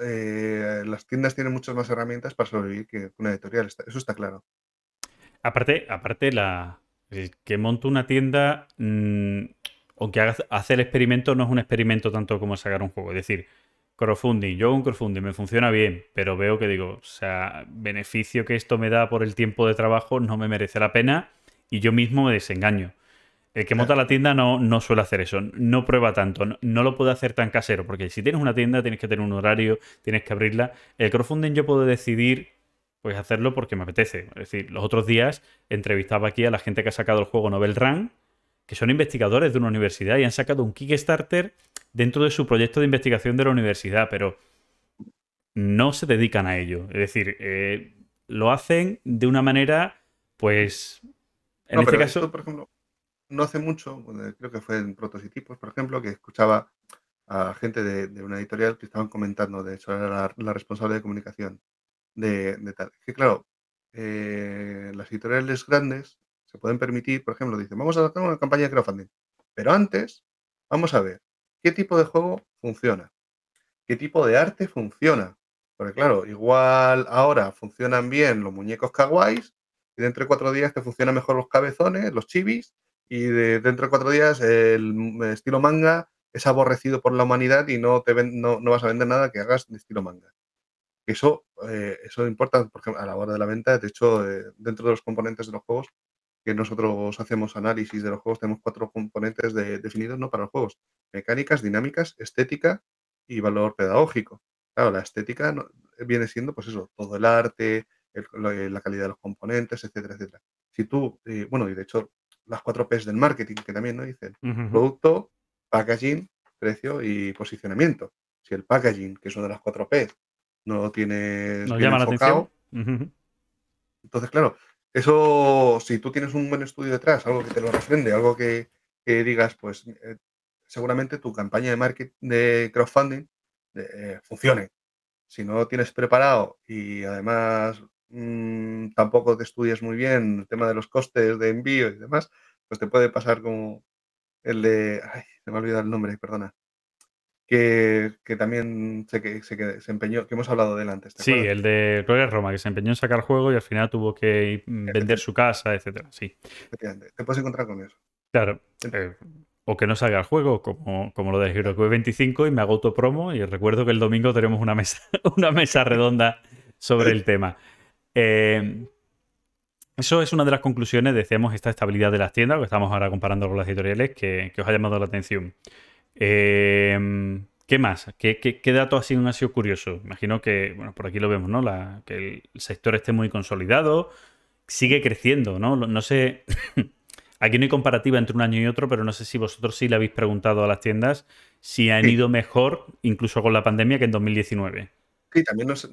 eh, las tiendas tienen muchas más herramientas para sobrevivir que una editorial, eso está claro. Aparte, aparte la, que monto una tienda, mm, o que haga, hace el experimento, no es un experimento tanto como sacar un juego. Es decir, crowdfunding, yo hago un crowdfunding, me funciona bien, pero veo que digo, o sea, beneficio que esto me da por el tiempo de trabajo no me merece la pena y yo mismo me desengaño. El que mota la tienda no, no suele hacer eso, no prueba tanto, no, lo puede hacer tan casero, porque si tienes una tienda tienes que tener un horario, tienes que abrirla. El crowdfunding yo puedo decidir pues hacerlo porque me apetece. Es decir, los otros días entrevistaba aquí a la gente que ha sacado el juego Nobel Run, que son investigadores de una universidad y han sacado un Kickstarter dentro de su proyecto de investigación de la universidad, pero no se dedican a ello. Es decir, eh, lo hacen de una manera, pues... En este caso... por ejemplo no hace mucho, eh, creo que fue en prototipos, por ejemplo, que escuchaba a gente de, una editorial que estaban comentando, de hecho era la, responsable de comunicación, de, tal. Que claro, eh, las editoriales grandes se pueden permitir, por ejemplo, dicen, vamos a hacer una campaña de crowdfunding, pero antes vamos a ver qué tipo de juego funciona, qué tipo de arte funciona. Porque claro, igual ahora funcionan bien los muñecos kawaiis y dentro de cuatro días te funcionan mejor los cabezones, los chivis y dentro de cuatro días el estilo manga es aborrecido por la humanidad y no, te no, no, vas a vender nada que hagas de estilo manga. Eso, eh, eso importa por a la hora de la venta. De hecho, eh, dentro de los componentes de los juegos, que nosotros hacemos análisis de los juegos, tenemos cuatro componentes definidos ¿no? para los juegos. Mecánicas, dinámicas, estética y valor pedagógico. Claro, la estética viene siendo pues eso, todo el arte, eh, la calidad de los componentes, etcétera, etcétera. Si tú, bueno, y de hecho las cuatro P's del marketing, que también ¿no? dicen producto, packaging, precio y posicionamiento. Si el packaging, que es una de las cuatro P's, no lo tienes bien enfocado, entonces, claro, eso, si tú tienes un buen estudio detrás, algo que te lo refrende, algo que, digas, pues eh, seguramente tu campaña de marketing de crowdfunding eh, funcione. Si no lo tienes preparado y además Mm, tampoco te estudias muy bien el tema de los costes de envío y demás, pues te puede pasar como el de, ay, se me ha olvidado el nombre, perdona, que, también se, que, se, empeñó, que hemos hablado de él Sí, el de Gloria Roma, que se empeñó en sacar juego y al final tuvo que mm, vender su casa, etcétera. Sí. Te puedes encontrar con eso. Claro. Eh, o que no salga el juego, como, como lo de HeroQuest 25 y me hago promo y recuerdo que el domingo tenemos una mesa, una mesa redonda sobre el tema. Eh, eso es una de las conclusiones, decíamos, esta estabilidad de las tiendas, que estamos ahora comparando con las editoriales, que, os ha llamado la atención. Eh, ¿Qué más? ¿Qué, qué, datos ha sido, ha curioso? Imagino que, bueno, por aquí lo vemos, ¿no? La, que el sector esté muy consolidado, sigue creciendo, ¿no? No sé, aquí no hay comparativa entre un año y otro, pero no sé si vosotros sí le habéis preguntado a las tiendas si han ido mejor, incluso con la pandemia, que en 2019. Sí, también nos,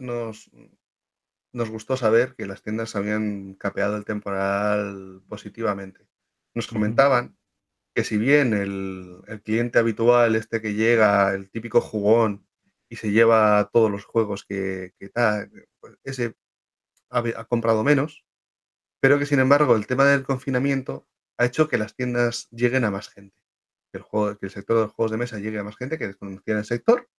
nos gustó saber que las tiendas habían capeado el temporal positivamente. Nos comentaban que si bien el, cliente habitual, este que llega, el típico jugón y se lleva todos los juegos que, que pues ese ha, comprado menos, pero que sin embargo el tema del confinamiento ha hecho que las tiendas lleguen a más gente, que el, juego, que el sector de los juegos de mesa llegue a más gente que desconocía el sector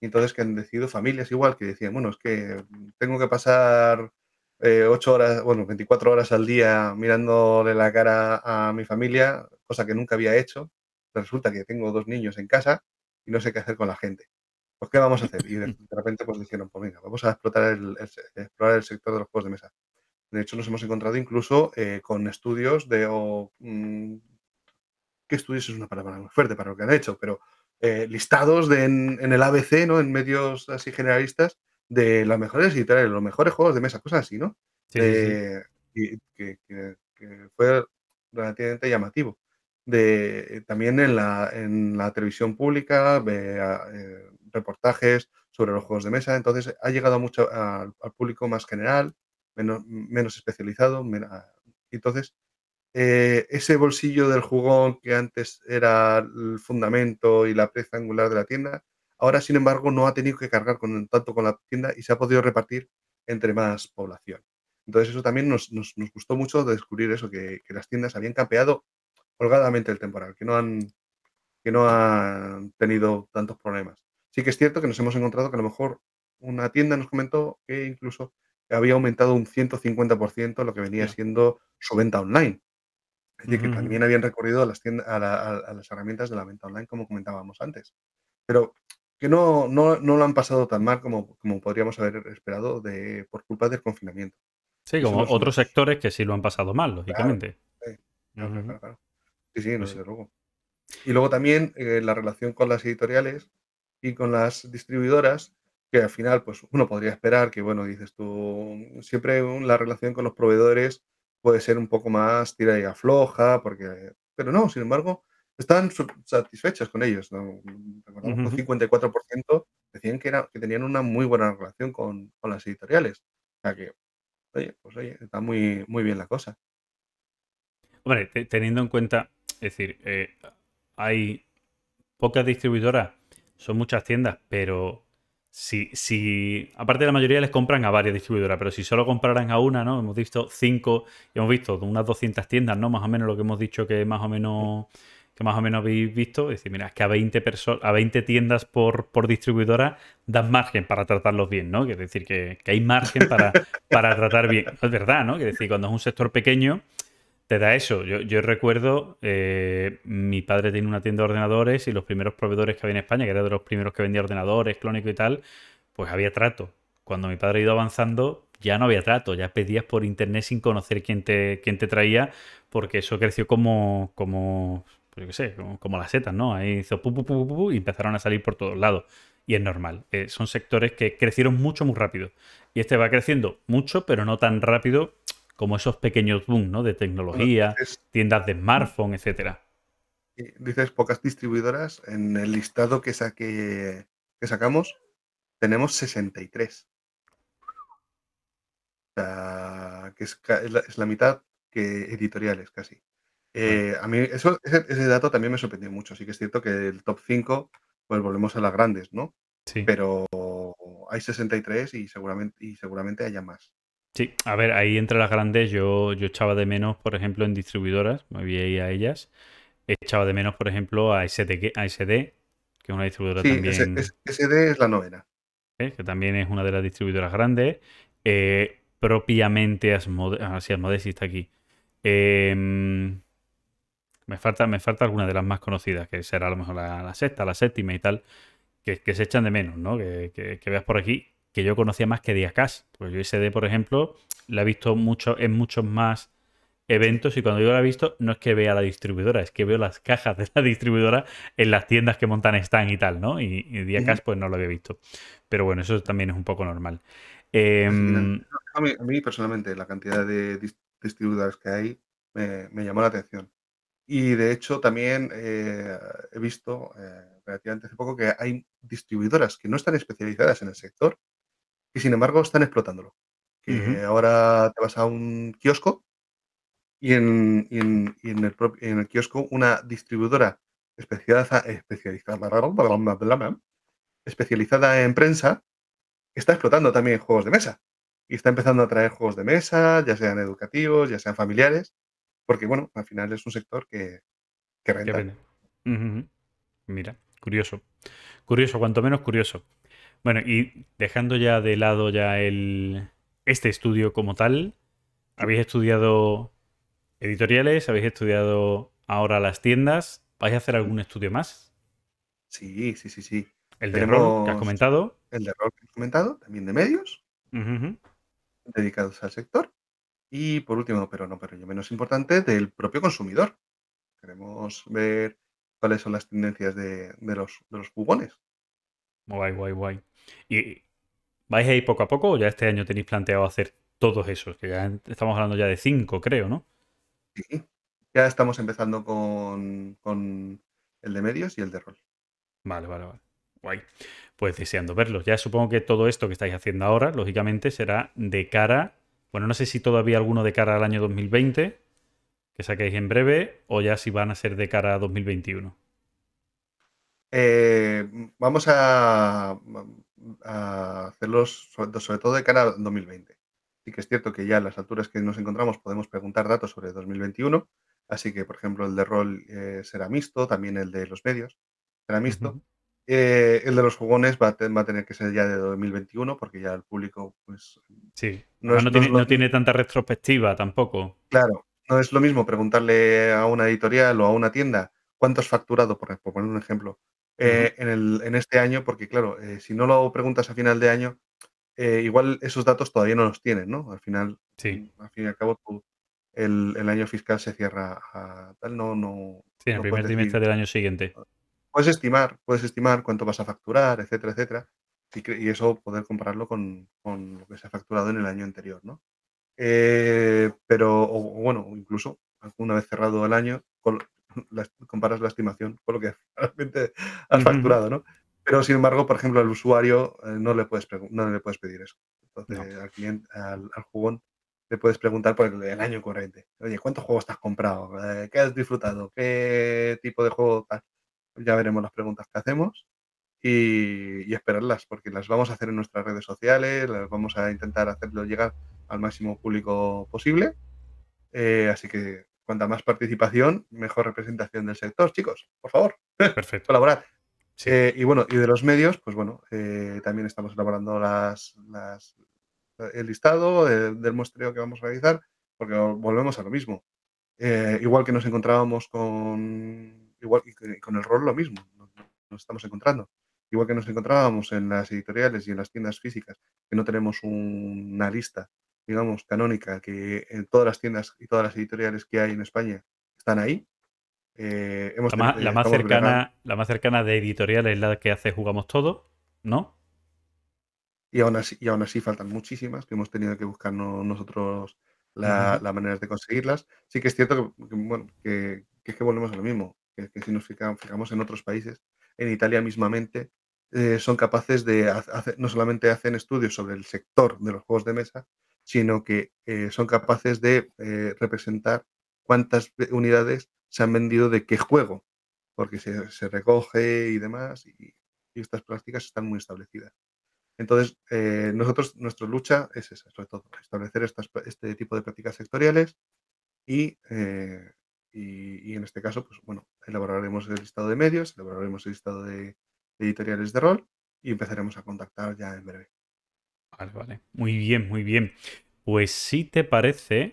y entonces que han decidido familias igual, que decían, bueno, es que tengo que pasar eh, ocho horas, bueno, 24 horas al día mirándole la cara a mi familia, cosa que nunca había hecho. Pues resulta que tengo dos niños en casa y no sé qué hacer con la gente. Pues, ¿qué vamos a hacer? Y de, repente pues dijeron, pues venga, vamos a explotar el, explorar el sector de los juegos de mesa. De hecho, nos hemos encontrado incluso eh, con estudios de... Mm, ¿Qué estudios es una palabra muy fuerte para lo que han hecho? Pero eh, listados en, el ABC, ¿no? En medios así generalistas de las mejores editoriales, los mejores juegos de mesa, cosas así, ¿no? Eh, que, fue relativamente llamativo. De, también en la, en la televisión pública, eh, reportajes sobre los juegos de mesa, entonces ha llegado mucho al público más general, menos, menos especializado, entonces eh, ese bolsillo del jugón que antes era el fundamento y la pieza angular de la tienda, ahora sin embargo no ha tenido que cargar con, tanto con la tienda y se ha podido repartir entre más población. Entonces eso también nos, gustó mucho descubrir eso, que, las tiendas habían campeado holgadamente el temporal, que no, han, que no han tenido tantos problemas. Sí que es cierto que nos hemos encontrado que a lo mejor una tienda nos comentó que incluso había aumentado un 150% lo que venía siendo su venta online que también habían recorrido a las, tiendas, a, las herramientas de la venta online, como comentábamos antes. Pero que no, no, no lo han pasado tan mal como, como podríamos haber esperado de, por culpa del confinamiento. Sí, como otros sectores que sí lo han pasado mal, lógicamente. sí. sí, no se pues sé, luego. Y luego también eh, la relación con las editoriales y con las distribuidoras, que al final, pues uno podría esperar que, bueno, dices tú, siempre la relación con los proveedores puede ser un poco más tira y afloja, porque... Pero no, sin embargo, están satisfechas con ellos. Un 54% decían que, era, que tenían una muy buena relación con, las editoriales. O sea que, oye, pues oye, está muy, muy bien la cosa. Hombre, teniendo en cuenta, es decir, eh, hay pocas distribuidoras, son muchas tiendas, pero si, si, aparte la mayoría les compran a varias distribuidoras, pero si solo compraran a una, ¿no? Hemos visto cinco, y hemos visto unas 200 tiendas, ¿no? Más o menos lo que hemos dicho que más o menos que más o menos habéis visto, es decir, mira, es que a 20, a 20 tiendas por, por distribuidora dan margen para tratarlos bien, ¿no? Es decir, que, hay margen para, para tratar bien. Es verdad, ¿no? Es decir, cuando es un sector pequeño, te da eso. Yo, recuerdo, eh, mi padre tenía una tienda de ordenadores y los primeros proveedores que había en España, que era de los primeros que vendía ordenadores, clónico y tal, pues había trato. Cuando mi padre ha ido avanzando, ya no había trato, ya pedías por internet sin conocer quién te, quién te traía, porque eso creció como, como pues yo qué sé, como, las setas, ¿no? Ahí hizo pu, pu, pu, pu, y empezaron a salir por todos lados. Y es normal. Eh, son sectores que crecieron mucho, muy rápido. Y este va creciendo mucho, pero no tan rápido como esos pequeños boom ¿no? de tecnología, tiendas de smartphone, etc. Dices pocas distribuidoras. En el listado que, que sacamos tenemos 63. O sea, que es, la mitad que editoriales casi. Eh, a mí ese, dato también me sorprendió mucho. Así que es cierto que el top 5, pues volvemos a las grandes, ¿no? Sí. Pero hay 63 y seguramente, y seguramente haya más. Sí, a ver, ahí entre las grandes yo, yo echaba de menos, por ejemplo, en distribuidoras, me vi ahí a ellas. Echaba de menos, por ejemplo, a SD, a que es una distribuidora sí, también. SD es la novena. ¿Eh? Que también es una de las distribuidoras grandes. Eh, propiamente Asmode a está aquí. Em, me, falta, me falta alguna de las más conocidas, que será a lo mejor la, sexta, la séptima y tal, que, se echan de menos, ¿no? que veas por aquí que yo conocía más que Diacas. Pues yo SD, por ejemplo, la he visto mucho en muchos más eventos y cuando yo la he visto no es que vea la distribuidora, es que veo las cajas de la distribuidora en las tiendas que montan están y tal, ¿no? Y, y pues no lo había visto. Pero bueno, eso también es un poco normal. Em, a, mí, personalmente la cantidad de distribuidores que hay me, llamó la atención. Y de hecho también eh, he visto eh, relativamente hace poco que hay distribuidoras que no están especializadas en el sector, y sin embargo están explotándolo. ahora te vas a un kiosco y en, el, kiosco una distribuidora especializada, en prensa está explotando también juegos de mesa. Y está empezando a traer juegos de mesa, ya sean educativos, ya sean familiares, porque bueno, al final es un sector que, que renta. Mira, curioso. Curioso, cuanto menos curioso. Bueno, y dejando ya de lado ya el, este estudio como tal, habéis estudiado editoriales, habéis estudiado ahora las tiendas, ¿vais a hacer algún estudio más? Sí, sí, sí, sí. El de que has comentado. El de rol que has comentado, también de medios, dedicados al sector. Y por último, pero no, pero yo menos importante, del propio consumidor. Queremos ver cuáles son las tendencias de, los, de Guay, guay, guay. ¿Y vais a ir poco a poco o ya este año tenéis planteado hacer todos esos? Que ya estamos hablando ya de cinco, creo, ¿no? Sí. Ya estamos empezando con, con el de medios y el de rol. Vale, vale, vale. Guay. Pues deseando verlos. Ya supongo que todo esto que estáis haciendo ahora, lógicamente, será de cara. Bueno, no sé si todavía alguno de cara al año 2020, que saquéis en breve, o ya si van a ser de cara a 2021. Eh, vamos a, hacerlos sobre, todo de cara a 2020. Así que es cierto que ya a las alturas que nos encontramos podemos preguntar datos sobre 2021, así que por ejemplo el de rol eh, será mixto, también el de los medios será mixto. Eh, el de los jugones va a, tener que ser ya de 2021 porque ya el público pues sí. no, tiene, tanta retrospectiva tampoco. Claro, no es lo mismo preguntarle a una editorial o a una tienda cuánto has facturado, por, por poner un ejemplo, eh, en, el, en, este año, porque claro, eh, si no lo preguntas a final de año, eh, igual esos datos todavía no los tienen, ¿no? Al final, sí. Mm, al fin y al cabo, el, año fiscal se cierra a tal, no, no. Sí, en el primer trimestre del año siguiente. Ah, puedes estimar, puedes estimar cuánto vas a facturar, etcétera, etcétera, y, eso poder compararlo con, con, lo que se ha facturado en el año anterior, ¿no? pero, o, bueno, incluso una vez cerrado el año, comparas la estimación con lo que realmente has facturado, ¿no? Pero sin embargo, por ejemplo, al usuario eh, no, le puedes no le puedes pedir eso. Entonces, al, cliente, al, jugón le puedes preguntar por el, año corriente. Oye, ¿cuántos juegos has comprado? Eh, ¿Qué has disfrutado? ¿Qué tipo de juego? Ya veremos las preguntas que hacemos y, esperarlas, porque las vamos a hacer en nuestras redes sociales, las vamos a intentar hacerlo llegar al máximo público posible. Eh, así que Cuanta más participación, mejor representación del sector, chicos, por favor. Perfecto. Colaborad. Eh, y bueno, y de los medios, pues bueno, eh, también estamos elaborando las, el listado eh, del muestreo que vamos a realizar, porque volvemos a lo mismo. igual que nos encontrábamos con, igual, con el rol, lo mismo, nos, estamos encontrando igual que nos encontrábamos en las editoriales y en las tiendas físicas, que no tenemos una lista digamos, canónica, que en todas las tiendas y todas las editoriales que hay en España están ahí. Eh, la, más, cercana, la más cercana de editorial es la que hace Jugamos Todo, ¿no? Y aún así, y aún así faltan muchísimas que hemos tenido que buscar nosotros las maneras de conseguirlas. Sí que es cierto que, bueno, que, es que volvemos a lo mismo, que, si nos fijamos, en otros países, en Italia mismamente, eh, son capaces de no solamente hacen estudios sobre el sector de los juegos de mesa, sino que eh, son capaces de eh, representar cuántas unidades se han vendido de qué juego, porque se, recoge y demás, y, estas prácticas están muy establecidas. Entonces, eh, nosotros, nuestra lucha es esa, sobre todo, establecer este tipo de prácticas sectoriales y, en este caso, pues bueno, elaboraremos el listado de medios, elaboraremos el listado de editoriales de rol y empezaremos a contactar ya en breve. Vale, vale. Muy bien, muy bien. Pues si te parece,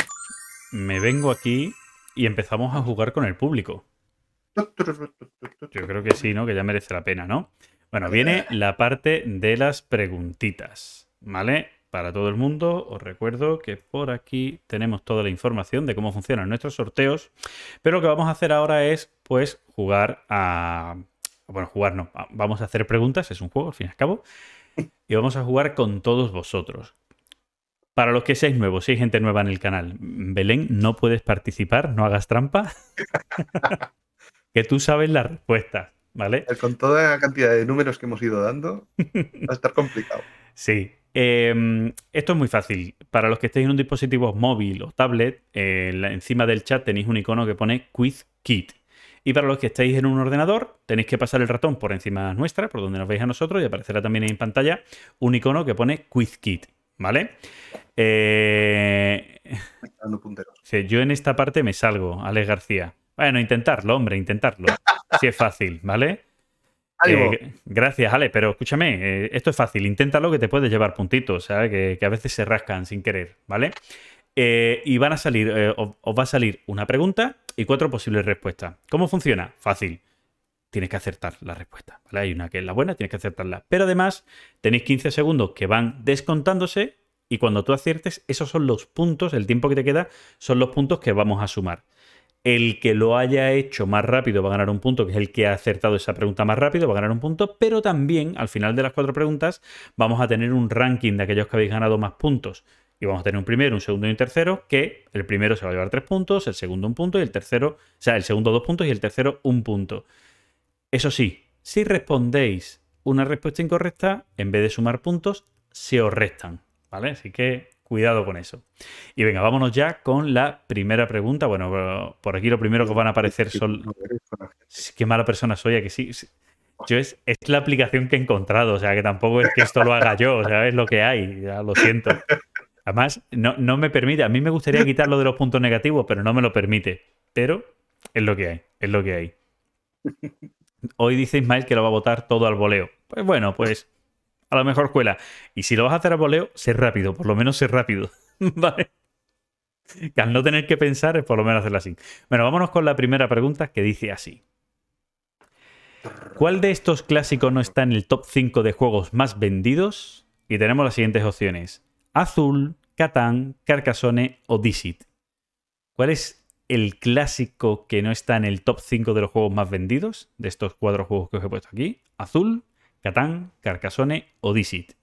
me vengo aquí y empezamos a jugar con el público. Yo creo que sí, ¿no? Que ya merece la pena, ¿no? Bueno, viene la parte de las preguntitas, ¿vale? Para todo el mundo, os recuerdo que por aquí tenemos toda la información de cómo funcionan nuestros sorteos, pero lo que vamos a hacer ahora es, pues, jugar a... Bueno, jugar no, vamos a hacer preguntas, es un juego, al fin y al cabo, y vamos a jugar con todos vosotros. Para los que seáis nuevos, si hay gente nueva en el canal, Belén, no puedes participar, no hagas trampa. que tú sabes la respuesta, ¿vale? Con toda la cantidad de números que hemos ido dando, va a estar complicado. Sí. Em, esto es muy fácil. Para los que estéis en un dispositivo móvil o tablet, eh, encima del chat tenéis un icono que pone Quiz Kit. Y para los que estáis en un ordenador, tenéis que pasar el ratón por encima nuestra, por donde nos veis a nosotros, y aparecerá también en pantalla un icono que pone QuizKit, ¿vale? Eh... Yo en esta parte me salgo, Alex García. Bueno, intentarlo, hombre, intentarlo. Si es fácil, ¿vale? Eh, gracias, Ale, pero escúchame, eh, esto es fácil, inténtalo que te puedes llevar puntitos, Que, que, a veces se rascan sin querer, ¿vale? Eh, y van a salir, eh, os, va a salir una pregunta y cuatro posibles respuestas. ¿Cómo funciona? Fácil. Tienes que acertar la respuesta. Hay una que es la buena, tienes que acertarla. Pero además tenéis 15 segundos que van descontándose y cuando tú aciertes, esos son los puntos, el tiempo que te queda, son los puntos que vamos a sumar. El que lo haya hecho más rápido va a ganar un punto, que es el que ha acertado esa pregunta más rápido, va a ganar un punto, pero también al final de las cuatro preguntas vamos a tener un ranking de aquellos que habéis ganado más puntos. Y vamos a tener un primero, un segundo y un tercero, que el primero se va a llevar tres puntos, el segundo un punto y el tercero, o sea, el segundo dos puntos y el tercero un punto. Eso sí, si respondéis una respuesta incorrecta, en vez de sumar puntos, se os restan, ¿vale? Así que cuidado con eso. Y venga, vámonos ya con la primera pregunta. Bueno, por aquí lo primero que van a aparecer son... Qué mala persona soy, ¿a que sí? Yo es, es, la aplicación que he encontrado, o sea, que tampoco es que esto lo haga yo, o sea, es lo que hay, ya lo siento. Además, no, me permite. A mí me gustaría quitarlo de los puntos negativos, pero no me lo permite. Pero es lo que hay, es lo que hay. Hoy dice Ismael que lo va a votar todo al voleo. Pues bueno, pues a lo mejor cuela. Y si lo vas a hacer al voleo, sé rápido, por lo menos sé rápido. vale. al no tener que pensar es por lo menos hacerlo así. Bueno, vámonos con la primera pregunta que dice así. ¿Cuál de estos clásicos no está en el top 5 de juegos más vendidos? Y tenemos las siguientes opciones. Azul, Catán, Carcassonne o Dissit. ¿Cuál es el clásico que no está en el top 5 de los juegos más vendidos de estos cuatro juegos que os he puesto aquí? Azul, Catán, Carcassonne o Dissit.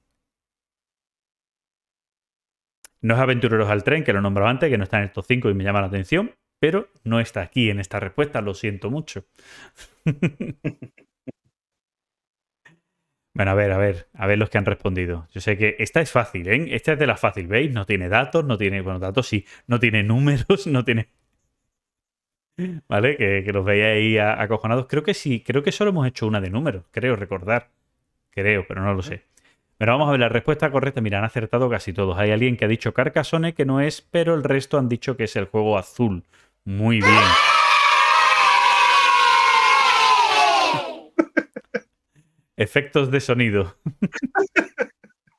No es Aventureros al Tren, que lo he antes, que no está en el top 5 y me llama la atención, pero no está aquí en esta respuesta, lo siento mucho. Bueno, a ver, a ver, a ver los que han respondido. Yo sé que esta es fácil, ¿eh? Esta es de la fácil, ¿veis? No tiene datos, no tiene, bueno, datos sí, no tiene números, no tiene... ¿Vale? Que, los veía ahí acojonados. Creo que sí, creo que solo hemos hecho una de números, creo recordar. Creo, pero no lo sé. Pero vamos a ver, la respuesta correcta, mira, han acertado casi todos. Hay alguien que ha dicho Carcassonne que no es, pero el resto han dicho que es el juego azul. Muy bien. Efectos de sonido.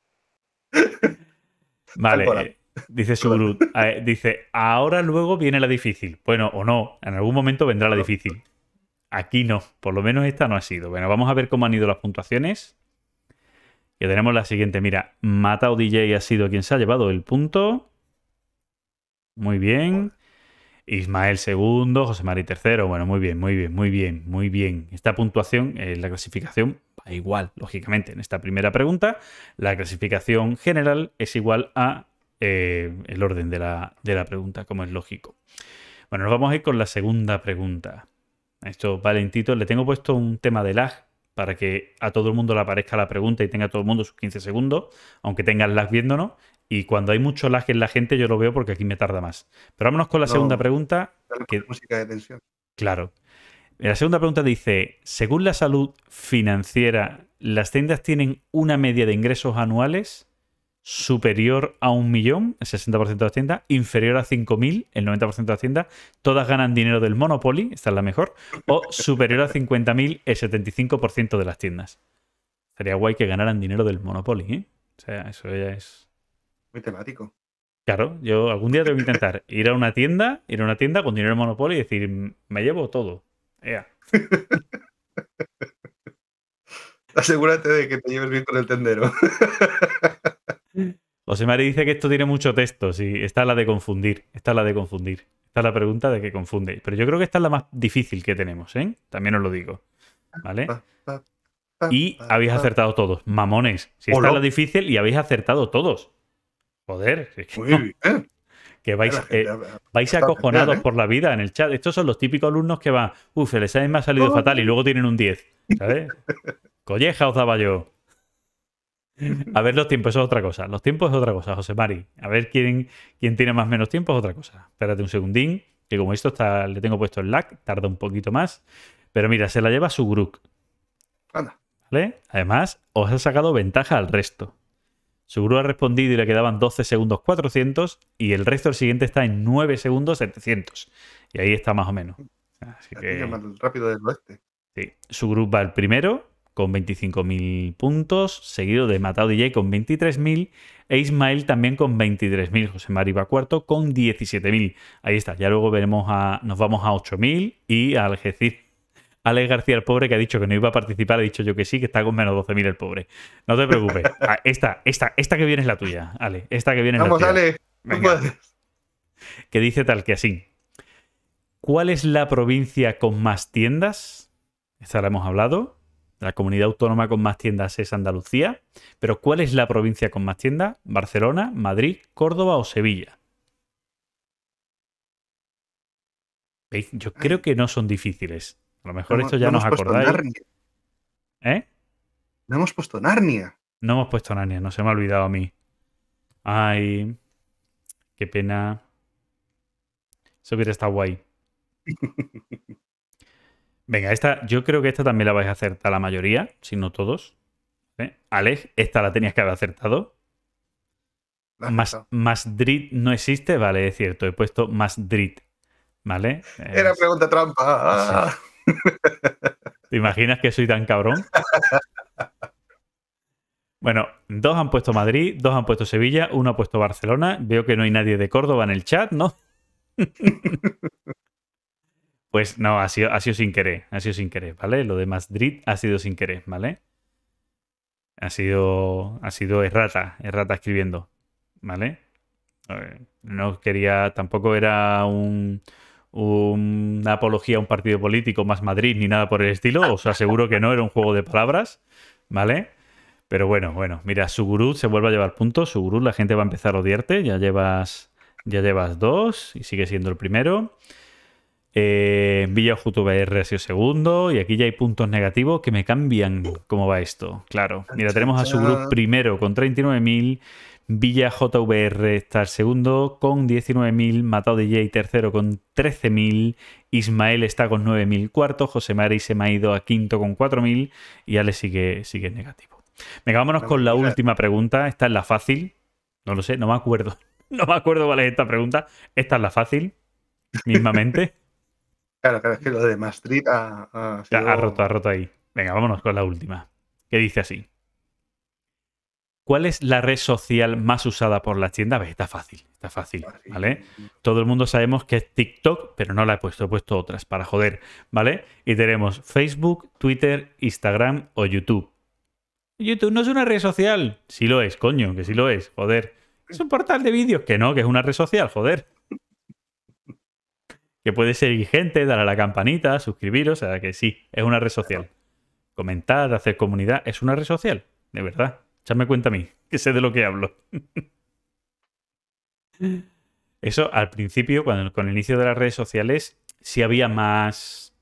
vale. Eh, dice Subrut. dice, ahora luego viene la difícil. Bueno, o no, en algún momento vendrá la difícil. Aquí no, por lo menos esta no ha sido. Bueno, vamos a ver cómo han ido las puntuaciones. Y tenemos la siguiente, mira, Matao DJ ha sido quien se ha llevado el punto. Muy bien. Ismael segundo, José María tercero. Bueno, muy bien, muy bien, muy bien, muy bien. Esta puntuación, es eh, la clasificación, igual, lógicamente. En esta primera pregunta, la clasificación general es igual a eh, el orden de la, pregunta, como es lógico. Bueno, nos vamos a ir con la segunda pregunta. Esto va lentito. Le tengo puesto un tema de lag para que a todo el mundo le aparezca la pregunta y tenga todo el mundo sus 15 segundos, aunque tengan lag viéndonos. Y cuando hay mucho lag en la gente, yo lo veo porque aquí me tarda más. Pero vámonos con la segunda pregunta. Música de tensión. Claro. La segunda pregunta dice, según la salud financiera, ¿las tiendas tienen una media de ingresos anuales superior a un millón, el 60% de las tiendas, inferior a 5.000, el 90% de las tiendas, todas ganan dinero del Monopoly, esta es la mejor, o superior a 50.000, el 75% de las tiendas? Sería guay que ganaran dinero del Monopoly, ¿eh? O sea, eso ya es... Muy temático. Claro, yo algún día tengo que intentar ir a una tienda, ir a una tienda con dinero del Monopoly y decir, me llevo todo. Asegúrate de que te lleves bien con el tendero. José María dice que esto tiene mucho texto. Sí, está la de confundir. Está la de confundir. Está la pregunta de que confunde. Pero yo creo que esta es la más difícil que tenemos, ¿eh? También os lo digo. ¿Vale? Y habéis acertado todos. Mamones. Si esta es la difícil y habéis acertado todos. Joder. Muy bien que vais, eh, vais acojonados ¿eh? por la vida en el chat. Estos son los típicos alumnos que van, uff, el examen ha salido oh. fatal y luego tienen un 10, ¿sabes? Colleja os daba yo. A ver, los tiempos es otra cosa. Los tiempos es otra cosa, José Mari. A ver quién, quién tiene más menos tiempo es otra cosa. Espérate un segundín, que como esto está, le tengo puesto el lag, tarda un poquito más. Pero mira, se la lleva su group Anda. ¿Vale? Además, os ha sacado ventaja al resto grupo ha respondido y le quedaban 12 segundos 400 y el resto del siguiente está en 9 segundos 700. Y ahí está más o menos. Así que... rápido del oeste. Sí. Su grupo va el primero con 25.000 puntos, seguido de Matado DJ con 23.000 e Ismael también con 23.000. José Mari va cuarto con 17.000. Ahí está. Ya luego veremos a, nos vamos a 8.000 y al Algeciras Alex García, el pobre, que ha dicho que no iba a participar, ha dicho yo que sí, que está con menos 12.000 el pobre. No te preocupes. Ah, esta, esta, esta que viene es la tuya, Ale. Esta que viene es la Que dice tal que así. ¿Cuál es la provincia con más tiendas? Esta la hemos hablado. La comunidad autónoma con más tiendas es Andalucía. Pero ¿cuál es la provincia con más tiendas? ¿Barcelona, Madrid, Córdoba o Sevilla? Yo creo que no son difíciles. A lo mejor esto ya nos acordáis. ¿Eh? No hemos puesto Narnia. No hemos puesto Narnia, no se me ha olvidado a mí. Ay, qué pena. Eso hubiera estado guay. Venga, esta, yo creo que esta también la vais a acertar la mayoría, si no todos. ¿Eh? Alex, esta la tenías que haber acertado. más Drit no existe, vale, es cierto. He puesto Masdrid. ¿vale? Era eh, pregunta trampa. ¿Te imaginas que soy tan cabrón? Bueno, dos han puesto Madrid, dos han puesto Sevilla, uno ha puesto Barcelona. Veo que no hay nadie de Córdoba en el chat, ¿no? pues no, ha sido, ha sido sin querer, ha sido sin querer, ¿vale? Lo de Madrid ha sido sin querer, ¿vale? Ha sido, ha sido errata, errata escribiendo, ¿vale? No quería, tampoco era un, una apología a un partido político más Madrid ni nada por el estilo. Os aseguro que no, era un juego de palabras, ¿vale? Pero bueno, bueno, mira, Suguru se vuelve a llevar puntos. Suguru, la gente va a empezar a odiarte. Ya llevas, ya llevas dos y sigue siendo el primero. Eh, Villa BR ha sido segundo. Y aquí ya hay puntos negativos que me cambian cómo va esto. Claro, mira, tenemos a Suguru primero con 39.000. Villa JVR está el segundo con 19.000, Matado DJ tercero con 13.000, Ismael está con 9.000 cuarto, José Mari se me ha ido a quinto con 4.000 y Ale sigue, sigue negativo. Venga, vámonos con la última pregunta, esta es la fácil, no lo sé, no me acuerdo, no me acuerdo cuál es esta pregunta, esta es la fácil, mismamente. claro, claro, es que lo de Maastricht ha, roto, ha roto ahí. Venga, vámonos con la última, que dice así. ¿Cuál es la red social más usada por la tienda? Pues está fácil, está fácil, ¿vale? Todo el mundo sabemos que es TikTok, pero no la he puesto, he puesto otras para joder, ¿vale? Y tenemos Facebook, Twitter, Instagram o YouTube. YouTube no es una red social. Sí lo es, coño, que sí lo es, joder. Es un portal de vídeos, que no, que es una red social, joder. Que puede ser vigente, dar a la campanita, suscribiros, o sea que sí, es una red social. Comentar, hacer comunidad, es una red social, de verdad me cuenta a mí, que sé de lo que hablo. Eso al principio, cuando, con el inicio de las redes sociales, sí había más.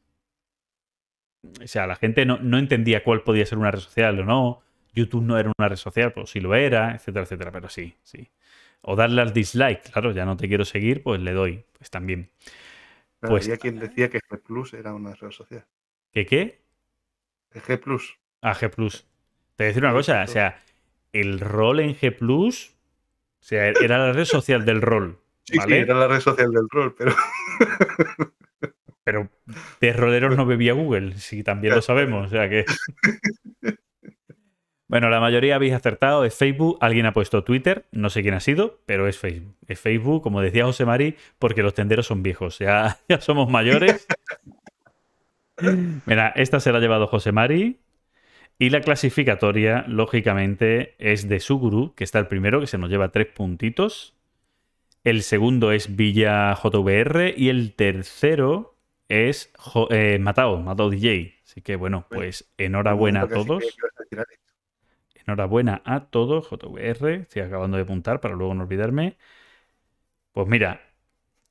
O sea, la gente no, entendía cuál podía ser una red social o no. YouTube no era una red social, pues sí lo era, etcétera, etcétera. Pero sí, sí. O darle al dislike, claro, ya no te quiero seguir, pues le doy, pues también. pues, había quien decía que G Plus era una red social. ¿Qué qué? G Plus. Ah, G Plus. Te voy a decir una cosa, o sea, el rol en G o sea, era la red social del rol. Sí, era la red social del rol, pero. Pero de roleros no bebía Google, si también lo sabemos. que. Bueno, la mayoría habéis acertado. Es Facebook. Alguien ha puesto Twitter. No sé quién ha sido, pero es Facebook. Es Facebook, como decía José Mari, porque los tenderos son viejos. Ya, ya somos mayores. Mira, esta se la ha llevado José Mari. Y la clasificatoria, lógicamente, es de Suguru, que está el primero, que se nos lleva tres puntitos. El segundo es Villa JVR y el tercero es eh, Matao, Matao DJ. Así que bueno, pues, pues enhorabuena a todos. Enhorabuena a todos, JVR. Estoy acabando de apuntar para luego no olvidarme. Pues mira,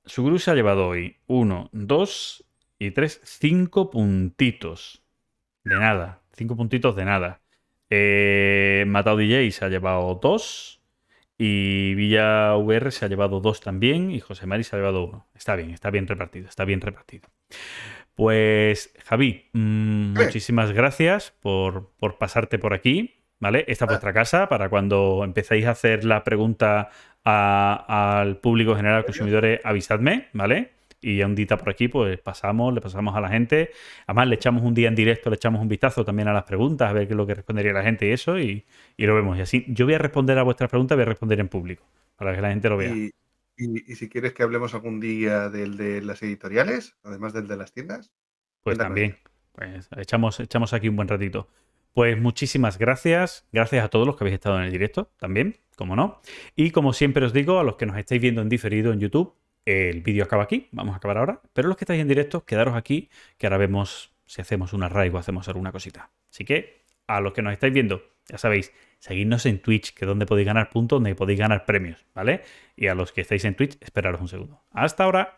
Suguru se ha llevado hoy uno, dos y tres, cinco puntitos. De nada. Cinco puntitos de nada. Eh, Matado DJ se ha llevado dos. Y Villa VR se ha llevado dos también. Y José Mari se ha llevado uno. Está bien, está bien repartido, está bien repartido. Pues, Javi, mm, muchísimas gracias por, pasarte por aquí. ¿Vale? Esta es ah. vuestra casa para cuando empecéis a hacer la pregunta al público general, consumidores, avisadme, ¿vale? y un dita por aquí, pues pasamos, le pasamos a la gente. Además, le echamos un día en directo, le echamos un vistazo también a las preguntas, a ver qué es lo que respondería la gente y eso, y, lo vemos. Y así, yo voy a responder a vuestras preguntas, voy a responder en público, para que la gente lo vea. Y, si quieres que hablemos algún día del de las editoriales, además del de las tiendas. Pues también, pues echamos, echamos aquí un buen ratito. Pues muchísimas gracias. Gracias a todos los que habéis estado en el directo también, como no. Y como siempre os digo, a los que nos estáis viendo en diferido en YouTube, el vídeo acaba aquí, vamos a acabar ahora, pero los que estáis en directo, quedaros aquí, que ahora vemos si hacemos un arraigo, hacemos alguna cosita. Así que a los que nos estáis viendo, ya sabéis, seguidnos en Twitch, que es donde podéis ganar puntos, donde podéis ganar premios, ¿vale? Y a los que estáis en Twitch, esperaros un segundo. Hasta ahora.